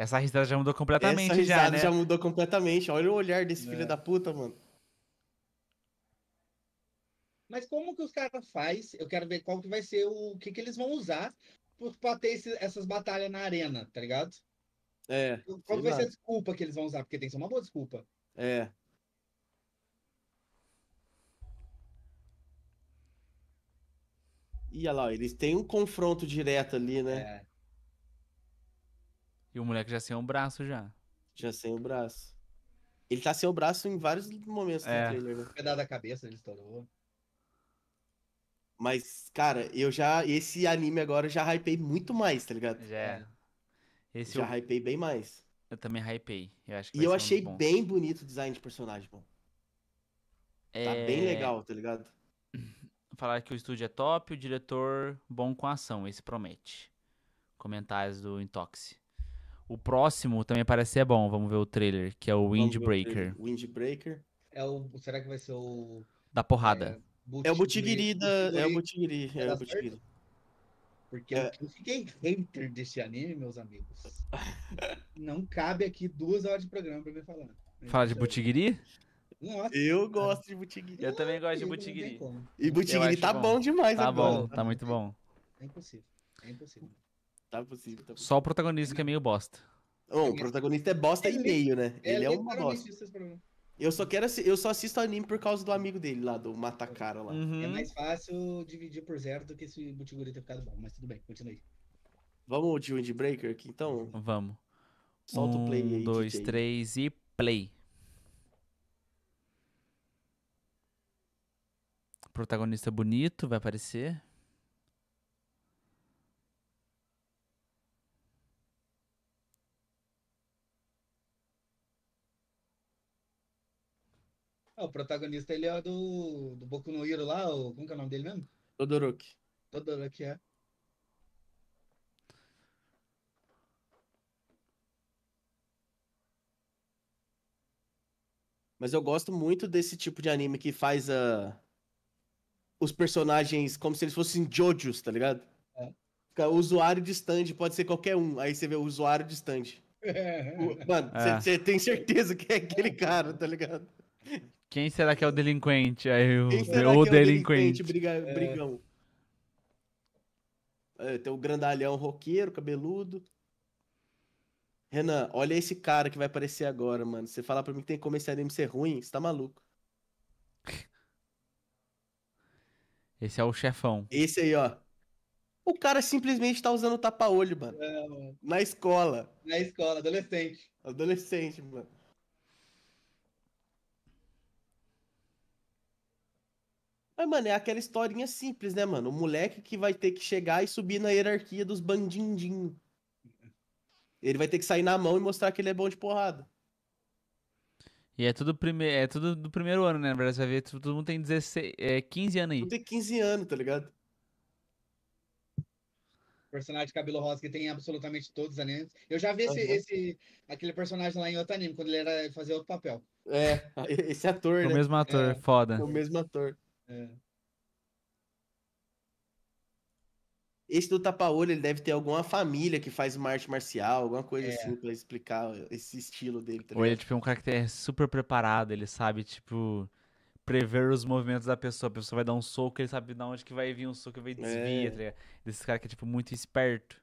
Essa risada já mudou completamente, Essa risada já, né? já mudou completamente. Olha o olhar desse é. filho da puta, mano. Mas como que os caras faz? Eu quero ver qual que vai ser o, o que, que eles vão usar pra ter esse, essas batalhas na arena, tá ligado? É. Qual vai ser a desculpa que eles vão usar? Porque tem que ser uma boa desculpa. É. E olha lá, eles têm um confronto direto ali, né? É. E o moleque já sem o braço já. Já sem o braço. Ele tá sem o braço em vários momentos é. do trailer, né? pedaço da cabeça ele estourou. Mas, cara, eu já. Esse anime agora eu já hypei muito mais, tá ligado? Já. É. Esse já eu... hypei bem mais. Eu também hypei. Eu acho e eu achei bem bonito o design de personagem, bom. Tá é... Tá bem legal, tá ligado? Falar que o estúdio é top, o diretor bom com a ação, esse promete. Comentários do Intox. O próximo também parece ser bom. Vamos ver o trailer, que é o Windbreaker. Windbreaker. É o, será que vai ser o. Da porrada. É, o Butigiri da. É o Butiguiri. É o Butiguiri. É Porque é. eu fiquei hater desse anime, meus amigos. Não cabe aqui duas horas de programa pra me falar. Fala de Butigiri? Nossa, eu gosto de Butigiri. Eu, também gosto de Butigiri. E Butigiri tá bom. bom demais tá agora. Tá bom, tá muito bom. É impossível. É impossível. Tá possível, tá possível. Só o protagonista que é meio bosta. o protagonista é bosta ele, e meio, né? Ele, é ele é uma bosta. Eu só quero eu só assisto anime por causa do amigo dele lá, do Matacara lá. Uhum. É mais fácil dividir por zero do que esse Butiguri ter ficado bom, mas tudo bem, continue. Vamos de Windbreaker aqui então? Vamos. Solta um, o play aí. Um, dois, DJ. três e play. Protagonista bonito, vai aparecer. Ah, o protagonista, ele é do, do Boku no Hero lá, ou como que é o nome dele mesmo? Todoroki. Todoroki, é. Mas eu gosto muito desse tipo de anime que faz a... Ah, os personagens como se eles fossem Jojos, tá ligado? É. O usuário de stand pode ser qualquer um. Aí você vê o usuário de stand. É. Mano, você é. tem certeza que é aquele cara, tá ligado? Quem será que é o delinquente? Aí eu, Quem será o que é delinquente. delinquente, briga, é. brigão. É, tem o grandalhão roqueiro, cabeludo. Renan, olha esse cara que vai aparecer agora, mano. Você falar pra mim que tem que esse anime ser ruim, você tá maluco. Esse é o chefão. Esse aí, ó. O cara simplesmente tá usando tapa-olho, mano. É, mano. Na escola. Na escola, adolescente. Adolescente, mano. Mas, mano, é aquela historinha simples, né, mano? O moleque que vai ter que chegar e subir na hierarquia dos bandindinhos. Ele vai ter que sair na mão e mostrar que ele é bom de porrada. E é tudo, prime... é tudo do primeiro ano, né? Na verdade, você vai ver, todo mundo tem 16... é, 15 anos aí. Tudo tem 15 anos, tá ligado? personagem de cabelo rosa que tem absolutamente todos os animes. Eu já vi esse, uhum. esse, aquele personagem lá em outro anime, quando ele era fazer outro papel. É, esse ator, é o né? O mesmo ator, é, foda. O mesmo ator. É. Esse do tapa-olho, ele deve ter alguma família que faz uma arte marcial, alguma coisa é. assim pra explicar esse estilo dele. Tá Ou ele é tipo um cara que é super preparado, ele sabe, tipo, prever os movimentos da pessoa. A pessoa vai dar um soco, ele sabe de onde que vai vir um soco, ele desvia, é. tá ligado? Desse cara que é, tipo, muito esperto.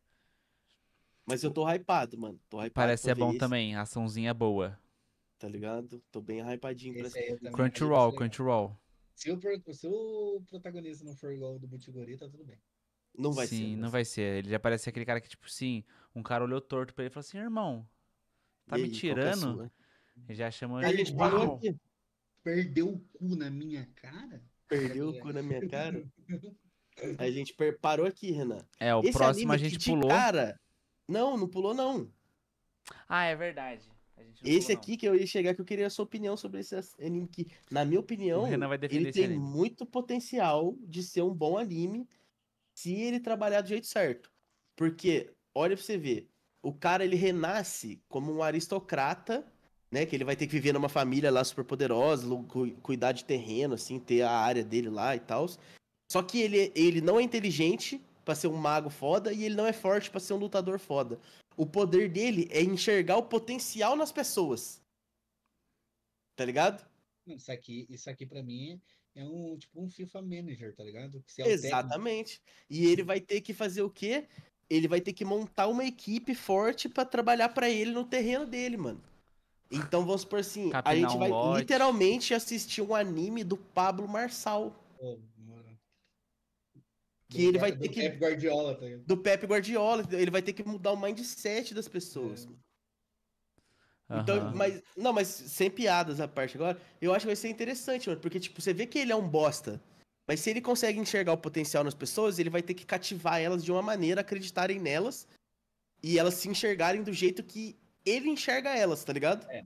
Mas eu tô hypado, mano. Tô hypado Parece ser bom isso. também, açãozinha é boa. Tá ligado? Tô bem hypadinho pra esse. Crunchyroll, Crunchyroll. Se o, se o protagonista não for igual ao do Butigori, tá tudo bem. Não vai sim, ser. Sim, né? não vai ser. Ele já parece aquele cara que, tipo, sim, um cara olhou torto pra ele e falou assim, irmão, tá e me é tirando? É ele já chamou ele parou aqui. Perdeu o cu na minha cara? Perdeu o cu na minha é. cara? a gente parou aqui, Renan. É, o Esse próximo a gente pulou. Cara... Não, não pulou, não. Ah, é verdade. Esse falou, aqui não. que eu ia chegar, que eu queria a sua opinião sobre esse anime, que, na minha opinião, ele tem anime. muito potencial de ser um bom anime se ele trabalhar do jeito certo. Porque, olha pra você ver, o cara ele renasce como um aristocrata, né? Que ele vai ter que viver numa família lá super poderosa, cu cuidar de terreno, assim, ter a área dele lá e tal. Só que ele, ele não é inteligente para ser um mago foda e ele não é forte para ser um lutador foda. O poder dele é enxergar o potencial nas pessoas. Tá ligado? Isso aqui, isso aqui para mim é um tipo um FIFA manager, tá ligado? É Exatamente. Técnico. E ele vai ter que fazer o quê? Ele vai ter que montar uma equipe forte para trabalhar para ele no terreno dele, mano. Então vamos por assim, Capinar a gente um vai lote. literalmente assistir um anime do Pablo Marçal. Oh que do ele vai ter do que. Pep Guardiola, tá ligado? Do Pep Guardiola, ele vai ter que mudar o mindset das pessoas. É. Então, uhum. mas. Não, mas sem piadas a parte agora, eu acho que vai ser interessante, mano. Porque, tipo, você vê que ele é um bosta. Mas se ele consegue enxergar o potencial nas pessoas, ele vai ter que cativar elas de uma maneira, acreditarem nelas. E elas se enxergarem do jeito que ele enxerga elas, tá ligado? É.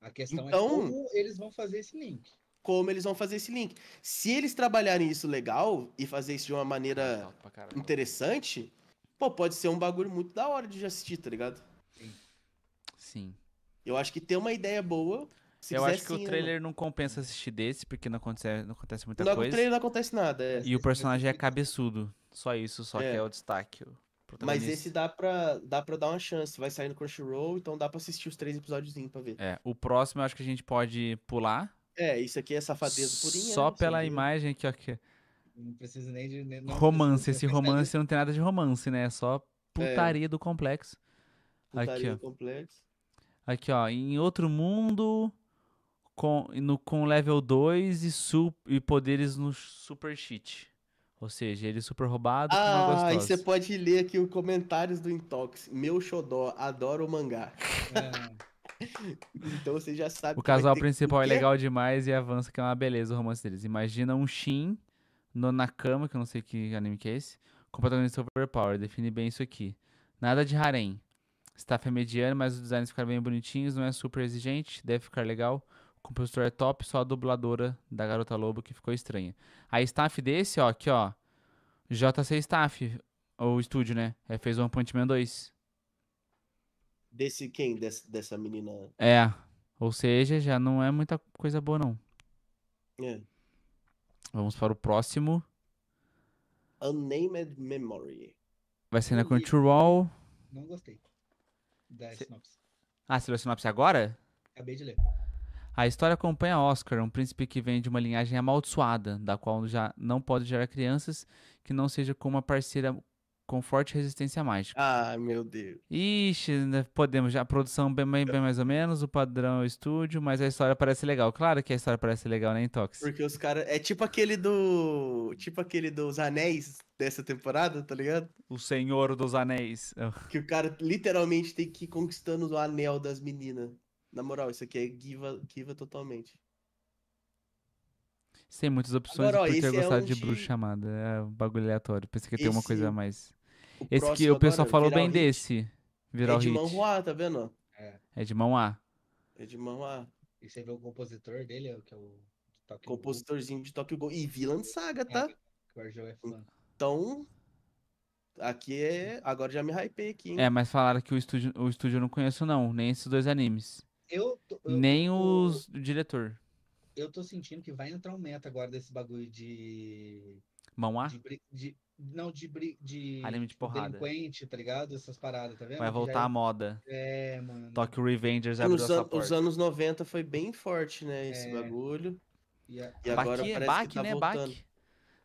A questão é então, é como eles vão fazer esse link como eles vão fazer esse link. Se eles trabalharem isso legal e fazer isso de uma maneira interessante, pô, pode ser um bagulho muito da hora de assistir, tá ligado? Sim. Eu acho que ter uma ideia boa. eu acho que sim, o né, trailer não... não compensa assistir desse, porque não acontece, não acontece muita não, coisa. No trailer não acontece nada. É. E o personagem é cabeçudo. Só isso, só é. que é o destaque. O Mas esse dá pra, dá pra dar uma chance. Vai sair no Crunchyroll, então dá pra assistir os três episódios pra ver. É, o próximo eu acho que a gente pode pular é, isso aqui é safadeza purinha. Só né? pela Sim. imagem aqui, ó. Que... Não precisa nem de. Nem, romance, esse romance não tem nada de romance, né? É só putaria é. do complexo. Putaria aqui, do ó. complexo. Aqui, ó. Em outro mundo. Com, no, com level 2 e, e poderes no super cheat. Ou seja, ele é super roubado ah, e você pode ler aqui os comentários do Intox. Meu xodó, adoro o mangá. É então você já sabe. O é casal principal que... é legal demais e avança, que é uma beleza o romance deles. Imagina um Shin no Nakama, que eu não sei que anime que é esse, com protagonista overpower. Define bem isso aqui. Nada de harem. Staff é mediano, mas os designs ficaram bem bonitinhos, não é super exigente, deve ficar legal. O compositor é top, só a dubladora da Garota Lobo que ficou estranha. A staff desse, ó, aqui, ó. JC Staff, ou estúdio, né? É, fez One Punch Man 2. Desse quem? Des, dessa menina. É. Ou seja, já não é muita coisa boa, não. É. Vamos para o próximo. Unnamed Memory. Vai ser na Crunchyroll. Não gostei. Da sinopse. Ah, você leu a sinopse agora? Acabei de ler. A história acompanha Oscar, um príncipe que vem de uma linhagem amaldiçoada, da qual já não pode gerar crianças que não seja com uma parceira com forte resistência mágica. Ah, meu Deus. Ixi, podemos. A produção bem, bem, mais ou menos, o padrão é o estúdio, mas a história parece legal. Claro que a história parece legal, né, Intox? Porque os caras. É tipo aquele do. Tipo aquele dos anéis dessa temporada, tá ligado? O Senhor dos Anéis. Que o cara literalmente tem que ir conquistando o anel das meninas. Na moral, isso aqui é Giva, Giva totalmente. Sem muitas opções Agora, ó, por ter gostado é de, de bruxa chamada. É um bagulho aleatório. Pensei que ia ter esse... uma coisa mais. O Esse que o pessoal falou bem hit. desse. Viral é de mão A, tá vendo? É. é de mão A. É de mão A. E você vê o compositor dele, é que é o Tokyo Compositorzinho Go. de Tokyo Go. E Villain Saga, é, tá? É, é então, aqui é. Agora já me hypei aqui, hein? É, mas falaram que o estúdio, o estúdio eu não conheço, não. Nem esses dois animes. Eu, tô, eu Nem tô... os... o diretor. Eu tô sentindo que vai entrar um meta agora desse bagulho de. Mão A? De, de... Não, de, de, anime de porrada. delinquente, tá ligado? Essas paradas, tá vendo? Vai voltar é à moda. É, mano. Tokyo Revengers abriu os, os anos 90 foi bem forte, né? É. Esse é... bagulho. E, a... e agora é parece que tá né? voltando. Baque.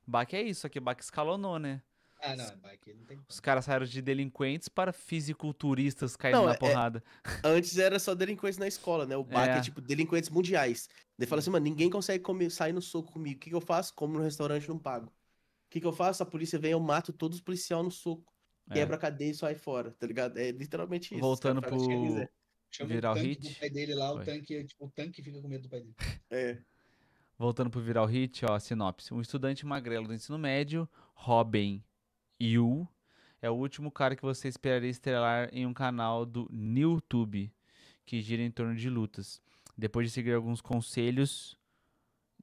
Baki é isso, aqui Baque escalonou, né? Ah, não, Baque não tem Os caras saíram de delinquentes para fisiculturistas caindo não, na é... porrada. Antes era só delinquentes na escola, né? O Baque é, é tipo delinquentes mundiais. Ele fala assim, mano, ninguém consegue comer, sair no soco comigo. O que, que eu faço? Como no restaurante não pago. O que, que eu faço? A polícia vem, eu mato todos os policiais no soco. É. Quebra a cadeia e sai fora, tá ligado? É literalmente isso. Voltando cara, pro viral o hit. pai dele lá, o tanque, tipo, o tanque fica com medo do pai dele. É. Voltando pro viral hit, ó, sinopse. Um estudante magrelo do ensino médio, Robin Yu, é o último cara que você esperaria estrelar em um canal do YouTube que gira em torno de lutas. Depois de seguir alguns conselhos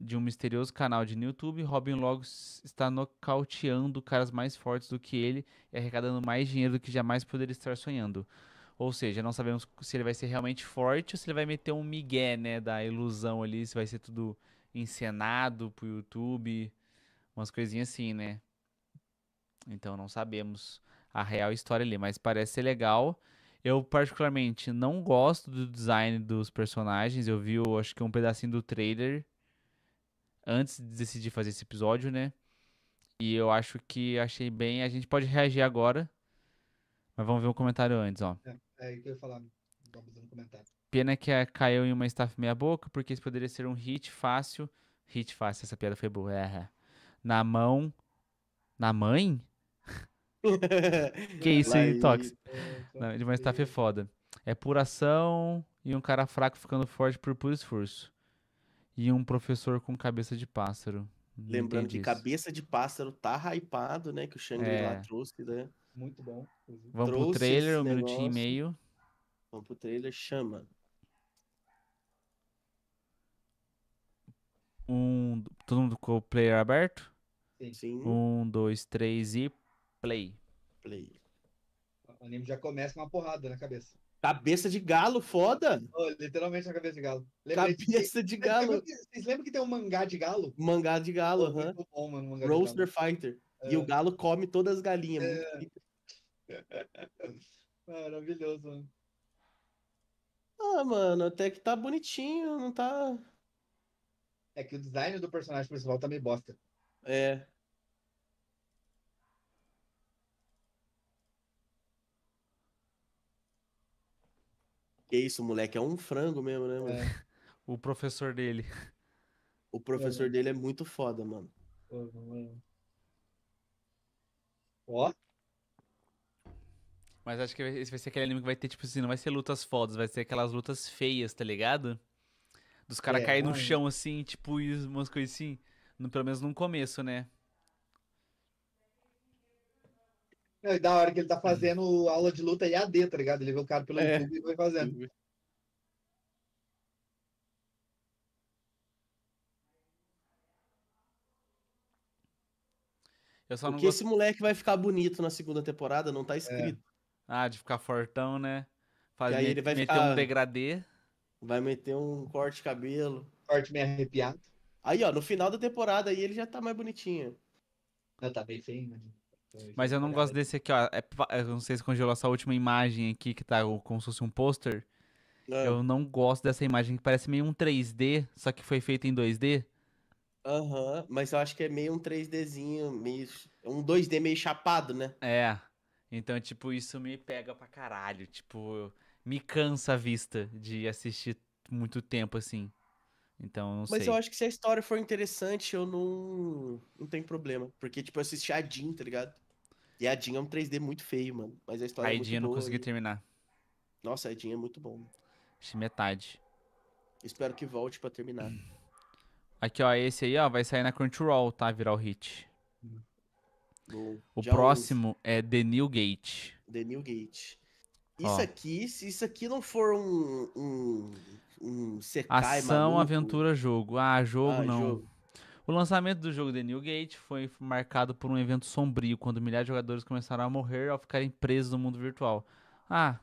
de um misterioso canal de YouTube, Robin logo está nocauteando caras mais fortes do que ele e arrecadando mais dinheiro do que jamais poderia estar sonhando. Ou seja, não sabemos se ele vai ser realmente forte ou se ele vai meter um migué, né, da ilusão ali, se vai ser tudo encenado pro YouTube, umas coisinhas assim, né? Então não sabemos a real história ali, mas parece ser legal. Eu particularmente não gosto do design dos personagens. Eu vi, eu acho que um pedacinho do trailer antes de decidir fazer esse episódio, né? E eu acho que achei bem. A gente pode reagir agora. Mas vamos ver o comentário antes, ó. É, é eu ia falar. Né? Vamos comentário. Pena que é, caiu em uma staff meia boca, porque isso poderia ser um hit fácil. Hit fácil, essa piada foi boa. É. é. Na mão. Na mãe? que isso, hein, Tox? É, de uma staff é foda. É pura ação e um cara fraco ficando forte por puro esforço e um professor com cabeça de pássaro. Não Lembrando que isso. cabeça de pássaro tá hypado, né? Que o Shangri-La é. trouxe, né? Muito bom. Vamos trouxe pro trailer, um minutinho e meio. Vamos pro trailer, chama. Um. Todo mundo com o player aberto? Sim. Um, dois, três e play. Play. O anime já começa com uma porrada na cabeça. Cabeça de galo, foda! Oh, literalmente a cabeça de galo. cabeça de, de galo. Vocês lembram que tem um mangá de galo? Mangá de galo, aham. Oh, Muito bom, mano, Roaster Fighter. É. E o galo come todas as galinhas. É. Maravilhoso, mano. Ah, mano, até que tá bonitinho, não tá. É que o design do personagem principal tá meio bosta. É. Que isso, moleque, é um frango mesmo, né, mano? É. O professor dele. O professor é, dele é muito foda, mano. Ó. Mas acho que esse vai ser aquele anime que vai ter, tipo assim, não vai ser lutas fodas, vai ser aquelas lutas feias, tá ligado? Dos caras é, cair no ah, é. chão assim, tipo, umas coisas assim. No, pelo menos no começo, né? da hora que ele tá hum. fazendo aula de luta e AD, tá ligado? Ele vê o cara pelo é. YouTube e vai fazendo. Uhum. Eu só Porque não esse moleque vai ficar bonito na segunda temporada, não tá escrito. É. Ah, de ficar fortão, né? Fazer, e aí ele vai meter ficar... um degradê. Vai meter um corte de cabelo. Corte meio arrepiado. Aí, ó, no final da temporada aí ele já tá mais bonitinho. Já tá bem feio, imagina. Né? Então, mas eu não gosto desse aqui, ó. É, eu não sei se congelou essa última imagem aqui, que tá como se fosse um pôster. É. Eu não gosto dessa imagem, que parece meio um 3D, só que foi feito em 2D. Aham, uhum, mas eu acho que é meio um 3Dzinho, meio. Um 2D meio chapado, né? É. Então, tipo, isso me pega pra caralho. Tipo, me cansa a vista de assistir muito tempo assim. Então, não mas sei. Mas eu acho que se a história for interessante, eu não. Não tem problema. Porque, tipo, eu assisti a Jean, tá ligado? E a Jean é um 3D muito feio, mano. Mas a história é a é muito A boa. não consegui e... terminar. Nossa, a Jean é muito bom. Achei metade. Espero que volte pra terminar. Aqui, ó, esse aí, ó, vai sair na Crunchyroll, tá? o hit. Bom, o próximo é The New Gate. The New Gate. Isso ó. aqui, se isso aqui não for um. um, um Ação, maluco, aventura, jogo. Ah, jogo ah, não. Jogo. O lançamento do jogo The Newgate foi marcado por um evento sombrio, quando milhares de jogadores começaram a morrer ao ficarem presos no mundo virtual. Ah,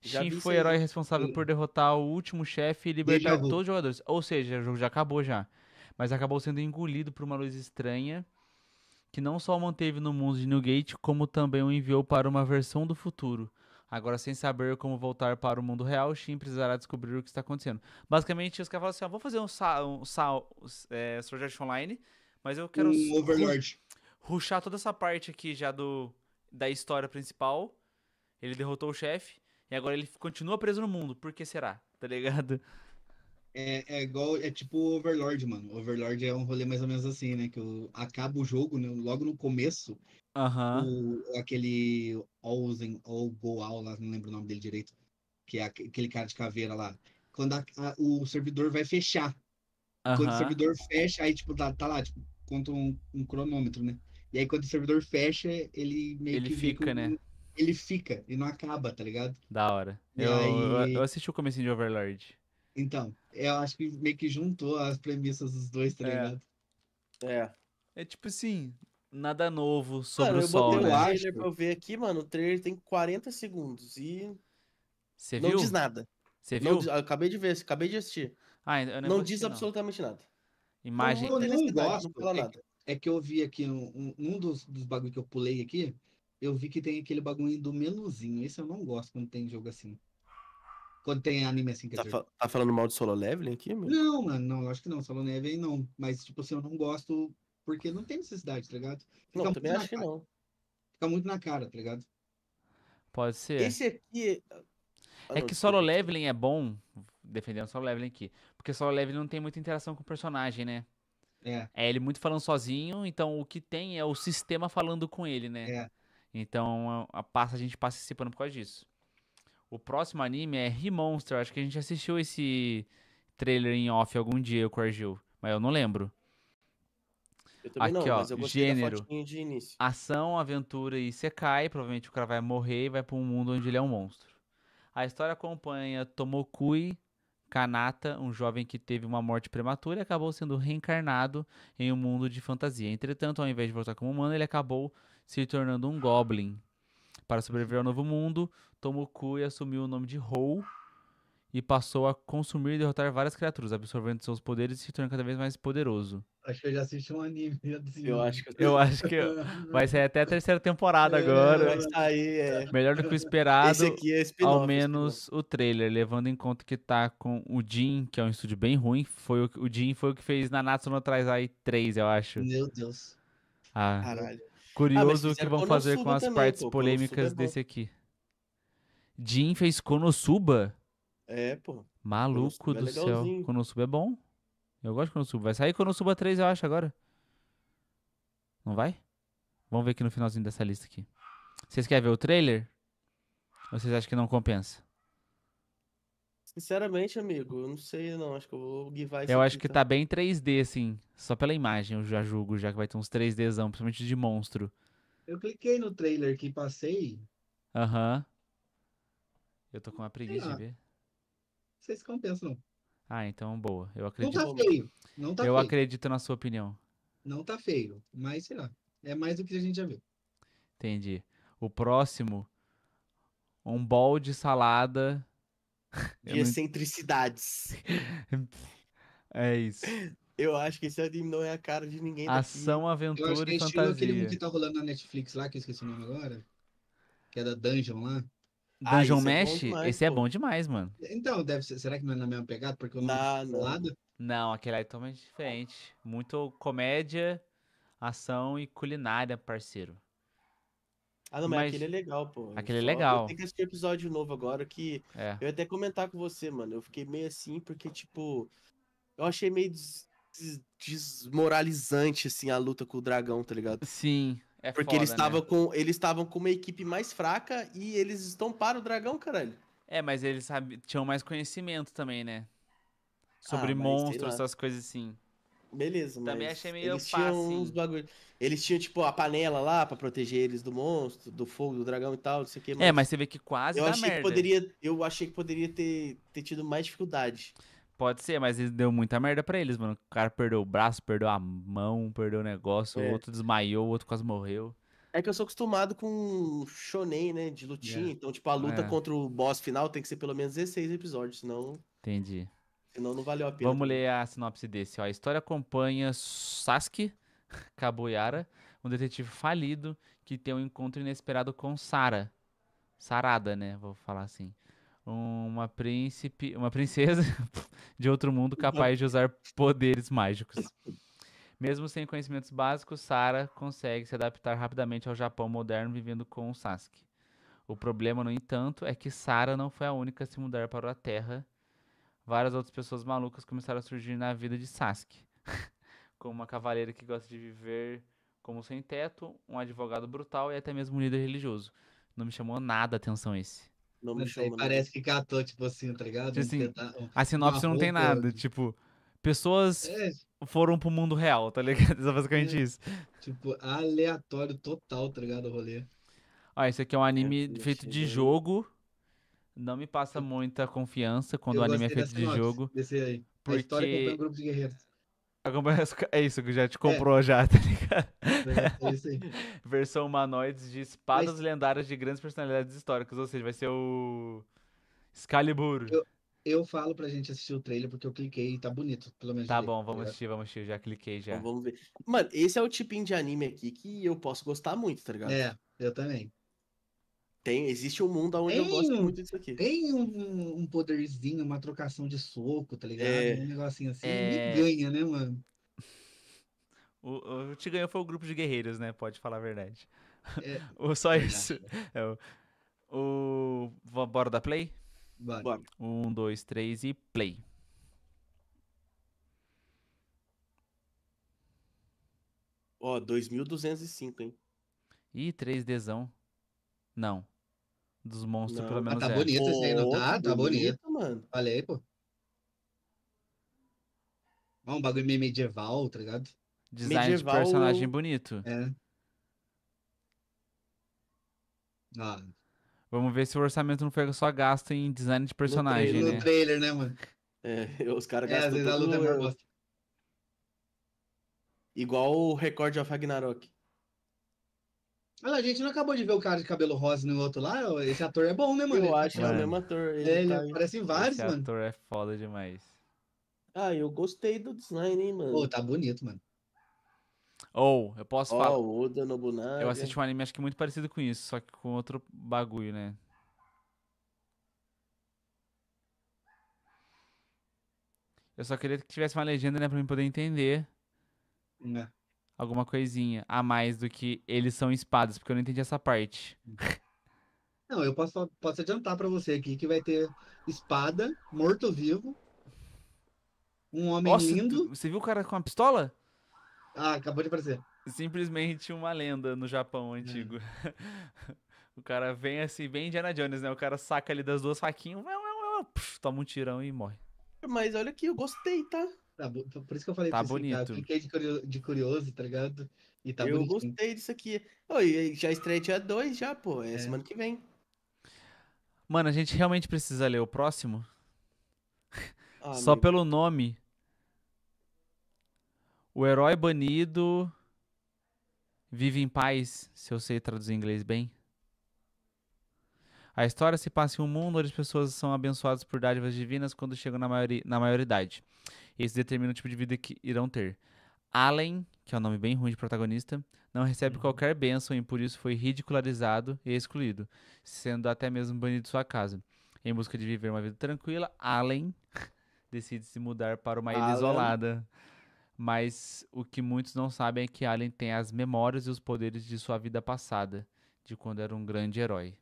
Shin foi herói responsável por derrotar o último chefe e libertar todos os jogadores. Ou seja, o jogo já acabou já. Mas acabou sendo engolido por uma luz estranha que não só o manteve no mundo de Newgate, como também o enviou para uma versão do futuro. Agora, sem saber como voltar para o mundo real, Shin precisará descobrir o que está acontecendo. Basicamente, os caras falam assim: ah, vou fazer um sal, um é, Online, mas eu quero. Um Overlord. Ruxar toda essa parte aqui já do da história principal. Ele derrotou o chefe. E agora ele continua preso no mundo. Por que será? Tá ligado? É, é igual, é tipo Overlord, mano. Overlord é um rolê mais ou menos assim, né? Que eu acabo o jogo, né? Logo no começo, uhum. o, aquele Olsen, ou Goal lá, não lembro o nome dele direito, que é aquele cara de caveira lá. Quando a, a, o servidor vai fechar. Uhum. Quando o servidor fecha, aí, tipo, tá, tá lá, tipo, conta um, um, cronômetro, né? E aí, quando o servidor fecha, ele meio ele que. Ele fica, né? Ele fica, e não acaba, tá ligado? Da hora. Eu, aí... eu assisti o começo de Overlord. Então, eu acho que meio que juntou as premissas dos dois, tá é. ligado? É. É tipo assim, nada novo sobre o sol. Eu botei né? o pra eu ver aqui, mano. O trailer tem 40 segundos e. Você viu? Não diz nada. Você viu? acabei de ver, acabei de assistir. Ah, eu não, não diz não. absolutamente nada. Imagem. Eu não, eu não gosto, não fala é, nada. é que eu vi aqui um, um dos, dos bagulhos que eu pulei aqui. Eu vi que tem aquele bagulho do menuzinho. Esse eu não gosto quando tem jogo assim. Quando tem anime assim que tá, fa tá falando mal de Solo Leveling aqui, mano? Não, mano, não, acho que não. Solo Leveling não. Mas, tipo, se assim, eu não gosto, porque não tem necessidade, tá ligado? Fica não, também acho que não. Fica muito na cara, tá ligado? Pode ser. Esse aqui. Ah, é que Solo Leveling é bom, defendendo Solo Leveling aqui. Porque Solo Leveling não tem muita interação com o personagem, né? É. é ele muito falando sozinho, então o que tem é o sistema falando com ele, né? É. Então a, a, passa, a gente participa participando por causa disso. O próximo anime é He-Monster. Acho que a gente assistiu esse trailer em off algum dia, eu corrigiu. Mas eu não lembro. Eu Aqui, não, ó, gênero. Ação, aventura e Sekai. Provavelmente o cara vai morrer e vai para um mundo onde ele é um monstro. A história acompanha Tomokui Kanata, um jovem que teve uma morte prematura e acabou sendo reencarnado em um mundo de fantasia. Entretanto, ao invés de voltar como humano, ele acabou se tornando um goblin para sobreviver ao novo mundo, Tomoku assumiu o nome de Hou e passou a consumir e derrotar várias criaturas, absorvendo seus poderes e se tornando cada vez mais poderoso. Acho que eu já assisti um anime. Assim. Eu acho que eu, eu acho que vai sair até a terceira temporada é, agora. Vai é. Melhor do que o esperado. Esse aqui é ao menos o trailer, levando em conta que tá com o Jin, que é um estúdio bem ruim. Foi o, o Jin foi o que fez Nanatsu no Taizai 3, eu acho. Meu Deus. Ah. Caralho. Curioso ah, o que vão fazer com as também, partes pô, é polêmicas é desse aqui. Jim fez Konosuba. É, pô. Maluco Konosuba é do é céu. Konosuba é bom. Eu gosto de Konosuba. Vai sair Konosuba 3, eu acho, agora. Não vai? Vamos ver aqui no finalzinho dessa lista aqui. Vocês querem ver o trailer? Ou vocês acham que não compensa? Sinceramente, amigo, eu não sei não, acho que eu vou guivar isso Eu acho que tá, tá bem 3D, assim, só pela imagem eu já julgo, já que vai ter uns 3Dzão, principalmente de monstro. Eu cliquei no trailer que passei. Aham. Eu tô com uma preguiça de ver. Não sei se compensa, não. Ah, então boa. Eu acredito. Não tá feio. Não tá eu feio. acredito na sua opinião. Não tá feio, mas sei lá. É mais do que a gente já viu. Entendi. O próximo, um bol de salada é de excentricidades. é isso. Eu acho que esse anime não é a cara de ninguém daqui. Ação, aventura eu acho que e é fantasia. aquele que tá rolando na Netflix lá, que eu esqueci o nome agora. Que é da Dungeon lá. Ah, Dungeon ah, Mesh? É demais, esse pô. é bom demais, mano. Então, deve ser. Será que não é na mesma pegada? Porque eu não ah, Lado? Não, aquele é totalmente diferente. Muito comédia, ação e culinária, parceiro. Ah, não, mas, mas, aquele é legal, pô. Aquele é legal. tem que assistir episódio novo agora que é. eu ia até comentar com você, mano. Eu fiquei meio assim, porque, tipo, eu achei meio des des desmoralizante, assim, a luta com o dragão, tá ligado? Sim. É porque foda, eles né? estavam né? com eles estavam com uma equipe mais fraca e eles estão para o dragão, caralho. É, mas eles sabe, tinham mais conhecimento também, né? Ah, Sobre ah, monstros, essas coisas assim. Beleza, mas. Também achei meio eles fácil. Tinham uns assim. bagulho... Eles tinham, tipo, a panela lá pra proteger eles do monstro, do fogo, do dragão e tal, não sei o que. É, mas... É, mas você vê que quase eu achei merda. Que poderia, eu achei que poderia ter, ter tido mais dificuldade. Pode ser, mas deu muita merda pra eles, mano. O cara perdeu o braço, perdeu a mão, perdeu o negócio, é. o outro desmaiou, o outro quase morreu. É que eu sou acostumado com shonen, né, de lutinha. Yeah. É. Então, tipo, a luta é. contra o boss final tem que ser pelo menos 16 episódios, senão... Entendi. Senão não valeu a pena. Vamos ler a sinopse desse. Ó. A história acompanha Sasuke Kaboyara, um detetive falido que tem um encontro inesperado com Sara. Sarada, né? Vou falar assim. Uma príncipe, uma princesa de outro mundo capaz de usar poderes mágicos. Mesmo sem conhecimentos básicos, Sara consegue se adaptar rapidamente ao Japão moderno vivendo com o Sasuke. O problema, no entanto, é que Sara não foi a única a se mudar para a Terra várias outras pessoas malucas começaram a surgir na vida de Sasuke. como uma cavaleira que gosta de viver como sem teto, um advogado brutal e até mesmo um líder religioso. Não me chamou nada a atenção esse. Não me chamou. Parece que catou, tipo assim, tá ligado? Tipo assim, tá a sinopse não tem nada. Tipo, pessoas é. foram pro mundo real, tá ligado? É basicamente é. isso. Tipo, aleatório total, tá ligado? O rolê. Ó, esse aqui é um anime é, feito de jogo não me passa muita confiança quando eu o anime é feito de jogo. Desse aí. Porque... A história grupo de guerreiros. É isso que já te é. comprou é. já, tá ligado? É, é isso aí. Versão humanoides de espadas Mas... lendárias de grandes personalidades históricas, ou seja, vai ser o Excalibur. Eu, eu falo pra gente assistir o trailer porque eu cliquei e tá bonito, pelo menos. Tá bom, tá vamos é. assistir, vamos assistir, já cliquei já. Então vamos ver. Mano, esse é o tipinho de anime aqui que eu posso gostar muito, tá ligado? É, eu também. Tem, existe um mundo onde tem, eu gosto muito disso aqui. Tem um, um, poderzinho, uma trocação de soco, tá ligado? É, um negocinho assim. É... Me ganha, né, mano? O, o te ganhou foi o grupo de guerreiros, né? Pode falar a verdade. É, só é isso. É, é o, o, bora dar play? Bora. Um, dois, três e play. Ó, oh, 2.205, hein? Ih, 3Dzão. Não dos monstros, não. pelo menos. Ah, tá é. bonito esse aí, não tá? Tá bonito, mano. Falei, aí, pô. Um bagulho meio medieval, tá ligado? Design medieval... de personagem bonito. É. Ah. Vamos ver se o orçamento não foi só gasto em design de personagem, no trailer, né? No trailer, né, mano? É, os caras é, gastam. É, às vezes a luta é no... é Igual o recorde of Ragnarok. Olha, a gente não acabou de ver o cara de cabelo rosa no outro lá? Esse ator é bom, né, mano? Eu acho que é o mesmo ator. Ele, é, ele tá... aparece em vários, Esse mano. Esse ator é foda demais. Ah, eu gostei do design, hein, mano. Pô, tá bonito, mano. Ou, oh, eu posso oh, falar. Oda Nobunaga. Eu assisti um anime, acho que muito parecido com isso, só que com outro bagulho, né? Eu só queria que tivesse uma legenda, né, pra mim poder entender. Né? alguma coisinha a mais do que eles são espadas, porque eu não entendi essa parte. Não, eu posso, posso adiantar para você aqui que vai ter espada, morto-vivo, um homem Nossa, lindo. Você viu o cara com a pistola? Ah, acabou de aparecer. Simplesmente uma lenda no Japão é. antigo. É. o cara vem assim, bem Indiana Jones, né? O cara saca ali das duas faquinhas, toma um tirão e morre. Mas olha que eu gostei, tá? Tá, por isso que eu falei tá isso, bonito. Assim, tá? fiquei de curioso, de curioso, tá ligado? E tá eu gostei disso aqui. Oi, já estreia dia 2 já, pô. É, é, semana que vem. Mano, a gente realmente precisa ler o próximo? Ah, Só amigo. pelo nome. O herói banido vive em paz, se eu sei traduzir em inglês bem. A história se passa em um mundo onde as pessoas são abençoadas por dádivas divinas quando chegam na, maiori na maioridade e isso determina o tipo de vida que irão ter. Allen, que é um nome bem ruim de protagonista, não recebe uhum. qualquer bênção e por isso foi ridicularizado e excluído, sendo até mesmo banido de sua casa. Em busca de viver uma vida tranquila, Allen decide se mudar para uma ilha Alan. isolada. Mas o que muitos não sabem é que Allen tem as memórias e os poderes de sua vida passada, de quando era um grande herói.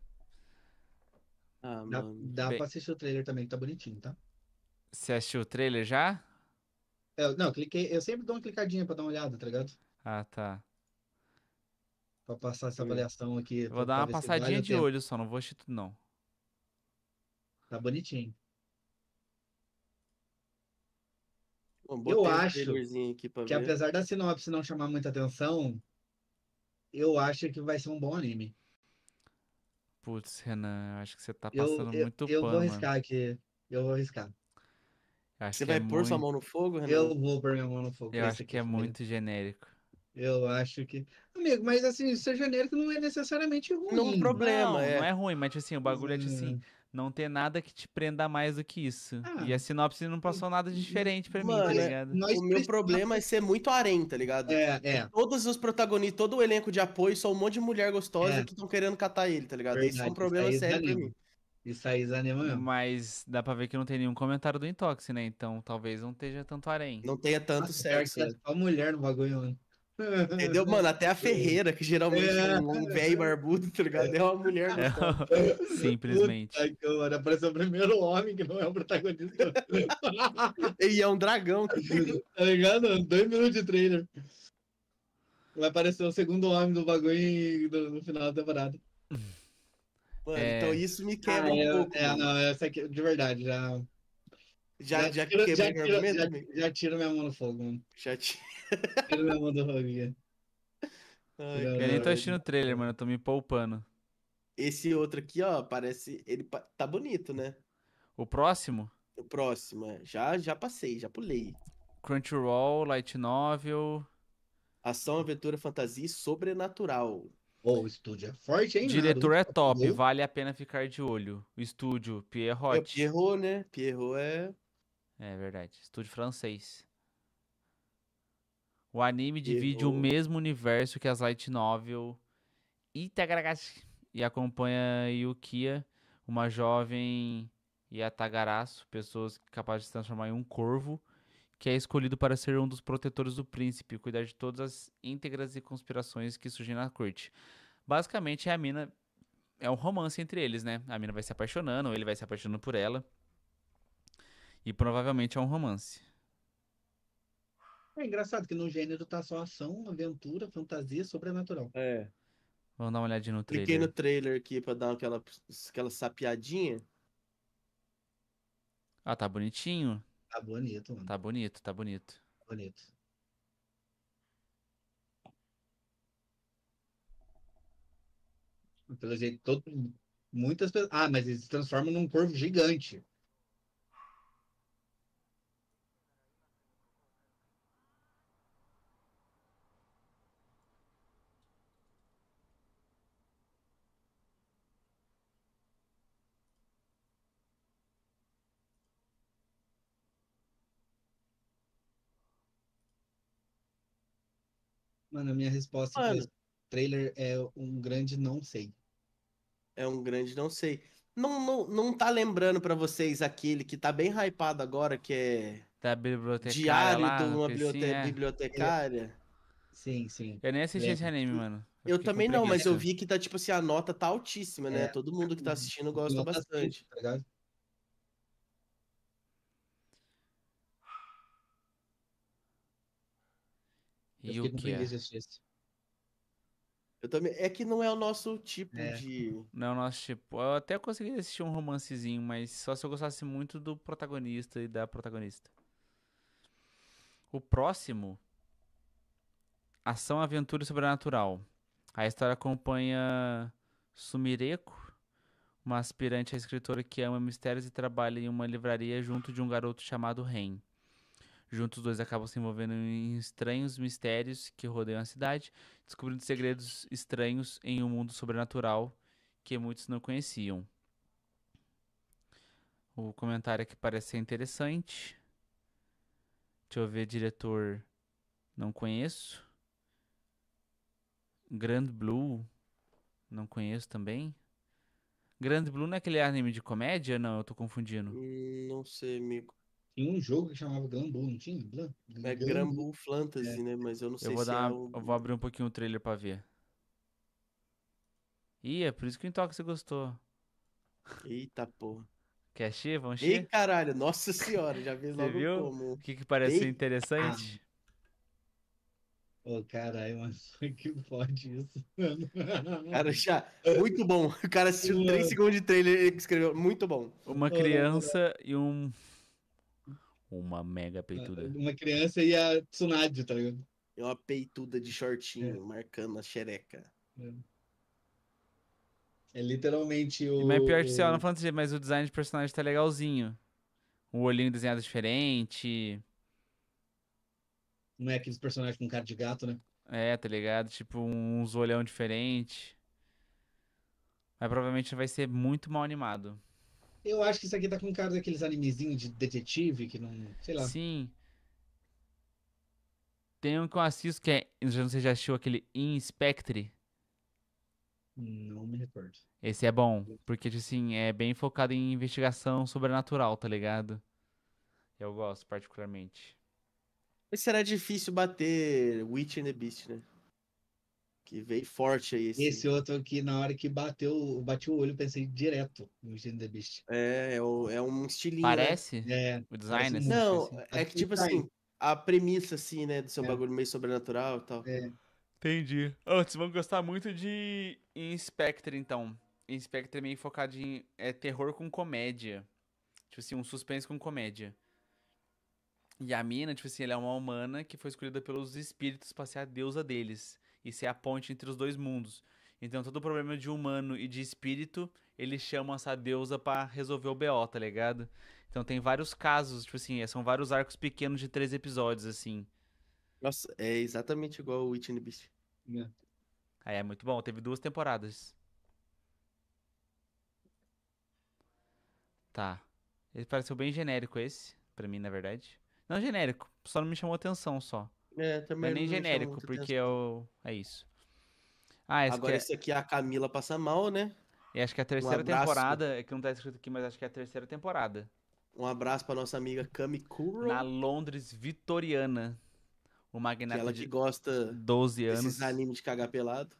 Ah, dá, dá Bem, pra assistir o trailer também, que tá bonitinho, tá? Você assistiu o trailer já? Eu, não, cliquei. Eu sempre dou uma clicadinha pra dar uma olhada, tá ligado? Ah, tá. Pra passar essa avaliação aqui. Vou pra, dar uma passadinha de olho só, não vou assistir tudo, não. Tá bonitinho. Bom, eu acho que apesar da sinopse não chamar muita atenção, eu acho que vai ser um bom anime. Putz, Renan, acho que você tá passando eu, eu, muito eu pano. Eu vou arriscar aqui. Eu vou arriscar. Acho Você é vai é pôr muito... sua mão no fogo, Renan? Eu vou pôr minha mão no fogo. Eu acho que é muito genérico. Eu acho que. Amigo, mas assim, ser genérico não é necessariamente ruim. Não é um problema. Não, é. não é ruim, mas assim, o bagulho é assim, hum. não ter nada que te prenda mais do que isso. Ah, e a sinopse não passou nada de diferente para mim, tá é, ligado? o meu problema é ser muito arém, tá ligado? É, tipo, é. Todos os protagonistas, todo o elenco de apoio, só um monte de mulher gostosa é. que estão querendo catar ele, tá ligado? É Verdade, isso é um problema sério pra mim de saída nenhuma. Mas dá pra ver que não tem nenhum comentário do Intox, né? Então talvez não tenha tanto harém. Não tenha tanto certo? sexo. É só mulher no bagulho, mano. Entendeu, mano? Até a Ferreira, que geralmente é, um velho barbudo, tá ligado? É uma mulher. É. Simplesmente. Puta, mano, apareceu o primeiro homem que não é o protagonista. e é um dragão. Tá, tá ligado? Dois minutos de trailer. Vai aparecer o segundo homem do bagulho no final da temporada. Mano, é... então isso me ah, quebra ah, um eu, pouco. É, não, essa aqui, de verdade, já. Já, já, já tiro, já, meu tiro, argumento, já, já tiro minha mão no fogo, mano. Já tiro. tiro minha mão do fogo, Ai, eu nem tô assistindo o trailer, mano. Eu tô me poupando. Esse outro aqui, ó, parece. Ele tá bonito, né? O próximo? O próximo, é. Já, já passei, já pulei. Crunchyroll, Light Novel. Ação, aventura, fantasia e sobrenatural. Oh, o estúdio é forte, hein? Diretor Naruto? é tá top, Eu... vale a pena ficar de olho. O estúdio, Pierrot. É Pierrot, né? Pierrot é. É verdade. Estúdio francês. O anime divide Pierrot. o mesmo universo que as light novel Itagaragashi e acompanha Yukia, uma jovem Yatagarasu, pessoas capazes de se transformar em um corvo que é escolhido para ser um dos protetores do príncipe, cuidar de todas as íntegras e conspirações que surgem na corte. Basicamente, a mina é um romance entre eles, né? A mina vai se apaixonando, ele vai se apaixonando por ela. E provavelmente é um romance. É engraçado que no gênero tá só ação, aventura, fantasia, sobrenatural. É. Vamos dar uma olhadinha no trailer. Cliquei no trailer aqui pra dar aquela, aquela sapiadinha. Ah, tá bonitinho. Tá bonito, mano. Tá bonito, tá bonito. bonito. Pelo jeito, todo, muitas pessoas. Ah, mas eles se transformam num corvo gigante. Mano, a minha resposta Mano. Esse trailer é um grande não sei. É um grande não sei. Não, não, não tá lembrando para vocês aquele que tá bem hypado agora, que é. Da Diário lá, de uma bibliote... é. bibliotecária. Sim, sim. Eu nem assisti é. esse anime, mano. Eu, eu também não, mas eu vi que tá, tipo assim, a nota tá altíssima, né? É. Todo mundo que tá assistindo gosta bastante. Tá ligado? e o que é? Eu também. É que não é o nosso tipo é. de. Não é o nosso tipo. Eu até consegui assistir um romancezinho, mas só se eu gostasse muito do protagonista e da protagonista. O próximo. Ação, aventura e sobrenatural. A história acompanha Sumireko, uma aspirante a escritora que ama mistérios e trabalha em uma livraria junto de um garoto chamado Ren. Juntos, os dois acabam se envolvendo em estranhos mistérios que rodeiam a cidade, descobrindo segredos estranhos em um mundo sobrenatural que muitos não conheciam. O comentário aqui parece ser interessante. Deixa eu ver, diretor. Não conheço. Grand Blue. Não conheço também. Grand Blue não é aquele anime de comédia? Não, eu tô confundindo. Hum, não sei, amigo. Tinha um jogo que chamava Glambu, não tinha? Blan, é Glambu Fantasy, é. né? Mas eu não sei eu vou se é dar, é Eu vou abrir um pouquinho o trailer pra ver. Ih, é por isso que o Intox você gostou. Eita porra. Quer xê? Vamos xê? Ei, caralho, nossa senhora, já vi logo viu? como. O que que pareceu interessante? Pô, caralho, mas é que pode isso, mano? Cara, já, muito bom. O cara assistiu 3 segundos de trailer e escreveu, muito bom. Uma criança oh, e um uma mega peituda. Ah, uma criança e a Tsunade, tá ligado? É uma peituda de shortinho, é. marcando a xereca. É. é literalmente o. Mas pior que o... se ela não falando assim, mas o design de personagem tá legalzinho. O olhinho desenhado diferente. Não é aqueles personagens com cara de gato, né? É, tá ligado? Tipo, uns olhão diferente. Mas provavelmente vai ser muito mal animado. Eu acho que isso aqui tá com cara daqueles animezinhos de detetive que não. Sei lá. Sim. Tem um que eu assisto que é. Não sei se já assistiu aquele Inspectre. Não me recordo. Esse é bom, porque tipo assim, é bem focado em investigação sobrenatural, tá ligado? Eu gosto particularmente. Mas será difícil bater Witch and the Beast, né? que veio forte aí. Esse, assim. esse outro aqui, na hora que bateu, bati o olho, pensei direto no Gene Beast. É, é, o, é um estilinho. Né? Parece? Né? É, o design. Assim, não, assim. é que tipo tá assim, a premissa, assim, né, do seu é. bagulho meio sobrenatural e tal. É. Entendi. Oh, vocês vão gostar muito de Inspector, então. Inspector é meio focado em é, terror com comédia. Tipo assim, um suspense com comédia. E a mina, tipo assim, ela é uma humana que foi escolhida pelos espíritos para ser a deusa deles e ser a ponte entre os dois mundos. Então, todo problema de humano e de espírito, eles chamam essa deusa para resolver o BO, tá ligado? Então, tem vários casos, tipo assim, são vários arcos pequenos de três episódios, assim. Nossa, é exatamente igual o Witch and Beast. É. é muito bom. Teve duas temporadas. Tá. Ele pareceu bem genérico esse, para mim, na verdade. Não genérico, só não me chamou atenção só. É, também não é nem genérico, porque é, é isso. Ah, essa Agora, é... esse aqui a Camila passa mal, né? E acho que é a terceira um temporada, é que não tá escrito aqui, mas acho que é a terceira temporada. Um abraço pra nossa amiga Cami Kuro. Na Londres vitoriana. O magnata que ela que gosta 12 anos. Esses animes de cagar pelado.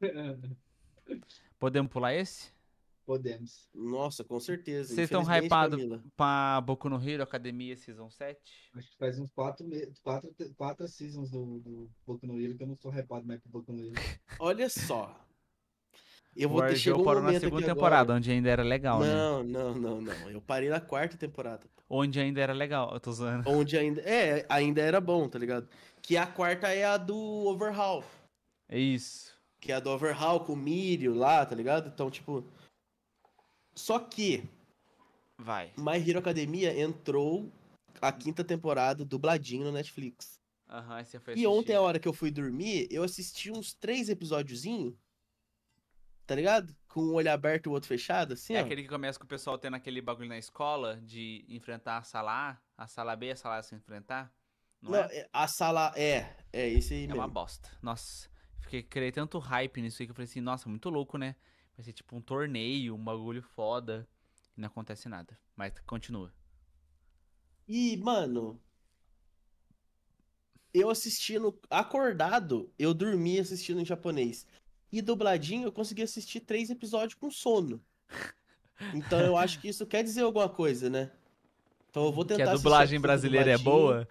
Podemos pular esse? Podemos. Nossa, com certeza. Vocês estão hypados pra Boku no Hero Academia Season 7? Acho que faz uns quatro, quatro, quatro seasons do, do Boku no Hero que eu não estou hypado mais pro Boku no Hero. Olha só. Eu vou deixar o um parou na segunda temporada, agora. onde ainda era legal, né? não, né? Não, não, não, Eu parei na quarta temporada. Onde ainda era legal, eu tô usando. Onde ainda. É, ainda era bom, tá ligado? Que a quarta é a do Overhaul. É isso. Que é a do Overhaul com o Mírio lá, tá ligado? Então, tipo. Só que. Vai. My Hero Academia entrou a quinta temporada dubladinho no Netflix. Aham, uhum, é foi E ontem, a hora que eu fui dormir, eu assisti uns três episódiozinhos. Tá ligado? Com um olho aberto e o outro fechado, assim. É ó. aquele que começa com o pessoal tendo aquele bagulho na escola de enfrentar a sala A, a sala B, a sala A se enfrentar. Não, não é? é a sala é, é esse aí é mesmo. É uma bosta. Nossa, fiquei criei tanto hype nisso aí que eu falei assim, nossa, muito louco, né? Vai ser tipo um torneio, um bagulho foda. E não acontece nada. Mas continua. E, mano. Eu assistindo. Acordado, eu dormi assistindo em japonês. E dubladinho, eu consegui assistir três episódios com sono. Então eu acho que isso quer dizer alguma coisa, né? Então eu vou tentar. Que a dublagem brasileira é boa?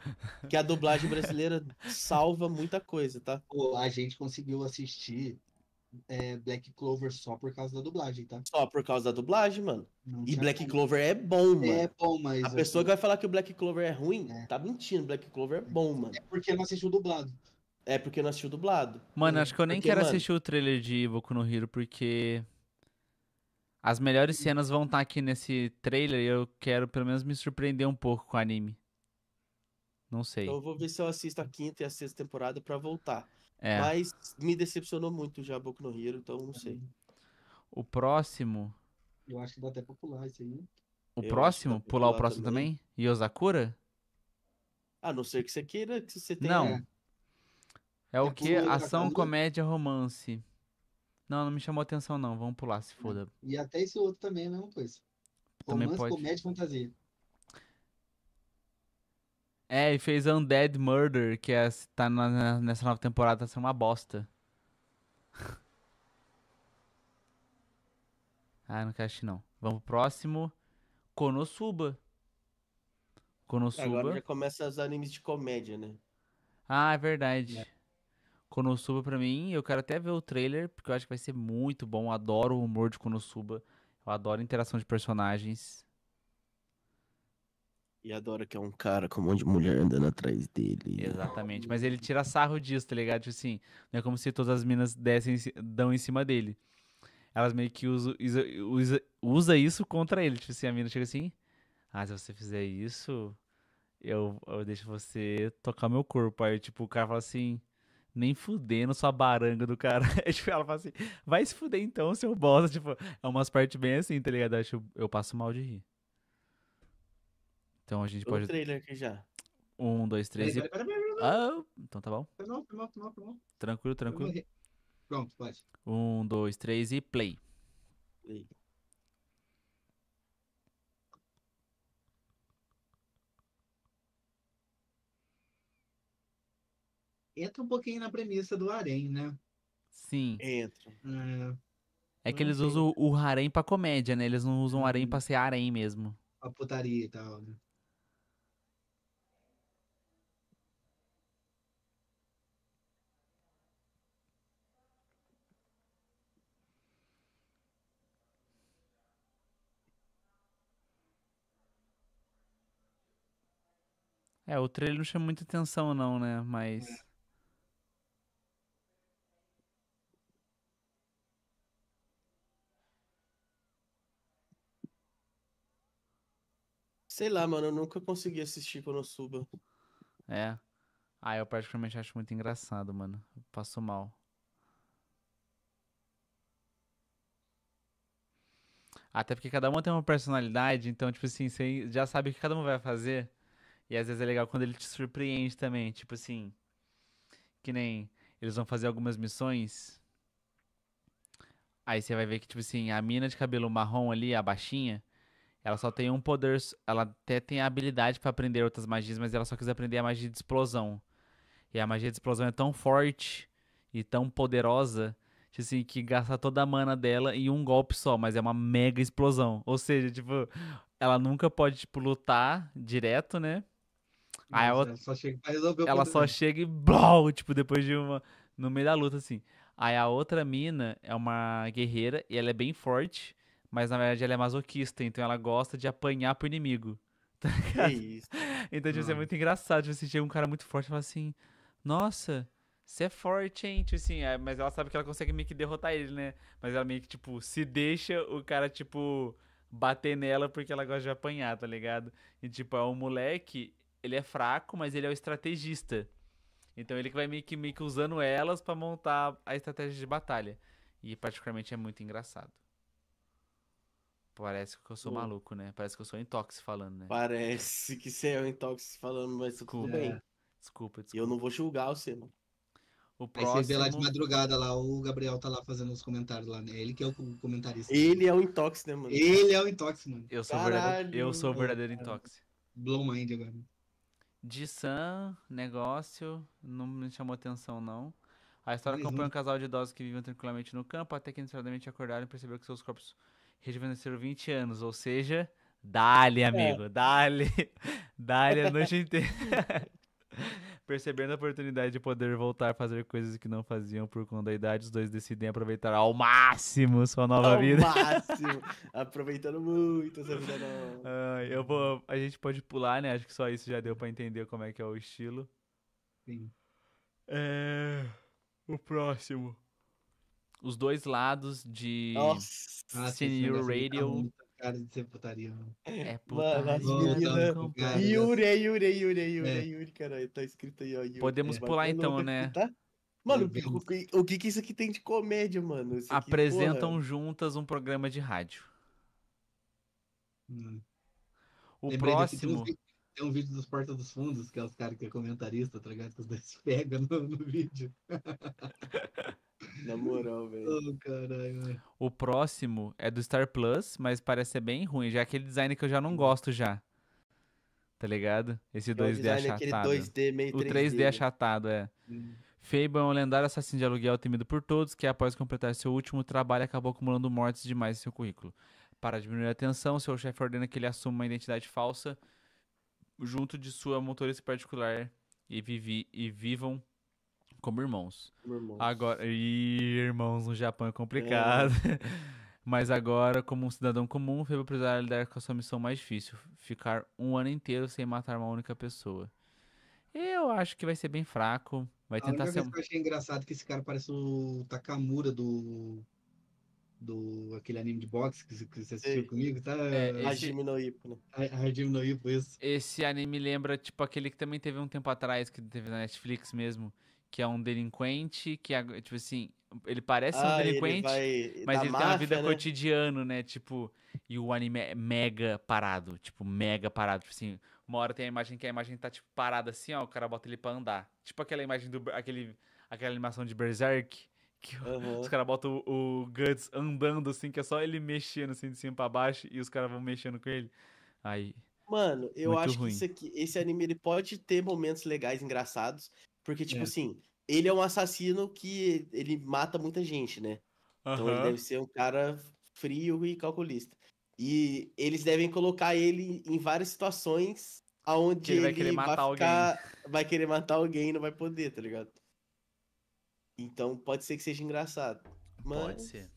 Que a dublagem brasileira salva muita coisa, tá? Pô, a gente conseguiu assistir é, Black Clover só por causa da dublagem, tá? Só por causa da dublagem, mano. Não e Black Clover é bom, mano. É bom, mas. A pessoa que vai falar que o Black Clover é ruim, é. tá mentindo. Black Clover é bom, mano. É porque não assistiu dublado. É porque não assistiu dublado. Mano, acho que eu nem porque, quero mano... assistir o trailer de Boku no Hero, porque. As melhores cenas vão estar tá aqui nesse trailer e eu quero pelo menos me surpreender um pouco com o anime. Não sei. Então eu vou ver se eu assisto a quinta e a sexta temporada para voltar. É. Mas me decepcionou muito já Boku no Hero, então não sei. O próximo. Eu acho que dá até pra pular isso aí. O Eu próximo? Pular, pular, o próximo também? também? Yosakura? A não ser que você queira que você tenha. Não. É, é o tipo, que? Ação, comédia, romance. Não, não me chamou atenção, não. Vamos pular, se hum. foda. E até esse outro também é a mesma coisa. romance, pode... comédia fantasia. É, e fez Undead Murder, que é, tá na, nessa nova temporada, tá sendo uma bosta. ah, não quero não. Vamos pro próximo. Konosuba. Konosuba. Agora já começa os animes de comédia, né? Ah, é verdade. É. Konosuba pra mim, eu quero até ver o trailer, porque eu acho que vai ser muito bom. Eu adoro o humor de Konosuba. Eu adoro a interação de personagens. E adora que é um cara com um monte de mulher andando atrás dele. Exatamente, mas ele tira sarro disso, tá ligado? Tipo assim, não é como se todas as minas dessem, dão em cima dele. Elas meio que usam, usa, usa, usa isso contra ele. Tipo assim, a mina chega assim, ah, se você fizer isso, eu, eu deixo você tocar meu corpo. Aí, tipo, o cara fala assim, nem fudendo sua baranga do cara. tipo, ela fala assim, vai se fuder então, seu bosta. Tipo, é umas partes bem assim, tá ligado? Eu, eu passo mal de rir. Então a gente pode. o trailer aqui já. Um, dois, três e. Ah, então tá bom. tá bom. Tá tá tá tranquilo, tranquilo. Pronto, pode. Um, dois, três e play. Play. entra um pouquinho na premissa do harém, né? Sim. Entra. É, é que eles usam o harém pra comédia, né? Eles não usam o uhum. harém pra ser harém mesmo. A putaria e tal, né? É, o trailer não chama muita atenção, não, né? Mas. Sei lá, mano, eu nunca consegui assistir Konosuba. É. Ah, eu particularmente acho muito engraçado, mano. Eu passo mal. Até porque cada uma tem uma personalidade, então, tipo assim, você já sabe o que cada um vai fazer. E às vezes é legal quando ele te surpreende também, tipo assim, que nem eles vão fazer algumas missões. Aí você vai ver que tipo assim, a mina de cabelo marrom ali, a baixinha, ela só tem um poder, ela até tem a habilidade para aprender outras magias, mas ela só quis aprender a magia de explosão. E a magia de explosão é tão forte e tão poderosa tipo assim, que gasta toda a mana dela em um golpe só, mas é uma mega explosão. Ou seja, tipo, ela nunca pode, tipo, lutar direto, né? Aí ela, ela só chega pra resolver o Ela só dele. chega e blow, tipo, depois de uma. No meio da luta, assim. Aí a outra mina é uma guerreira e ela é bem forte, mas na verdade ela é masoquista, então ela gosta de apanhar pro inimigo. Tá isso. Então, tipo, hum. é muito engraçado. Tipo, você chega um cara muito forte e fala assim: Nossa, você é forte, hein? Tipo assim, é, mas ela sabe que ela consegue meio que derrotar ele, né? Mas ela meio que, tipo, se deixa o cara, tipo, bater nela porque ela gosta de apanhar, tá ligado? E, tipo, é um moleque ele é fraco, mas ele é o estrategista. Então ele que vai meio que, meio que usando elas para montar a estratégia de batalha. E particularmente é muito engraçado. Parece que eu sou maluco, né? Parece que eu sou intox falando, né? Parece que você é o intox falando, mas desculpa. tudo bem. É. Desculpa, desculpa. Eu não vou julgar você, mano. O próximo... Aí você vê lá de madrugada lá, o Gabriel tá lá fazendo os comentários lá, né? Ele que é o comentarista. Ele é o intox, né, mano? Ele é o intox, mano. Eu sou verdadeiro, eu sou verdadeiro intox. Blow mind agora de Sam, negócio, não me chamou atenção, não. A história uhum. acompanha um casal de idosos que vivem tranquilamente no campo até que inesperadamente acordaram e perceberam que seus corpos rejuvenesceram 20 anos, ou seja, dali, é. amigo, é. dali, a noite inteira. Percebendo a oportunidade de poder voltar a fazer coisas que não faziam por conta da idade, os dois decidem aproveitar ao máximo sua nova ao vida. Ao máximo! Aproveitando muito essa vida nova. Ah, eu vou, a gente pode pular, né? Acho que só isso já deu para entender como é que é o estilo. Sim. É... O próximo. Os dois lados de Nossa, Senior tá Radio. Tá cara de ser putaria, mano. É putaria. Mano, cara, Yuri, é Yuri, é Yuri, é Yuri, é. é Yuri, caralho. Tá escrito aí, ó. Yuri, Podemos é. pular então, né? Tá? Mano, o, o, que que isso aqui tem de comédia, mano? Aqui, Apresentam porra. juntas um programa de rádio. Hum. O Lembrei próximo... é tem um vídeo dos Porta dos Fundos, que é os caras que é comentarista, tá ligado? Que os dois pegam no, no vídeo. Na moral, velho. Oh, caralho, o próximo é do Star Plus, mas parece ser bem ruim. Já é aquele design que eu já não uhum. gosto já. Tá ligado? Esse é 2D é achatado. 2D, meio 3D. O 3D né? achatado, é. Hum. Fable é um lendário assassino de aluguel temido por todos, que após completar seu último trabalho acabou acumulando mortes demais em seu currículo. Para diminuir a tensão, seu chefe ordena que ele assuma uma identidade falsa junto de sua motorista particular e, vivi, e vivam como irmãos. Como irmãos. Agora, e irmãos no Japão é complicado. É. Mas agora, como um cidadão comum, foi precisar lidar com a sua missão mais difícil: ficar um ano inteiro sem matar uma única pessoa. Eu acho que vai ser bem fraco. Vai a tentar ser. Que eu achei engraçado é que esse cara parece o Takamura do. Do aquele anime de boxe que, você assistiu Ei. comigo, tá? É, esse... Hajime no Ippo, né? Hajime no Ippo, isso. Esse anime lembra, tipo, aquele que também teve um tempo atrás, que teve na Netflix mesmo, que é um delinquente, que é, tipo assim, ele parece ah, um delinquente, ele mas ele máfia, tem uma vida né? cotidiana, né? Tipo, e o anime é mega parado, tipo, mega parado, tipo assim, uma hora tem a imagem que a imagem tá tipo parada assim, ó, o cara bota ele para andar. Tipo aquela imagem do aquele aquela animação de Berserk que uhum. os caras botam o, o Guts andando assim, que é só ele mexendo assim de cima para baixo e os caras vão mexendo com ele. Aí Mano, eu acho ruim. que aqui, esse anime ele pode ter momentos legais, engraçados, porque, tipo é. assim, ele é um assassino que ele mata muita gente, né? Uhum. Então ele deve ser um cara frio e calculista. E eles devem colocar ele em várias situações aonde que ele vai querer ele matar vai ficar... alguém. Vai querer matar alguém e não vai poder, tá ligado? Então pode ser que seja engraçado. Mas... Pode ser.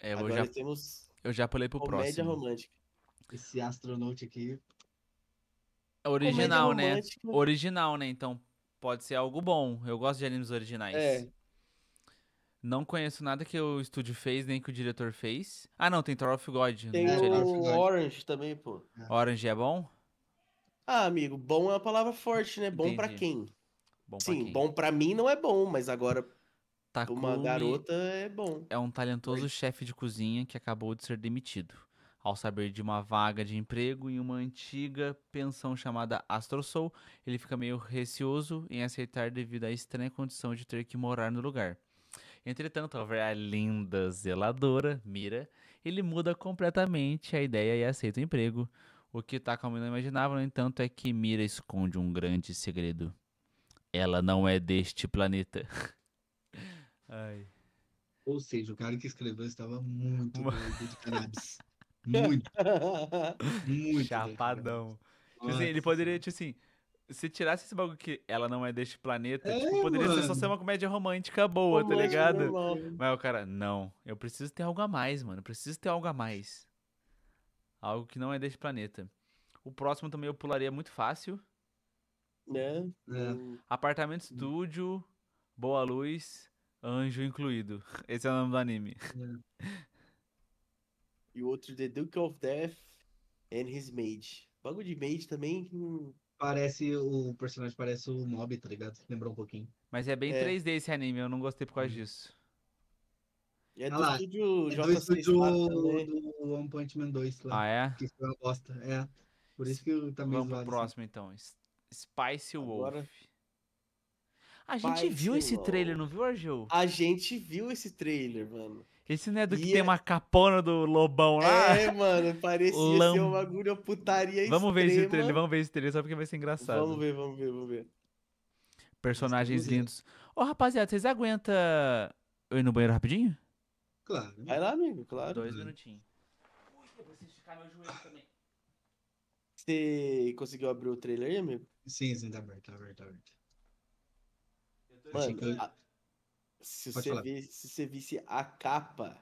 É, eu Agora já... temos. Eu já pulei pro comédia próximo. romântica. Esse astronauta aqui. É original, né? Original, né? Então pode ser algo bom. Eu gosto de animes originais. É. Não conheço nada que o estúdio fez, nem que o diretor fez. Ah, não, tem Tower of God. Né? Tem o Orange também, pô. Orange é bom? Ah, amigo, bom é uma palavra forte, né? Bom para quem? Bom Sim, pra quem? bom para mim não é bom, mas agora Takumi uma garota é bom. É um talentoso chefe de cozinha que acabou de ser demitido. Ao saber de uma vaga de emprego em uma antiga pensão chamada AstroSoul, ele fica meio receoso em aceitar devido à estranha condição de ter que morar no lugar. Entretanto, ao ver a linda zeladora, Mira, ele muda completamente a ideia e aceita o emprego. O que Takami tá não imaginava, no entanto, é que Mira esconde um grande segredo. Ela não é deste planeta. Ai. Ou seja, o cara que escreveu estava muito doido de cannabis. Muito. muito. Chapadão. Tipo assim, ele poderia, tipo assim, se tirasse esse bagulho que ela não é deste planeta, tipo, é, tipo, poderia ser só ser uma comédia romântica boa, tá romântica, tá ligado? Mas o cara, não, eu preciso ter algo a mais, mano. Eu preciso ter algo a mais. Algo que não é deste planeta. O próximo também eu pularia muito fácil. Né? É. Apartamento estúdio, boa luz, anjo incluído. Esse é o nome do anime. É. E o outro, The Duke of Death and His Mage. O bagulho de Mage também. Parece. O personagem parece o Mob, tá ligado? Lembrou um pouquinho. Mas é bem é. 3D esse anime, eu não gostei por causa disso. É do ah, estúdio é do estúdio do One Punch Man 2 lá. Ah, é? Que foi uma bosta, é. Por isso que eu também Vamos pro próximo, então. Spice Agora... Wolf. A gente Spice viu esse Wolf. trailer, não viu, Argel? A gente viu esse trailer, mano. Esse não é do e que é... tem uma capona do lobão lá? É, mano, parecia Lam... ser um bagulho putaria Vamos extrema. ver esse trailer, vamos ver esse trailer só porque vai ser engraçado. Vamos ver, vamos ver, vamos ver. Personagens lindos. Ô, oh, rapaziada, vocês aguentam eu ir no banheiro rapidinho? Claro. Vai lá, amigo, claro. Dois minutinhos. Ui, eu vou meu joelho também. Você conseguiu abrir o trailer aí, amigo? Sim, sim, tá aberto, tá aberto, tá aberto. Mano, se você, visse, se você visse a capa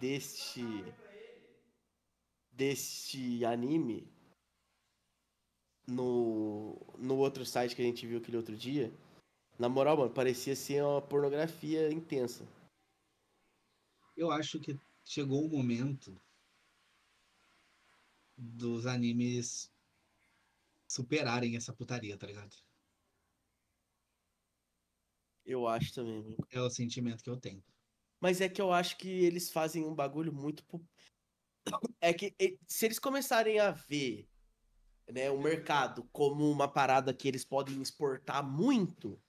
deste deste anime no, no outro site que a gente viu aquele outro dia, na moral, mano, parecia ser uma pornografia intensa. Eu acho que chegou o momento dos animes superarem essa putaria, tá ligado? Eu acho também, É o sentimento que eu tenho. Mas é que eu acho que eles fazem um bagulho muito. É que se eles começarem a ver né, o mercado como uma parada que eles podem exportar muito,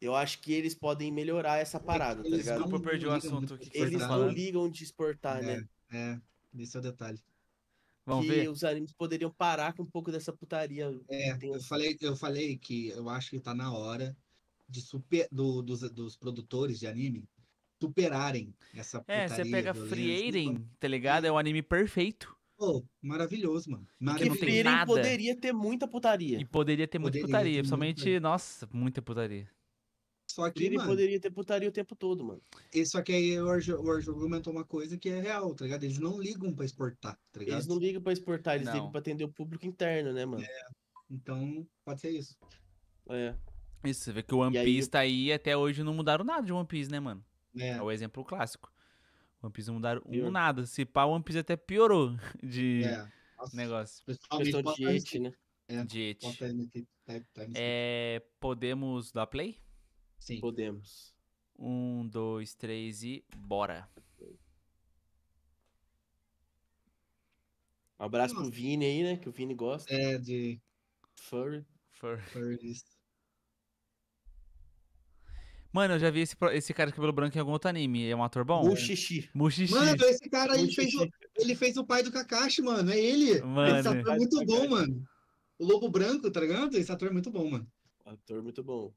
eu acho que eles podem melhorar essa é parada, tá eles tá ligado? Desculpa, eu perdi o assunto. Que que tá eles não ligam de exportar, né? é, né? É, esse é o detalhe. Vamos que ver. os animes poderiam parar com um pouco dessa putaria. É, eu falei, eu falei que eu acho que tá na hora de super, do, dos, dos produtores de anime superarem essa É, você pega Frieren, tá ligado? É um anime perfeito. Pô, maravilhoso, mano. Maravilhoso. Que Frieren poderia ter muita putaria. E poderia ter muita putaria, principalmente, nossa, muita putaria. Só que, Frieren mano, poderia ter putaria o tempo todo, mano. E só que aí o Arjo argumentou uma coisa que é real, tá ligado? Eles não ligam pra exportar, tá ligado? Eles não ligam pra exportar, eles não. ligam pra atender o público interno, né, mano? É. Então, pode ser isso. É. Isso, você vê que o One Piece aí... tá aí até hoje não mudaram nada de One Piece, né, mano? É, é o exemplo clássico. One Piece não mudaram um nada. Se pá, One Piece até piorou de é. Nossa, negócio. Questão de diet, né? É, tá, tá É, podemos dar play? Sim. Podemos. Um, dois, três e bora. Um abraço Nossa. pro Vini aí, né? Que o Vini gosta. É, de... Furry. Furry. Mano, eu já vi esse, esse cara de cabelo branco em algum outro anime. É um ator bom? Mushishi. Mushishi. Mano, esse cara aí fez o, ele fez o pai do Kakashi, mano. É ele. Mano. Esse ator é muito bom, mano. O Lobo Branco, tá ligado? Esse ator é muito bom, mano. Ator muito bom.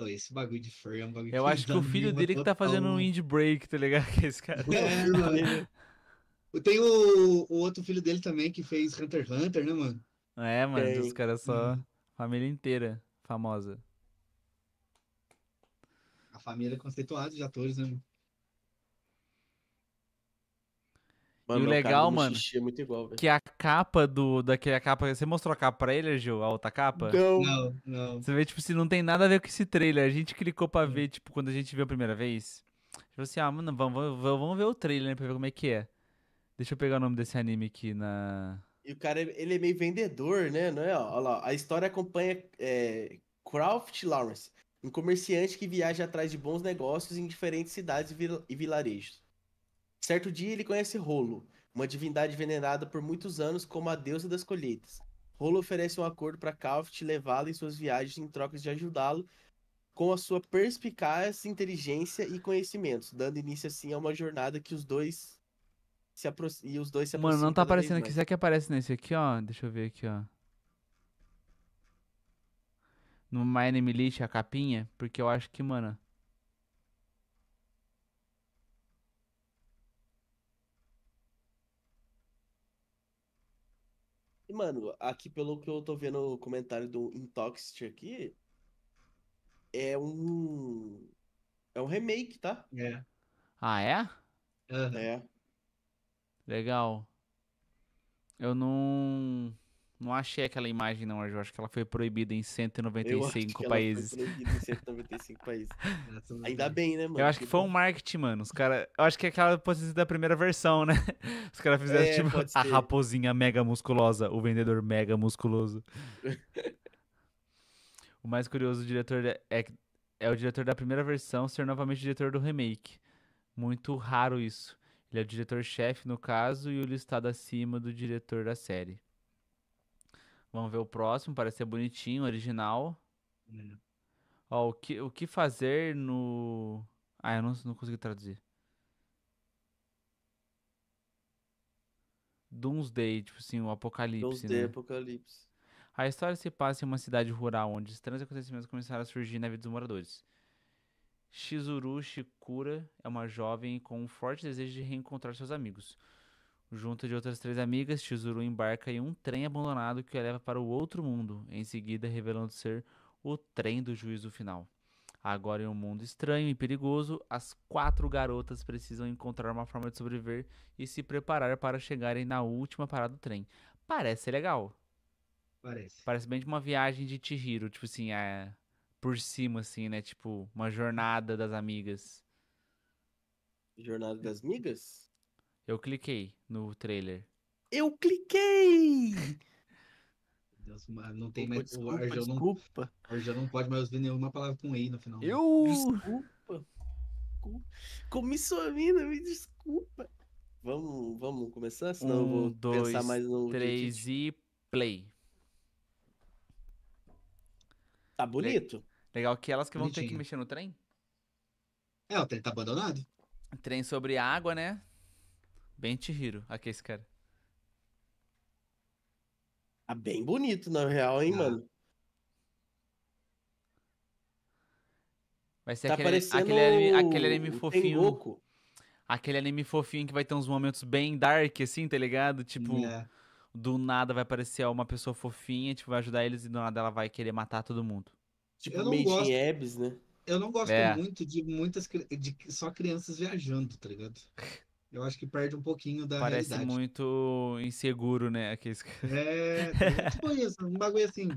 Esse bagulho de fur é um bagulho Eu acho que o filho dele que tá fazendo um break, tá ligado? Que esse cara. É, mano. Tem o, o outro filho dele também que fez Hunter x Hunter, né, mano? É, mano, Tem. os caras só. Hum. Família inteira famosa. A família é conceituada de atores, né? Mano, e o legal, mano, é igual, que a capa do. Daquele, a capa, você mostrou a capa pra ele, Gil? A outra capa? Não. não, não. Você vê, tipo, se não tem nada a ver com esse trailer. A gente clicou pra ver, tipo, quando a gente viu a primeira vez. Tipo assim, ah, mano, vamos, vamos, vamos ver o trailer, né, pra ver como é que é. Deixa eu pegar o nome desse anime aqui na. E o cara, ele é meio vendedor, né? Não é? Olha lá, a história acompanha é, Croft Lawrence, um comerciante que viaja atrás de bons negócios em diferentes cidades e vilarejos. Certo dia, ele conhece Rolo, uma divindade venerada por muitos anos como a deusa das colheitas. Rolo oferece um acordo para Croft levá-lo em suas viagens em troca de ajudá-lo com a sua perspicaz inteligência e conhecimentos, dando início assim a uma jornada que os dois se aproximam. E os dois se aproximam. Mano, não tá aparecendo aqui. Será que aparece nesse aqui, ó? Deixa eu ver aqui, ó. No My Enemy List, a capinha. Porque eu acho que, mano. E, mano, aqui pelo que eu tô vendo o comentário do Intoxit aqui, é um. É um remake, tá? É. Ah, é? Uhum. É. é. Legal. Eu não. Não achei aquela imagem, não, Eu acho que ela foi proibida em 195 países. Ela foi proibida em 195 países. Ainda bem, né, mano? Eu acho que foi um marketing, mano. Os cara Eu acho que é aquela posição da primeira versão, né? Os caras fizeram é, tipo a raposinha mega musculosa, o vendedor mega musculoso. o mais curioso, o diretor é, é, é o diretor da primeira versão ser novamente diretor do remake. Muito raro isso. Ele é o diretor-chefe, no caso, e o listado acima do diretor da série. Vamos ver o próximo, parece ser bonitinho, original. É. Ó, o que, o que fazer no... Ah, eu não, não consegui traduzir. Doomsday, tipo assim, o apocalipse, Doomsday, né? apocalipse. A história se passa em uma cidade rural onde estranhos acontecimentos começaram a surgir na vida dos moradores. Shizuru Shikura é uma jovem com um forte desejo de reencontrar seus amigos. Junto de outras três amigas, Shizuru embarca em um trem abandonado que a leva para o outro mundo, em seguida revelando ser o trem do juízo final. Agora em um mundo estranho e perigoso, as quatro garotas precisam encontrar uma forma de sobreviver e se preparar para chegarem na última parada do trem. Parece legal. Parece. Parece bem de uma viagem de Chihiro, tipo assim, é por cima, assim, né? Tipo, uma jornada das amigas. Jornada das amigas Eu cliquei no trailer. Eu cliquei! Deus, não tem mais desculpa, o Arjão desculpa. não, Arjão não pode mais ouvir nenhuma palavra com E no final. Eu! Né? Desculpa! Comi sua mina, me desculpa! Vamos, vamos começar? Senão um, eu vou dois, pensar mais no. Três e play. Tá bonito? Legal que elas que vão Bonitinho. ter que mexer no trem. É, o trem tá abandonado. Trem sobre água, né? Bem Chihiro, aqui esse cara. Tá bem bonito, na real, hein, ah. mano? Vai ser tá aquele, aquele, anime, aquele anime fofinho. Aquele anime fofinho que vai ter uns momentos bem dark, assim, tá ligado? Tipo, é. do nada vai aparecer uma pessoa fofinha, tipo, vai ajudar eles e do nada ela vai querer matar todo mundo. Tipo, eu não gosto, Abs, né? Eu não gosto é. muito de muitas de só crianças viajando, tá ligado? Eu acho que perde um pouquinho da Parece realidade. muito inseguro, né? Aqueles... É, tipo isso, um bagulho assim,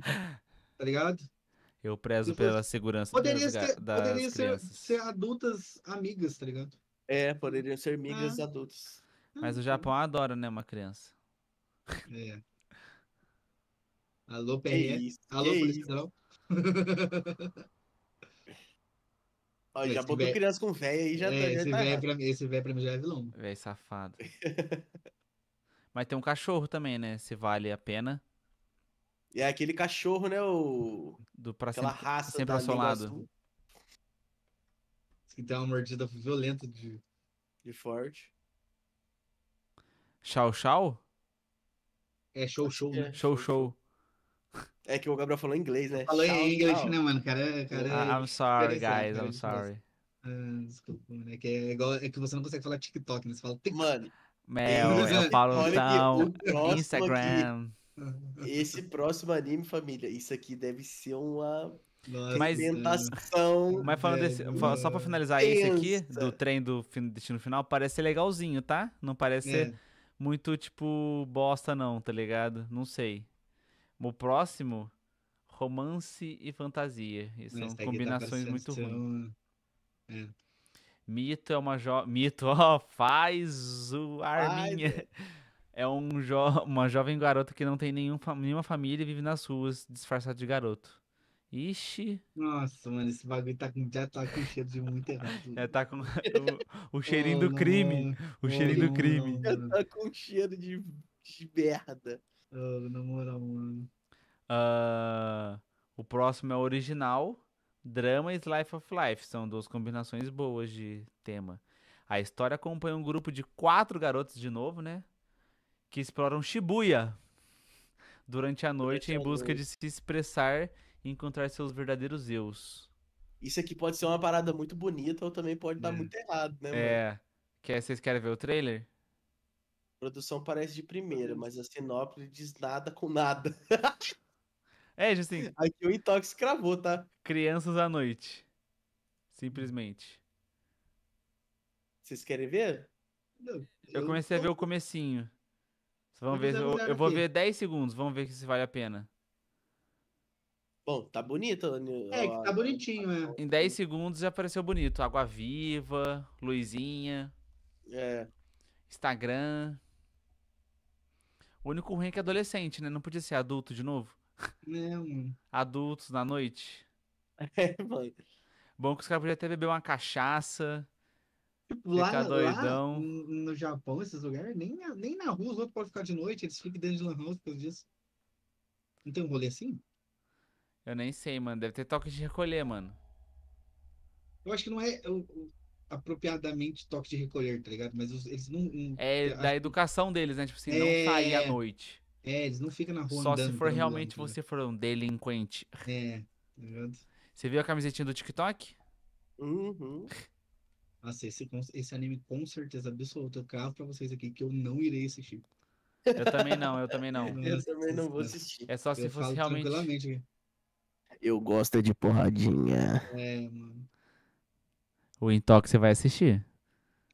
tá ligado? Eu prezo Depois, tipo, pela segurança poderia das, ser, das Poderia ser, ser, adultas amigas, tá ligado? É, poderiam ser amigas é. adultas. Mas o é. Japão adora, né, uma criança. É. Alô, PR. Alô, policial. Ó, já botou véio... criança com velho aí já, tá- é, já esse tá. Véio é pra mim, esse velho é pra mim já é vilão. Velho safado. Mas tem um cachorro também, né? Se vale a pena. E é aquele cachorro, né? O... Do pra Aquela sempre, raça sempre ao seu lado. Que dá uma mordida violenta de. De forte. Chau, chau? É show, show, é, né? Show, show. É que o Gabriel falou em inglês, né? Falou em inglês, né, mano? Cara, cara, ah, I'm é sorry, guys, I'm sorry. Ah, desculpa, mano. É que, é, igual, é que você não consegue falar TikTok, né? Você fala TikTok. Mano, Mel, eu falo então, Instagram. Aqui, esse próximo anime, família, isso aqui deve ser uma nossa, mas, mas falando é, desse, é, só pra finalizar esse aqui, do trem do destino final, parece ser legalzinho, tá? Não parece é. ser muito, tipo, bosta não, tá ligado? Não sei. O próximo, romance e fantasia. E são é combinações tá muito ruins. É. Mito é uma jo... Mito, ó, faz o Arminha. Faz, é. é um jo... uma jovem garota que não tem nenhum nenhuma família e vive nas ruas, disfarçada de garoto. Ixi. Nossa, mano, esse bagulho tá com... já tá com cheiro de muito errado. já é, tá com o, o cheirinho oh, do crime. Não, o cheirinho não, do crime. Não, já tá com cheiro de, de merda. Oh, na moral, mano. Uh, o próximo é original, drama e Life of Life. São duas combinações boas de tema. A história acompanha um grupo de quatro garotos de novo, né? Que exploram Shibuya durante a noite durante em busca noite. de se expressar e encontrar seus verdadeiros eus. Isso aqui pode ser uma parada muito bonita ou também pode é. dar muito errado, né? É. Mano? É. Quer, vocês querem ver o trailer? produção parece de primeira, uhum. mas a sinopse diz nada com nada. é, assim, Aqui o Intox cravou, tá? Crianças à noite. Simplesmente. Vocês querem ver? Eu, eu comecei tô... a ver o comecinho. vamos ver, eu, eu vou ver 10 segundos, vamos ver se vale a pena. Bom, tá bonito. Né? É, tá bonitinho, é. Em 10 segundos já apareceu bonito. Água Viva, Luizinha. É. Instagram. O único ruim é que é adolescente, né? Não podia ser adulto de novo. Não. Mano. Adultos na noite. É, mano. Bom que os caras podiam até beber uma cachaça. Tipo, lá, lá, no Japão, esses lugares, nem na, nem na rua os outros podem ficar de noite, eles ficam dentro de lan house por causa disso. Não tem um rolê assim? Eu nem sei, mano. Deve ter toque de recolher, mano. Eu acho que não é. Eu, apropriadamente toque de recolher, tá ligado? Mas os, eles não, É da educação deles, né? Tipo assim, é... não sair à noite. É, eles não ficam na rua. Só andando, se for realmente você for um delinquente. É, tá ligado? Você viu a camisetinha do TikTok? Uhum. Nossa, esse, esse anime com certeza absoluta. Eu cravo pra vocês aqui que eu não irei assistir. Eu também não, eu também não. Eu, eu também não vou assistir. É só eu se fosse realmente. Eu gosto é de porradinha. É, mano. O Intox você vai assistir.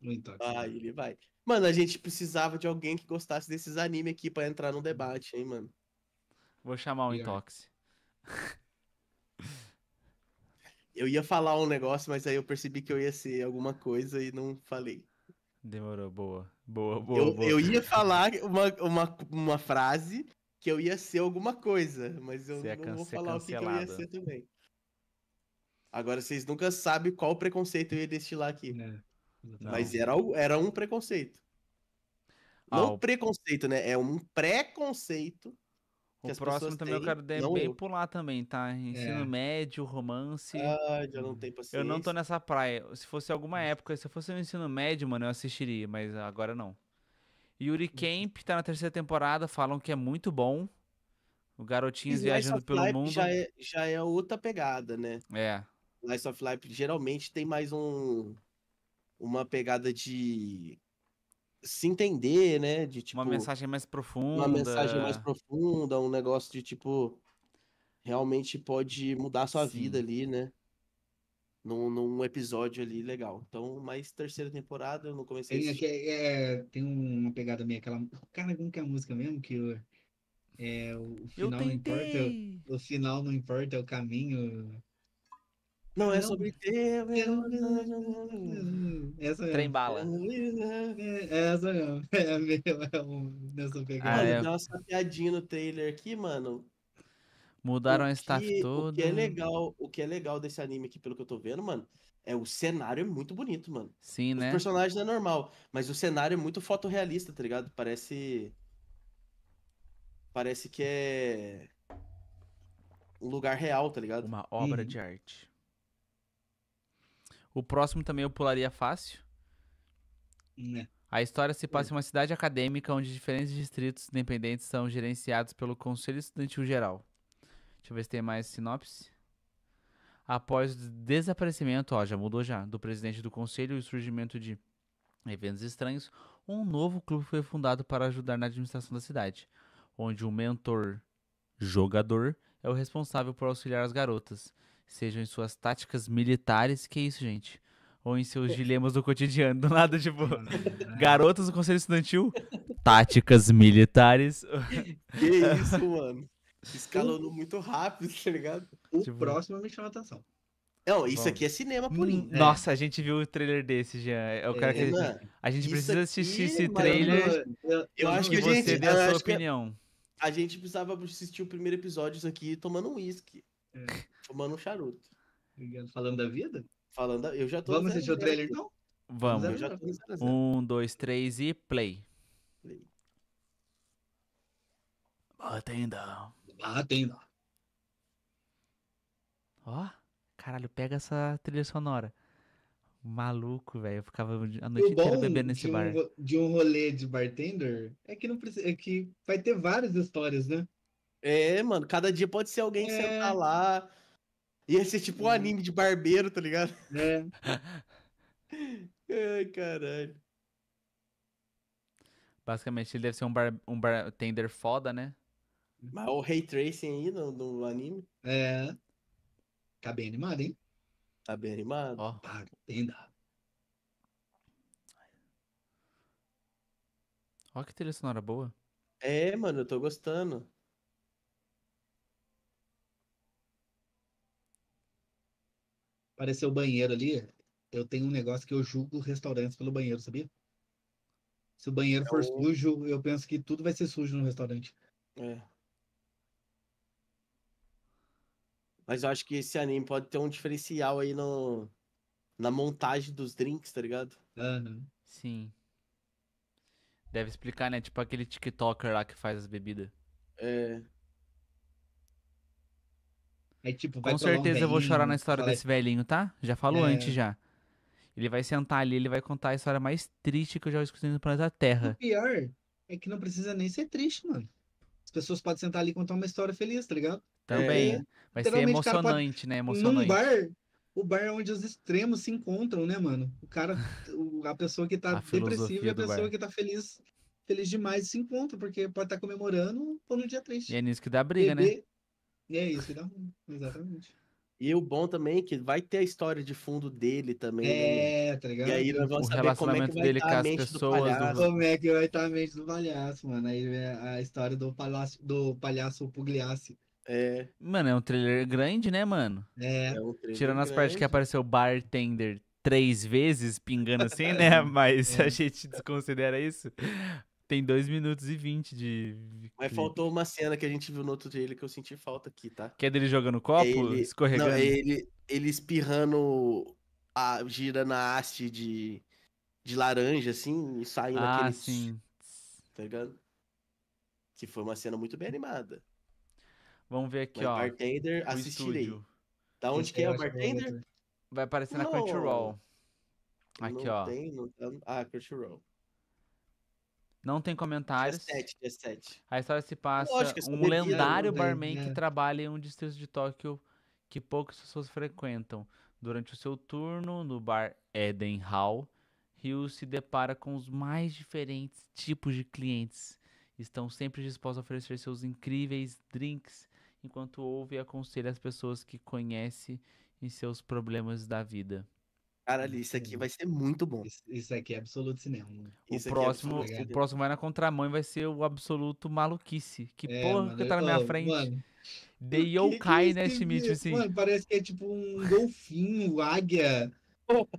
O Intox. Ah, ele vai. Mano, a gente precisava de alguém que gostasse desses animes aqui para entrar no debate, hein, mano. Vou chamar o Intox. Eu ia falar um negócio, mas aí eu percebi que eu ia ser alguma coisa e não falei. Demorou, boa. Boa, boa. Eu, boa. eu ia falar uma, uma, uma frase que eu ia ser alguma coisa, mas eu é não vou é falar o que, que eu ia ser também. Agora vocês nunca sabem qual preconceito eu ia destilar aqui. É, Mas era, era um preconceito. Ah, Não o... preconceito, né? É um preconceito. O próximo também têm, eu quero é não bem eu. pular também, tá? Ensino é. médio, romance. Ah, já não tem paciência. Eu não tô nessa praia. Se fosse alguma época, se fosse um ensino médio, mano, eu assistiria, mas agora não. Yuri Camp uhum. tá na terceira temporada, falam que é muito bom. O Garotinhos Viajando pelo Mundo. Já é, já é outra pegada, né? É. Lies of Life geralmente tem mais um uma pegada de se entender, né? De tipo uma mensagem mais profunda, uma mensagem mais profunda, um negócio de tipo realmente pode mudar sua Sim. vida ali, né? Num, num, episódio ali legal. Então, mais terceira temporada eu não comecei. Tem, é, a é, é, tem uma pegada meio aquela, cara, como que é a música mesmo que o É, o final não importa, o final não importa, é o caminho. Não é sobre ter. Essa é Trem bala. É essa não. É a é mesma. É um, nessa pegada. Ah, é. Dá uma sapiadinha no trailer aqui, mano. Mudaram o a staff que, toda. O que, é legal, o que é legal desse anime aqui, pelo que eu tô vendo, mano, é o cenário é muito bonito, mano. Sim, Os né? Os personagens é normal, mas o cenário é muito fotorrealista, tá ligado? Parece. Parece que é. Um lugar real, tá ligado? Uma obra de arte. O próximo também eu pularia fácil. Né. A história se passa é. em uma cidade acadêmica onde diferentes distritos independentes são gerenciados pelo Conselho Estudantil Geral. Deixa eu ver se tem mais sinopse. Após o desaparecimento, ó, já mudou já, do presidente do conselho e o surgimento de eventos estranhos, um novo clube foi fundado para ajudar na administração da cidade, onde o mentor jogador é o responsável por auxiliar as garotas sejam em suas táticas militares, que é isso, gente? Ou em seus é. dilemas do cotidiano, do nada, tipo, garotas do Conselho Estudantil, táticas militares. Que isso, mano. Escalando então muito rápido, tá ligado? O tipo... próximo me chama a atenção. Não, isso Bom. aqui é cinema purinho. Hum, né? Nossa, a gente viu o trailer desse, Jean. Eu é quero é, que... a gente precisa assistir aqui, esse trailer. Mano, eu, eu acho que você gente, dê a sua opinião. A gente precisava assistir o primeiro episódio aqui tomando um uísque. É. Fumando um charuto. Obrigado. Falando da vida? Falando da... Eu já tô Vamos assistir o trailer então? Vamos. já tô um, dois, três e play. play. Batendo. Batenda. Ó, caralho, pega essa trilha sonora. Maluco, velho. Eu ficava a noite inteira bebendo nesse bar. de um rolê de bartender é que não precisa, é que vai ter várias histórias, né? É, mano, cada dia pode ser alguém é. sentar lá. Ia ser tipo um é. anime de barbeiro, tá ligado? É. Ai, caralho. Basicamente, ele deve ser um, bar, um bartender foda, né? Mas o Ray Tracing aí no, no anime. É. Tá bem animado, hein? Tá bem animado. Ó. Bartender. Tá Ó que trilha sonora boa. É, mano, eu tô gostando. Apareceu o banheiro ali. Eu tenho um negócio que eu julgo restaurantes pelo banheiro, sabia? Se o banheiro é for o... sujo, eu penso que tudo vai ser sujo no restaurante. É. Mas eu acho que esse anime pode ter um diferencial aí no, na montagem dos drinks, tá ligado? Uhum. Sim. Deve explicar, né? Tipo aquele TikToker lá que faz as bebidas. É. Aí, tipo, vai Com certeza um eu vou chorar na história desse velhinho, tá? Já falou é... antes já. Ele vai sentar ali, ele vai contar a história mais triste que eu já escutei no planeta Terra. O pior é que não precisa nem ser triste, mano. As pessoas podem sentar ali e contar uma história feliz, tá ligado? Também. É, vai ser emocionante, pode... né? Emocionante. Num bar, o bar é onde os extremos se encontram, né, mano? O cara, a pessoa que tá depressiva e a pessoa bar. que tá feliz, feliz demais se encontram, porque pode estar tá comemorando ou no dia triste. E é nisso que dá briga, né? E é isso né? exatamente. E o bom também é que vai ter a história de fundo dele também. Né, é, tá ligado? E aí nós vamos o saber como é que vai tá dele estar as pessoas. do palhaço. Do... Como é que vai estar tá a mente do palhaço, mano. Aí a história do, palhaço, do palhaço Pugliassi. É. Mano, é um trailer grande, né, mano? É. é um Tirando as partes que apareceu Bartender três vezes, pingando assim, né? Mas é. a gente desconsidera isso tem 2 minutos e 20 de. Mas faltou uma cena que a gente viu no outro dia que eu senti falta aqui, tá? Que é dele jogando copo? É ele... Escorregando? Não, é ele, ele espirrando a gira na haste de, de laranja, assim, e saindo ah, aquele. Sim. Tá ligado? Que foi uma cena muito bem animada. Vamos ver aqui, ó. Bartender, assistirei. Da onde que é o Bartender? Vai aparecer na na Crunchyroll. Aqui, não ó. Tem, não... Tá- ah, Crunchyroll. Não tem comentários. 17, 17. A história se é passa Lógico, um lendário barman né? que trabalha em um distrito de Tóquio que poucas pessoas frequentam. Durante o seu turno no bar Eden Hall, Ryu se depara com os mais diferentes tipos de clientes. Estão sempre dispostos a oferecer seus incríveis drinks, enquanto ouve e aconselha as pessoas que conhece em seus problemas da vida. Caralho, isso aqui vai ser muito bom. Isso, isso aqui é absoluto cinema. Mano. O é próximo, é o próximo vai na contramão e vai ser o absoluto maluquice. Que é, porra mano, que tá na minha frente. Mano, The Yokai, né, Schmidt? Tipo assim. Mano, parece que é tipo um golfinho, águia.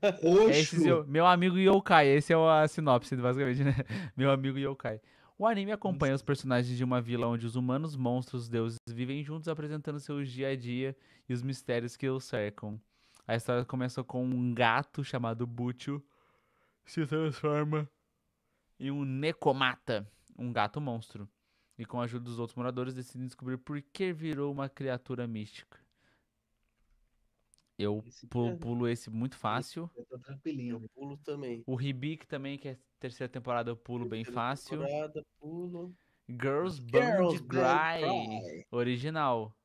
É roxo. É seu, meu amigo Yokai, esse é a sinopse, basicamente, né? Meu amigo Yokai. O anime acompanha os personagens de uma vila onde os humanos, monstros, deuses vivem juntos, apresentando seus dia a dia e os mistérios que os cercam. A história começou com um gato chamado Butcho se transforma em um necomata, um gato monstro. E com a ajuda dos outros moradores decidem descobrir por que virou uma criatura mística. Eu esse pulo, pulo, esse muito fácil. Eu tô tranquilinho. Eu pulo também. O Ribic também, que é terceira temporada, eu pulo terceira bem fácil. Temporada, pulo. Girls Band Cry, Original.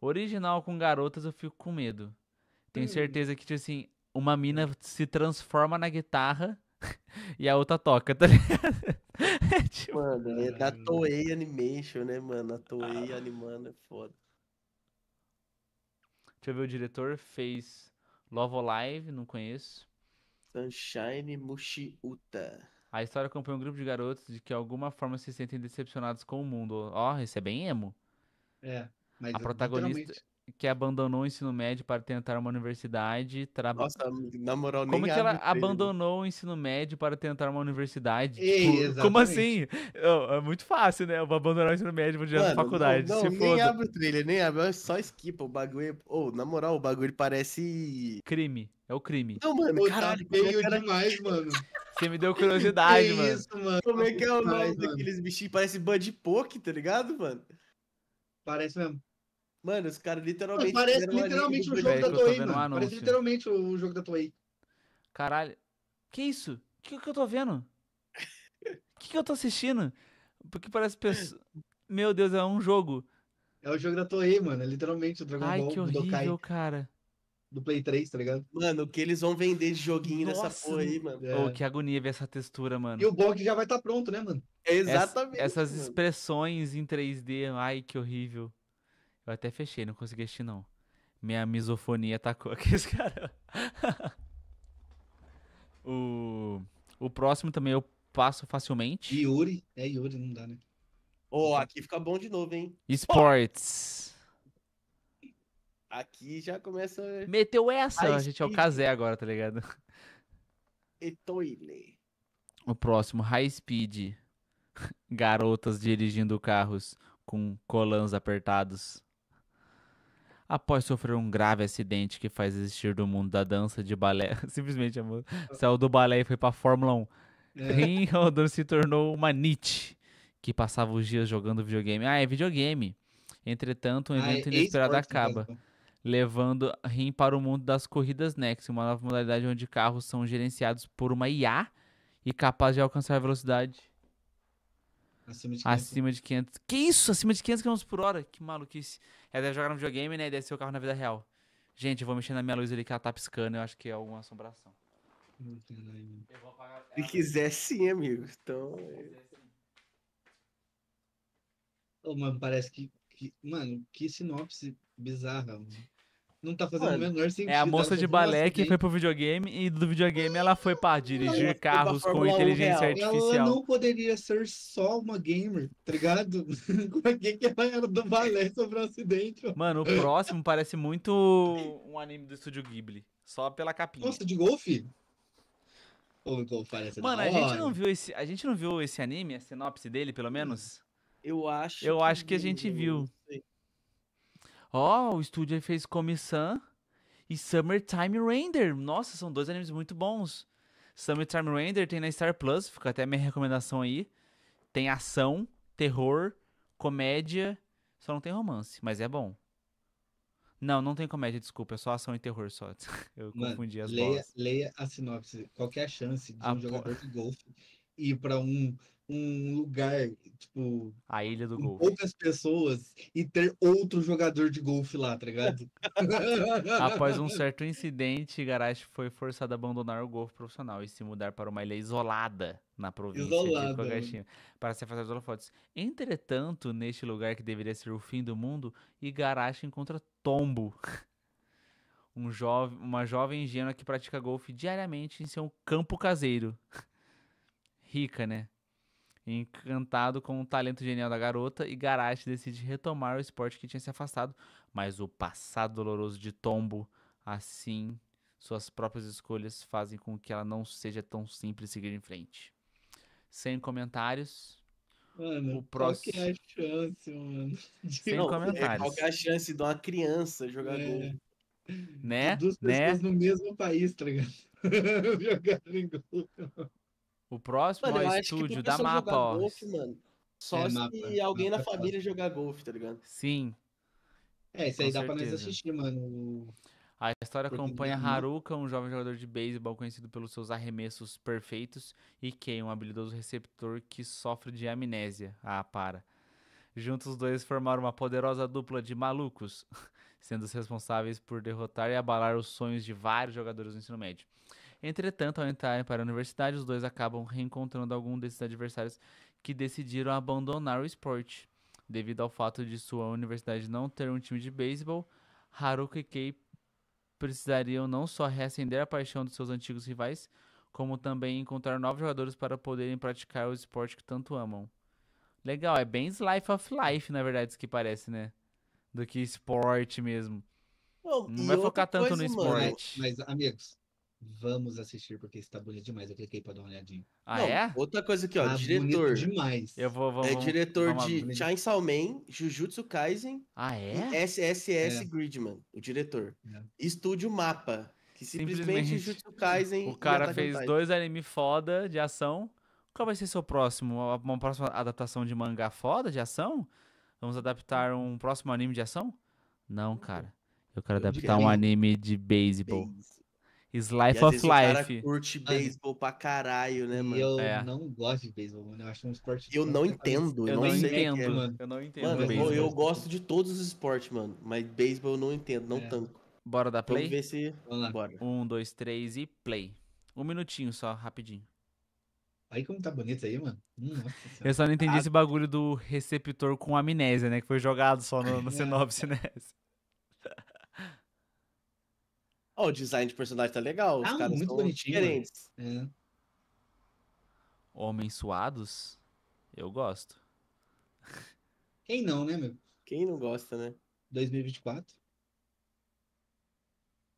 Original com garotas eu fico com medo. Tenho hum. certeza que, tipo assim, uma mina se transforma na guitarra e a outra toca, tá ligado? É tipo... Mano, é da Toei Animation, né, mano? A Toei ah. animando é foda. Deixa eu ver, o diretor fez Love Alive, não conheço. Sunshine Mushiuta. A história acompanha um grupo de garotos de que de alguma forma se sentem decepcionados com o mundo. Ó, oh, esse é bem emo. É. Mas a protagonista, que abandonou o ensino médio para tentar uma universidade. Nossa, na moral, Como que ela abandonou o ensino médio para tentar uma universidade? Ei, tipo, como assim? é muito fácil, né? Eu vou abandonar o ensino médio vou direto para faculdade. Não, não, nem abre o trailer, nem abre, só esquipa o bagulho. Ou, oh, na moral, o bagulho parece. Crime. É o crime. Não, mano, tá caralho, veio é cara... demais, mano. Você me deu curiosidade, que mano. Isso, mano. Como é que é o nome daqueles bichinhos? Parece Bud Poke, tá ligado, mano? Parece mesmo. Mano, os caras literalmente. Mano, parece literalmente o jogo da Toei, mano. parece literalmente o jogo da Toei. Caralho. Que isso? O que, que eu tô vendo? O que, que eu tô assistindo? Porque parece. Pessoa... Meu Deus, é um jogo. É o jogo da Toei, mano. É literalmente o Dragon Ai, Ball. Ai, que horrível, Dokai. cara do Play 3, tá ligado? Mano, o que eles vão vender de joguinho Nossa, nessa porra aí, mano. É. Oh, que agonia ver essa textura, mano. E o box já vai estar tá pronto, né, mano? exatamente. Essa, essas mano. expressões em 3D, ai, que horrível. Eu até fechei, não consegui assistir, não. Minha misofonia atacou aqui esse cara. o, o próximo também eu passo facilmente. Yuri. É Yuri, não dá, né? Ô, oh, aqui fica bom de novo, hein? Esportes. Oh! Aqui já começa. Meteu essa, a gente é o Kazé agora, tá ligado? etoile O próximo, High Speed. Garotas dirigindo carros com colãs apertados após sofrer um grave acidente que faz existir do mundo da dança de balé. Simplesmente amor, ah. saiu do balé e foi para Fórmula 1. É. se tornou uma Nietzsche, que passava os dias jogando videogame. Ah, é videogame. Entretanto, um ah, evento ah, é inesperado então. acaba, mesmo. levando Rim para o mundo das corridas Next, uma nova modalidade onde carros são gerenciados por uma IA e capaz de alcançar velocidade Acima de 500. Acima de 500. Que isso? Acima de 500 km por hora? Que maluquice. É, deve jogar no videogame, né? E deve ser o carro na vida real. Gente, eu vou mexer na minha luz ali que ela tá piscando. Eu acho que é alguma assombração. Se quiser sim, amigo. Então... Oh, mano, parece que, que... Mano, que sinopse bizarra. Mano não tá fazendo Mano, o menor sentido. É a moça de balé que foi pro videogame e do videogame ela foi pra dirigir não, carros com inteligência artificial. Ela não poderia ser só uma gamer, tá ligado? Como é que ela era do balé sobre o um acidente? Ó. Mano, o próximo parece muito um anime do estúdio Ghibli. Só pela capinha. Nossa, de golfe? Ou parece Mano, a gente, não viu esse, a gente não viu esse anime, a sinopse dele, pelo menos? Eu acho. Eu acho que, a gente viu. Sei. Ó, oh, o estúdio fez Komi-san e Summertime Render. Nossa, são dois animes muito bons. Summertime Render tem na Star Plus, fica até minha recomendação aí. Tem ação, terror, comédia, só não tem romance, mas é bom. Não, não tem comédia, desculpa, é só ação e terror só. Eu Mano, confundi as leia, bolas. Leia a sinopse. Qual é a chance de a um por... jogador de golfe ir para um um lugar, tipo. A ilha do golfe. Poucas pessoas e ter outro jogador de golfe lá, tá ligado? Após um certo incidente, Garashi foi forçado a abandonar o golfe profissional e se mudar para uma ilha isolada na província isolada. de né? para se afastar dos holofotes. Entretanto, neste lugar que deveria ser o fim do mundo, Igarashi encontra Tombo. Um jovem, uma jovem ingênua que pratica golfe diariamente em seu campo caseiro. Rica, né? Encantado com o talento genial da garota, Igarashi decide retomar o esporte que tinha se afastado, mas o passado doloroso de Tombo, assim, suas próprias escolhas fazem com que ela não seja tão simples seguir em frente. Sem comentários. Mano, o próximo... qual é a chance, mano? Sem não, comentários. É, qual é a chance de uma criança jogar é. gol? Né? Duas né? no mesmo país, tá ligado? Jogarem gol. O próximo mano, é o estúdio da Mapa, ó. mano, só é, se mapa, alguém mapa, na é família mapa. jogar golfe, tá ligado? Sim. É, isso aí dá certeza. pra nós assistir, mano. A história acompanha Haruka, um jovem jogador de beisebol conhecido pelos seus arremessos perfeitos, e Ken, um habilidoso receptor que sofre de amnésia. Ah, para. Juntos os dois formaram uma poderosa dupla de malucos, sendo os responsáveis por derrotar e abalar os sonhos de vários jogadores do ensino médio. Entretanto, ao entrarem para a universidade, os dois acabam reencontrando algum desses adversários que decidiram abandonar o esporte. Devido ao fato de sua universidade não ter um time de beisebol, Haruka e Kei precisariam não só reacender a paixão dos seus antigos rivais, como também encontrar novos jogadores para poderem praticar o esporte que tanto amam. Legal, é bem Life of Life, na verdade, isso que parece, né? Do que esporte mesmo. Bom, não vai focar tanto no esporte. Mano, mas, amigos, Vamos assistir porque está bonito demais. Eu cliquei para dar uma olhadinha. Ah, Não, é? Outra coisa aqui, ó. Tá diretor. demais. Eu vou, vamos, é diretor vamos, de vamos... Chainsaw Man, Jujutsu Kaisen. Ah, é? SSS é. Gridman, o diretor. É. Estúdio Mapa, que simplesmente, simplesmente Jujutsu Kaisen. O cara fez dois anime foda de ação. Qual vai ser seu próximo? Uma próxima adaptação de mangá foda de ação? Vamos adaptar um próximo anime de ação? Não, cara. Eu quero adaptar um anime de beisebol. Base. Slice of Life. O cara curte beisebol pra caralho, né, mano? Eu é. não gosto de beisebol, mano. Eu acho um esporte. Eu não entendo. É. Eu não, entendo. mano. Eu não entendo. Mano, eu, eu gosto de todos os esportes, mano. Mas beisebol eu não entendo, não é. tanco. Bora dar play? Vamos ver se. Vamos lá. Bora. Um, dois, três e play. Um minutinho só, rapidinho. Aí como tá bonito aí, mano. Hum, eu só não entendi ah. esse bagulho do receptor com amnésia, né? Que foi jogado só no, no é. sinopse, né? Ó, oh, o design de personagem tá legal. Os ah, caras muito bonitinho. Diferentes. É. Homens suados, eu gosto. Quem não, né, meu? Quem não gosta, né? 2024.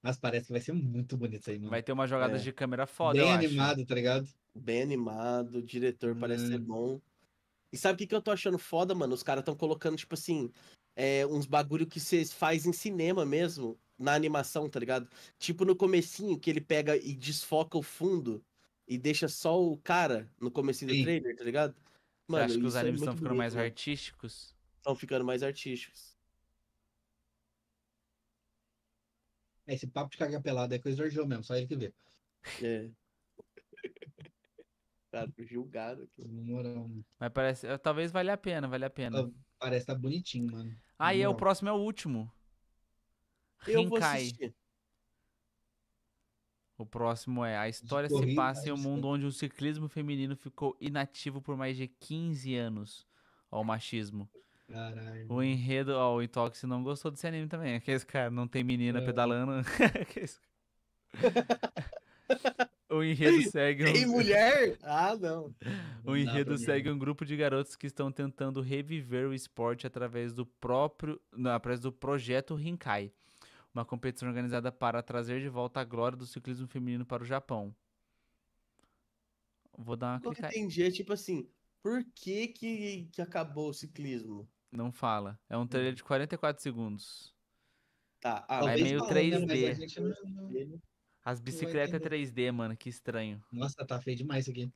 Mas parece que vai ser muito bonito isso aí, mano. Vai ter uma jogada é. de câmera foda, Bem animado, acho. tá ligado? Bem animado, o diretor hum. parece ser é. bom. E sabe o que, que eu tô achando foda, mano? Os caras estão colocando, tipo assim, é, uns bagulho que vocês faz em cinema mesmo na animação, tá ligado? Tipo no comecinho que ele pega e desfoca o fundo e deixa só o cara no comecinho do trailer, tá ligado? Mano, Você acha que os é animes é estão ficando bonito, mais artísticos? Estão ficando mais artísticos. É, esse papo de caga pelado é coisa do Arjô mesmo, só ele que vê. É. cara, julgado aqui. Mas parece. Talvez valha a pena, vale a pena. Parece tá bonitinho, mano. Ah, e é, o próximo é o último. Eu vou assistir. O próximo é: A história se passa em um mundo onde o ciclismo feminino ficou inativo por mais de 15 anos. Ó, o machismo. Caralho. O enredo, ó, o Intox não gostou desse anime também. Aqueles cara não tem menina é. pedalando. o enredo segue. Um... Tem mulher? Ah, não. O enredo não, segue um grupo de garotos que estão tentando reviver o esporte através do próprio. Não, através do projeto Rinkai uma competição organizada para trazer de volta a glória do ciclismo feminino para o Japão. Vou dar uma Eu clicada. entendi, é tipo assim, por que, que, que acabou o ciclismo? Não fala. É um trailer de 44 segundos. Tá, ah, é meio 3D. Né? Não... As bicicletas 3D, mano, que estranho. Nossa, tá feio demais isso aqui.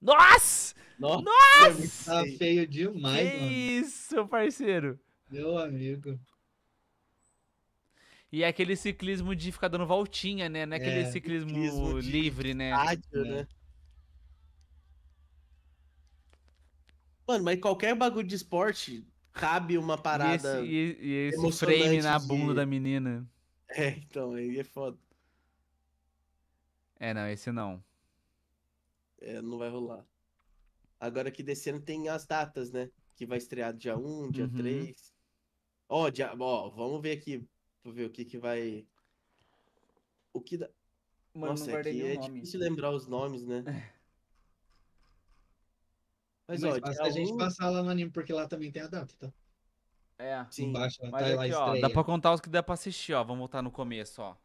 Nossa! Nossa! Nossa! Tá feio demais, que mano. Isso, parceiro. Meu amigo. E é aquele ciclismo de ficar dando voltinha, né? Não é aquele é, ciclismo, ciclismo livre, né? Rádio, é. né? Mano, mas qualquer bagulho de esporte cabe uma parada. E esse, e, e esse frame na bunda de... da menina. É, então, aí é foda. É, não, esse não. É, não vai rolar. Agora que descendo tem as datas, né? Que vai estrear dia 1, dia uhum. 3. Ó, oh, dia... oh, vamos ver aqui. Vou ver o que que vai. O que dá. Mano, Nossa, não é, é nome. difícil lembrar os nomes, né? É. Mas, Mas ó, basta algum... a gente passar lá no anime, porque lá também tem a data, tá? É. Sim. Embaixo, lá, Mas tá aqui, ó, dá pra contar os que dá pra assistir, ó. Vamos voltar no começo, ó.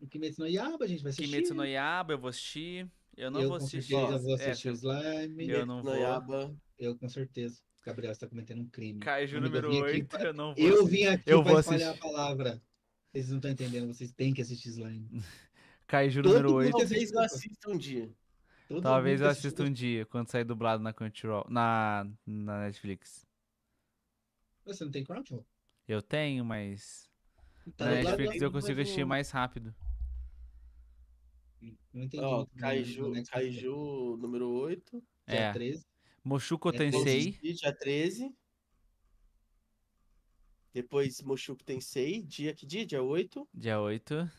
O Kimetsu no Yaba, a gente vai assistir. Kimetsu no Yaba, eu vou assistir. Eu não eu, vou assistir. É, eu vou assistir é, o Slime. Eu não vou. Yaba. Eu com certeza. Gabriel está cometendo um crime. Kaiju número 8, pra... eu não vou. Eu vim aqui eu vou espalhar a palavra. Vocês não estão entendendo, vocês têm que assistir Slime. Kaiju número 8. Talvez eu assista um dia. Todo Talvez eu assista um dia, quando sair dublado na Crunchyroll, na, na Netflix. Você não tem Crunchyroll? Eu tenho, mas tá na Netflix eu consigo assistir um... mais rápido. Não entendi. oh, Kaiju, né, tá Kaiju número 8, é. dia é. 13. Mushoku Tensei. Dia 13. Depois Mushoku Tensei, dia que dia? Dia 8. Dia 8.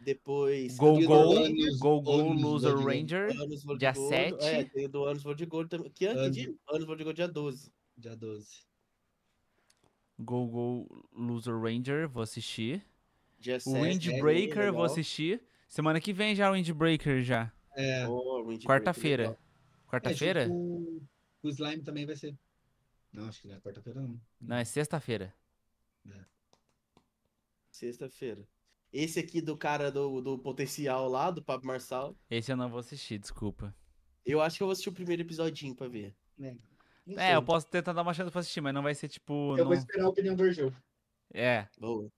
Depois Go Go, Go Go Loser Ranger, dia 7. É, tem do Anos Voldigol também. Que ano dia? Anos Voldigol dia 12. Dia 12. Go Go Loser Ranger, vou assistir. Dia 7. Windbreaker, é vou assistir. Semana que vem já o Windbreaker já. É. Oh, Quarta-feira. É, tipo, quarta-feira? É, o slime também vai ser. Não, acho que não é quarta-feira, não. Não, é sexta-feira. É. Sexta-feira. Esse aqui do cara do, do potencial lá, do Pablo Marçal. Esse eu não vou assistir, desculpa. Eu acho que eu vou assistir o primeiro episodinho pra ver. É, é eu posso tentar dar uma chance pra assistir, mas não vai ser tipo. Eu não... vou esperar a opinião do Argel. É. Boa.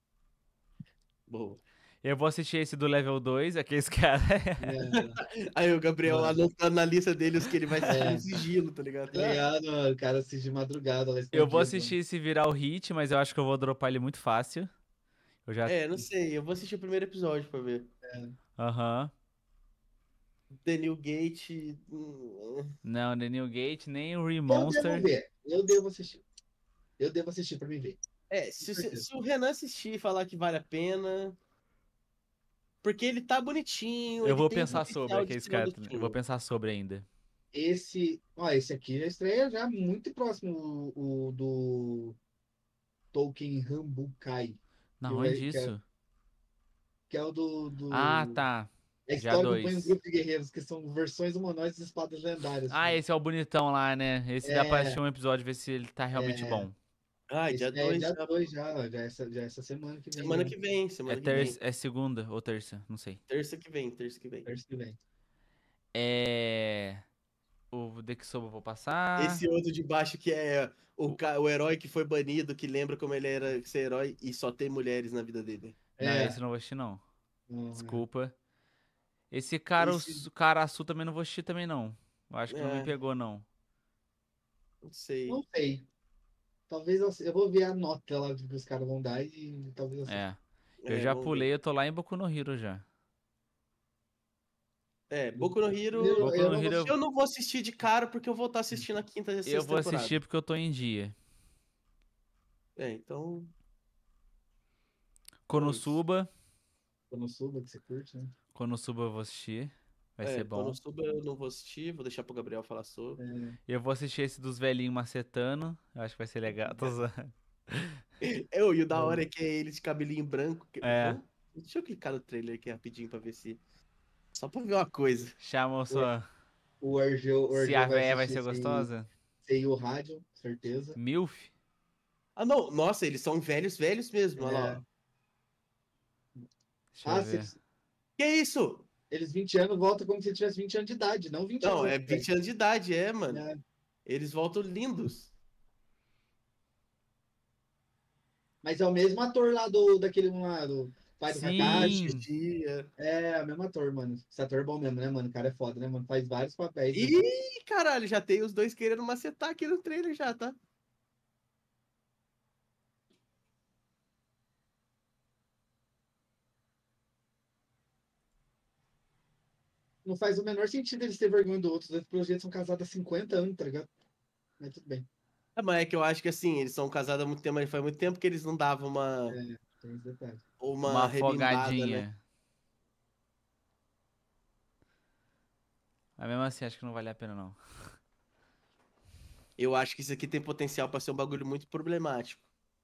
Boa. Eu vou assistir esse do level 2, aqueles cara. É. Aí o Gabriel Mano. anotando na lista dele os que ele vai assistir é. no sigilo, tá ligado? Tá ligado? O cara assiste de madrugada. Eu vou assistir esse viral hit, mas eu acho que eu vou dropar ele muito fácil. Eu já... É, não sei. Eu vou assistir o primeiro episódio pra ver. É. Aham. É. The New Gate. Hum, é. Não, The New Gate, nem o Remonster. Eu devo ver. Eu devo assistir. Eu devo assistir pra me ver. É, se, se, se o Renan assistir e falar que vale a pena. Porque ele tá bonitinho. Eu vou pensar sobre aquele cara. Né? Eu vou pensar sobre ainda. Esse. Ó, esse aqui já estreia já muito próximo o, o do Tolkien Rambukai. Na onde é isso? Que é, o do, do, Ah, tá. É a história do dois. grupo de guerreiros, que são versões humanoides de espadas lendárias. Ah, né? esse é o bonitão lá, né? Esse é... dá pra é. assistir um episódio e ver se ele tá realmente é... bom. Ah, dia 2 é, já. Dois já, já, é essa, já é essa semana que vem. Semana né? que vem, semana é que terça, vem. É segunda ou terça, não sei. Terça que vem, terça que vem. Terça que vem. É... O Dexobo eu vou passar. Esse outro de baixo que é o, ca... o herói que foi banido, que lembra como ele era ser herói e só tem mulheres na vida dele. Não, é. esse eu não vou assistir, não. Desculpa. Esse cara, esse... o cara azul também não vou assistir também, não. Eu acho que é. não me pegou, não. Não sei. Não sei. Talvez eu, eu vou ver a nota lá que os caras vão dar e talvez eu É. Eu é, já pulei, ver. eu tô lá em Boku no Hiro já. É, Boku no Hiro. Eu, Boku eu, no eu não vou assistir de cara porque eu vou estar assistindo a quinta e sexta Eu vou temporada. assistir porque eu tô em dia. É, então. Konosuba. Konosuba que você curte, né? Konosuba eu vou assistir. Vai é, ser então, bom. Quando suba eu não vou assistir, vou deixar pro Gabriel falar sobre. É. Eu vou assistir esse dos velhinhos macetando. Acho que vai ser legal. Tô eu, e o da hora é que é ele de cabelinho branco. É. Deixa eu clicar no trailer aqui rapidinho pra ver se. Só pra ver uma coisa. Chama só O é. Argel. Se a véia vai ser gostosa? Sem o rádio, certeza. Milf? Ah, não. Nossa, eles são velhos, velhos mesmo. É. Olha lá. É. Deixa ah, se... Que isso? Eles 20 anos voltam como se tivesse 20 anos de idade, não 20 não, anos. Não, é 20 anos de idade, é, mano. É. Eles voltam lindos. Mas é o mesmo ator lá do, daquele um lá, do pai do Kakashi. É, é, o mesmo ator, mano. Esse ator é bom mesmo, né, mano? O cara é foda, né, mano? Faz vários papéis. Né? Ih, né? caralho, já tem os dois querendo macetar aqui no trailer já, tá? não faz o menor sentido eles terem vergonha do outro. As né? projetos são casados há 50 anos, tá ligado? Mas tudo bem. É, mas é que eu acho que assim, eles são casados há muito tempo, mas faz muito tempo que eles não davam uma. É, tem detalhe. Uma, uma né? afogadinha. Né? Mas mesmo assim, acho que não vale a pena, não. Eu acho que isso aqui tem potencial para ser um bagulho muito problemático.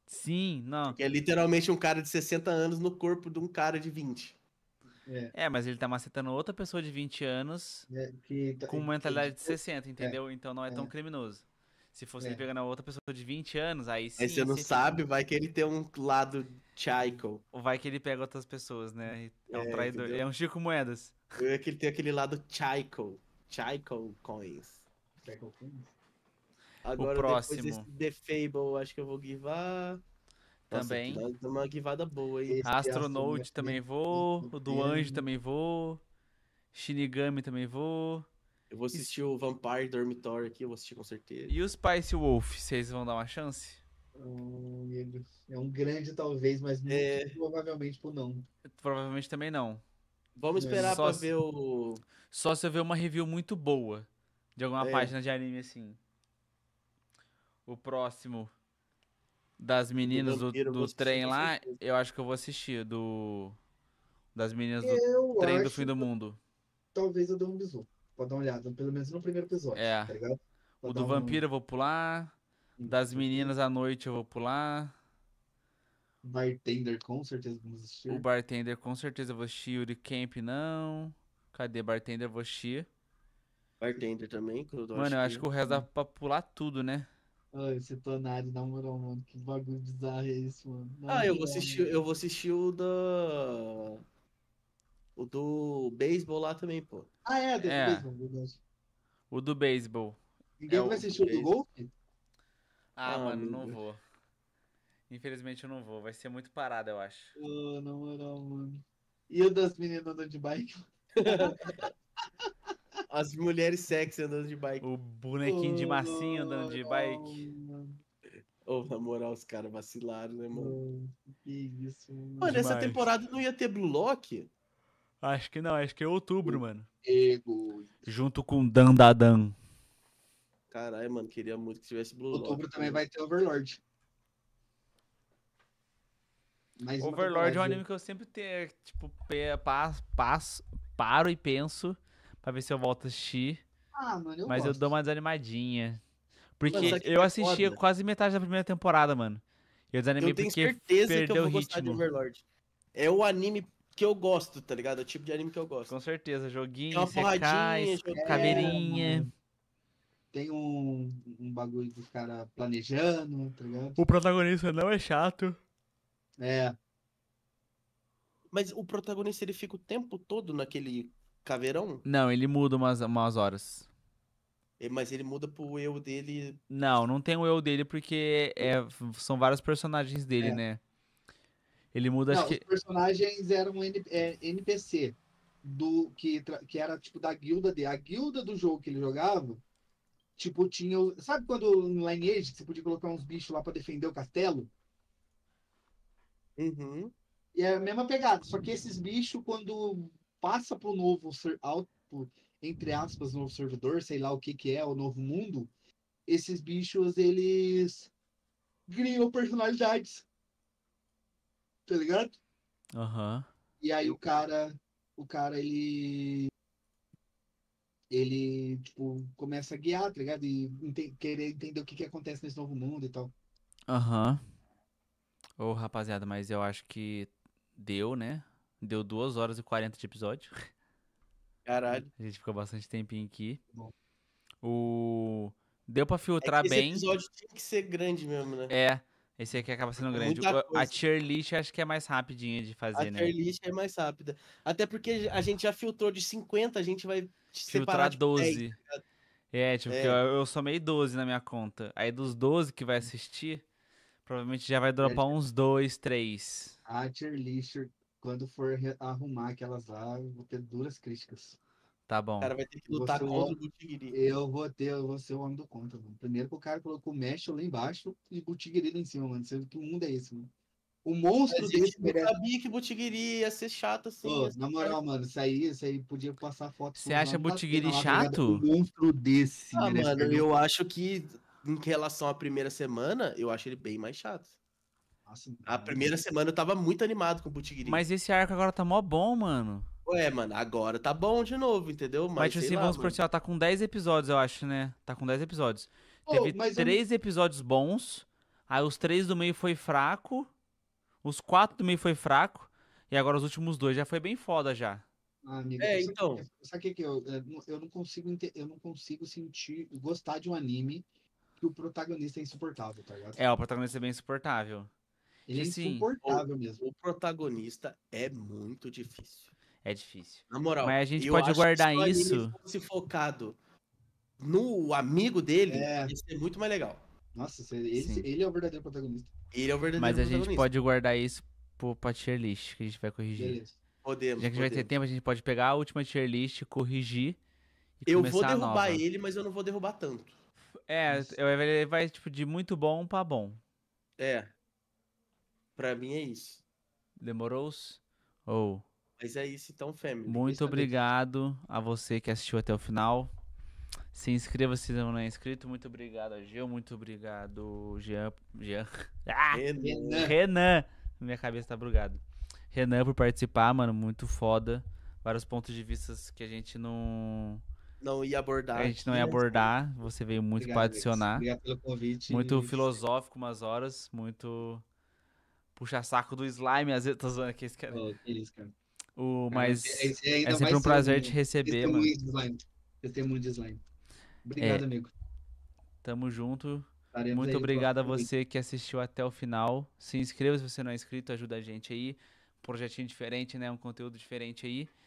Sim, não. Que é literalmente um cara de 60 anos no corpo de um cara de 20. É. é. mas ele tá macetando outra pessoa de 20 anos é, que, tá, com uma mentalidade que, de 60, tipo, é, entendeu? É, então não é tão é. criminoso. Se fosse é. ele pegando a outra pessoa de 20 anos, aí sim. Aí você não sabe, vai que ele tem um lado Chico. Ou vai que ele pega outras pessoas, né? É um traidor. Entendeu? É um Chico Moedas. É que ele tem aquele lado Chico. Chico Coins. Chico Coins. Agora, o próximo. depois desse The Fable, acho que eu vou givar também. Nossa, uma guivada boa é aí. Assim, Astronaut né? também vou, o do Anjo também vou, Shinigami também vou. Eu vou assistir Isso. o Vampire Dormitório aqui, eu vou assistir com certeza. E os Spice Wolf, vocês vão dar uma chance? Hum, é um grande talvez, mas é... provavelmente por não. Provavelmente também não. Vamos é. esperar é. pra se... ver o. Só se eu ver uma review muito boa de alguma é. página de anime assim. O próximo das meninas do, do, do trem lá, eu acho que eu vou assistir. Do. Das meninas do eu trem do fim do mundo. Que, talvez eu dê um bisu. Pode dar uma olhada, pelo menos no primeiro episódio. É. Tá o do um... vampiro eu vou pular. Hum, das meninas à noite eu vou pular. Bartender com certeza vamos assistir. O Bartender com certeza eu vou assistir. Yuri Camp não. Cadê Bartender? Eu vou assistir. Bartender também. Eu Mano, eu acho que o resto dá pra pular tudo, né? esse tonário, na moral, mano, que bagulho bizarro é esse, mano. ah, eu vou, assistir, eu vou assistir o da. O do beisebol lá também, pô. Ah, é, do é. beisebol, verdade. O do beisebol. Ninguém é vai assistir o do golfe? Ah, ah, mano, não vou. Infelizmente eu não vou, vai ser muito parado, eu acho. Oh, na moral, mano. E o das meninas andando de bike? As mulheres sexy andando de bike. O bonequinho oh, de massinha andando de bike. Ou, oh, na moral, os caras vacilaram, né, mano? Oh, isso, mano. mano essa temporada não ia ter Blue Lock? Acho que não, acho que é outubro, mano. Ego. Junto com Dadan. Caralho, mano, queria muito que tivesse Blue Outubro Lock, também mano. vai ter Overlord. Mais Overlord é um anime que eu sempre tenho é, tipo, passo, passo, paro e penso pra ver se eu volto a assistir. Ah, mano, eu mas gosto. eu dou uma desanimadinha. Porque mano, eu é assisti foda. quase metade da primeira temporada, mano. Eu desanimei eu tenho porque certeza perdeu que eu vou o ritmo. de Overlord. É o anime que eu gosto, tá ligado? É o tipo de anime que eu gosto. Com certeza, joguinho, é secais, caveirinha. Tem um, um bagulho do cara planejando, tá ligado? O protagonista não é chato. É. Mas o protagonista ele fica o tempo todo naquele Caveirão? Não, ele muda umas, umas horas. mas ele muda pro eu dele. Não, não tem o eu dele porque é, são vários personagens dele, é. né? Ele muda. Não, acho os personagens eram NPC é, do que, que era tipo da guilda dele. A guilda do jogo que ele jogava, tipo, tinha. Sabe quando no Lineage você podia colocar uns bichos lá para defender o castelo? Uhum. E é a mesma pegada, só que esses bichos, quando passa para o novo alto entre aspas, novo servidor, sei lá o que que é, o novo mundo, esses bichos, eles criam personalidades. Tá ligado? Aham. Uhum. E aí o cara, o cara, ele ele, tipo, começa a guiar, tá ligado? E ente querer entender o que que acontece nesse novo mundo e tal. Aham. Uhum. Ô, oh, rapaziada, mas eu acho que deu, né? Deu 2 horas e 40 de episódio. Caralho. A gente ficou bastante tempinho aqui. Bom. O. Deu pra filtrar é bem. Esse episódio tinha que ser grande mesmo, né? É. Esse aqui acaba sendo é grande. A tier list acho que é mais rapidinha de fazer, a né? A tier list é mais rápida. Até porque a gente já filtrou de 50, a gente vai filtrar 12. 10, tá é, tipo, é. Eu, eu somei 12 na minha conta. Aí dos 12 que vai assistir, provavelmente já vai dropar é, uns 2, 3. A tier list quando for arrumar aquelas lá, vou ter duras críticas. Tá bom. O cara vai ter que lutar contra o Butiguiri. Eu vou ter, eu vou ser o homem do contra, mano. Primeiro que o cara colocou o Mesh lá embaixo e o Butiguiri lá em cima, mano. Sendo que o mundo é esse, mano. O monstro Mas, desse. Eu sabia que Butiguiri ia ser chato assim. Ô, assim na moral, mano, isso aí, isso aí podia passar foto. Você acha Butiguiri chato? Um monstro desse. Ah, mano, eu acho que em relação à primeira semana, eu acho ele bem mais chato. Nossa, a primeira semana eu tava muito animado com o Butiguiri. Mas esse arco agora tá mó bom, mano. Ué, mano, agora tá bom de novo, entendeu? Mas, mas tipo assim, lá, vamos por assim, tá com 10 episódios, eu acho, né? Tá com 10 episódios. Teve 3 eu... episódios bons, aí os 3 do meio foi fraco, os 4 do meio foi fraco, e agora os últimos dois já foi bem foda já. Ah, amigo, é, sabe, então. Sabe o que eu, eu não consigo eu não consigo sentir, gostar de um anime que o protagonista é insuportável, tá ligado? É, o protagonista é bem insuportável. Ele é assim, insuportável o, mesmo. O protagonista é muito difícil. É difícil. Na moral. Mas a gente pode guardar se isso. Se focado no amigo dele, é. ia ser muito mais legal. Nossa, ele, ele, é o verdadeiro protagonista. Ele é o verdadeiro Mas protagonista. a gente pode guardar isso pro, pra tier list, que a gente vai corrigir. Beleza. Podemos. Já que podemos. vai ter tempo, a gente pode pegar a última tier list, corrigir. eu vou derrubar ele, mas eu não vou derrubar tanto. É, é ele vai, tipo, de muito bom pra bom. É, Pra mim é isso. Demorou-se? Ou. Oh. Mas é isso, então, Fêmea. Muito obrigado a você que assistiu até o final. Se inscreva se não é inscrito. Muito obrigado, Gil. Muito obrigado, Jean. Jean. Ah, Renan. Renan. Minha cabeça tá brugada. Renan por participar, mano. Muito foda. Vários pontos de vista que a gente não. Não ia abordar. A gente não ia abordar. Você veio muito obrigado, para adicionar. Obrigado pelo convite. Muito filosófico, umas horas. Muito puxa saco do slime, às vezes, tô zoando aqui esse cara. isso, cara. O, mas é, é, é, é sempre um prazer te né? receber, mano. Slime. Eu tenho muito slime. Obrigado, é. amigo. Tamo junto. muito obrigado a você que assistiu até o final. Se inscreva se você não é inscrito, ajuda a gente aí. Um projetinho diferente, né? Um conteúdo diferente aí.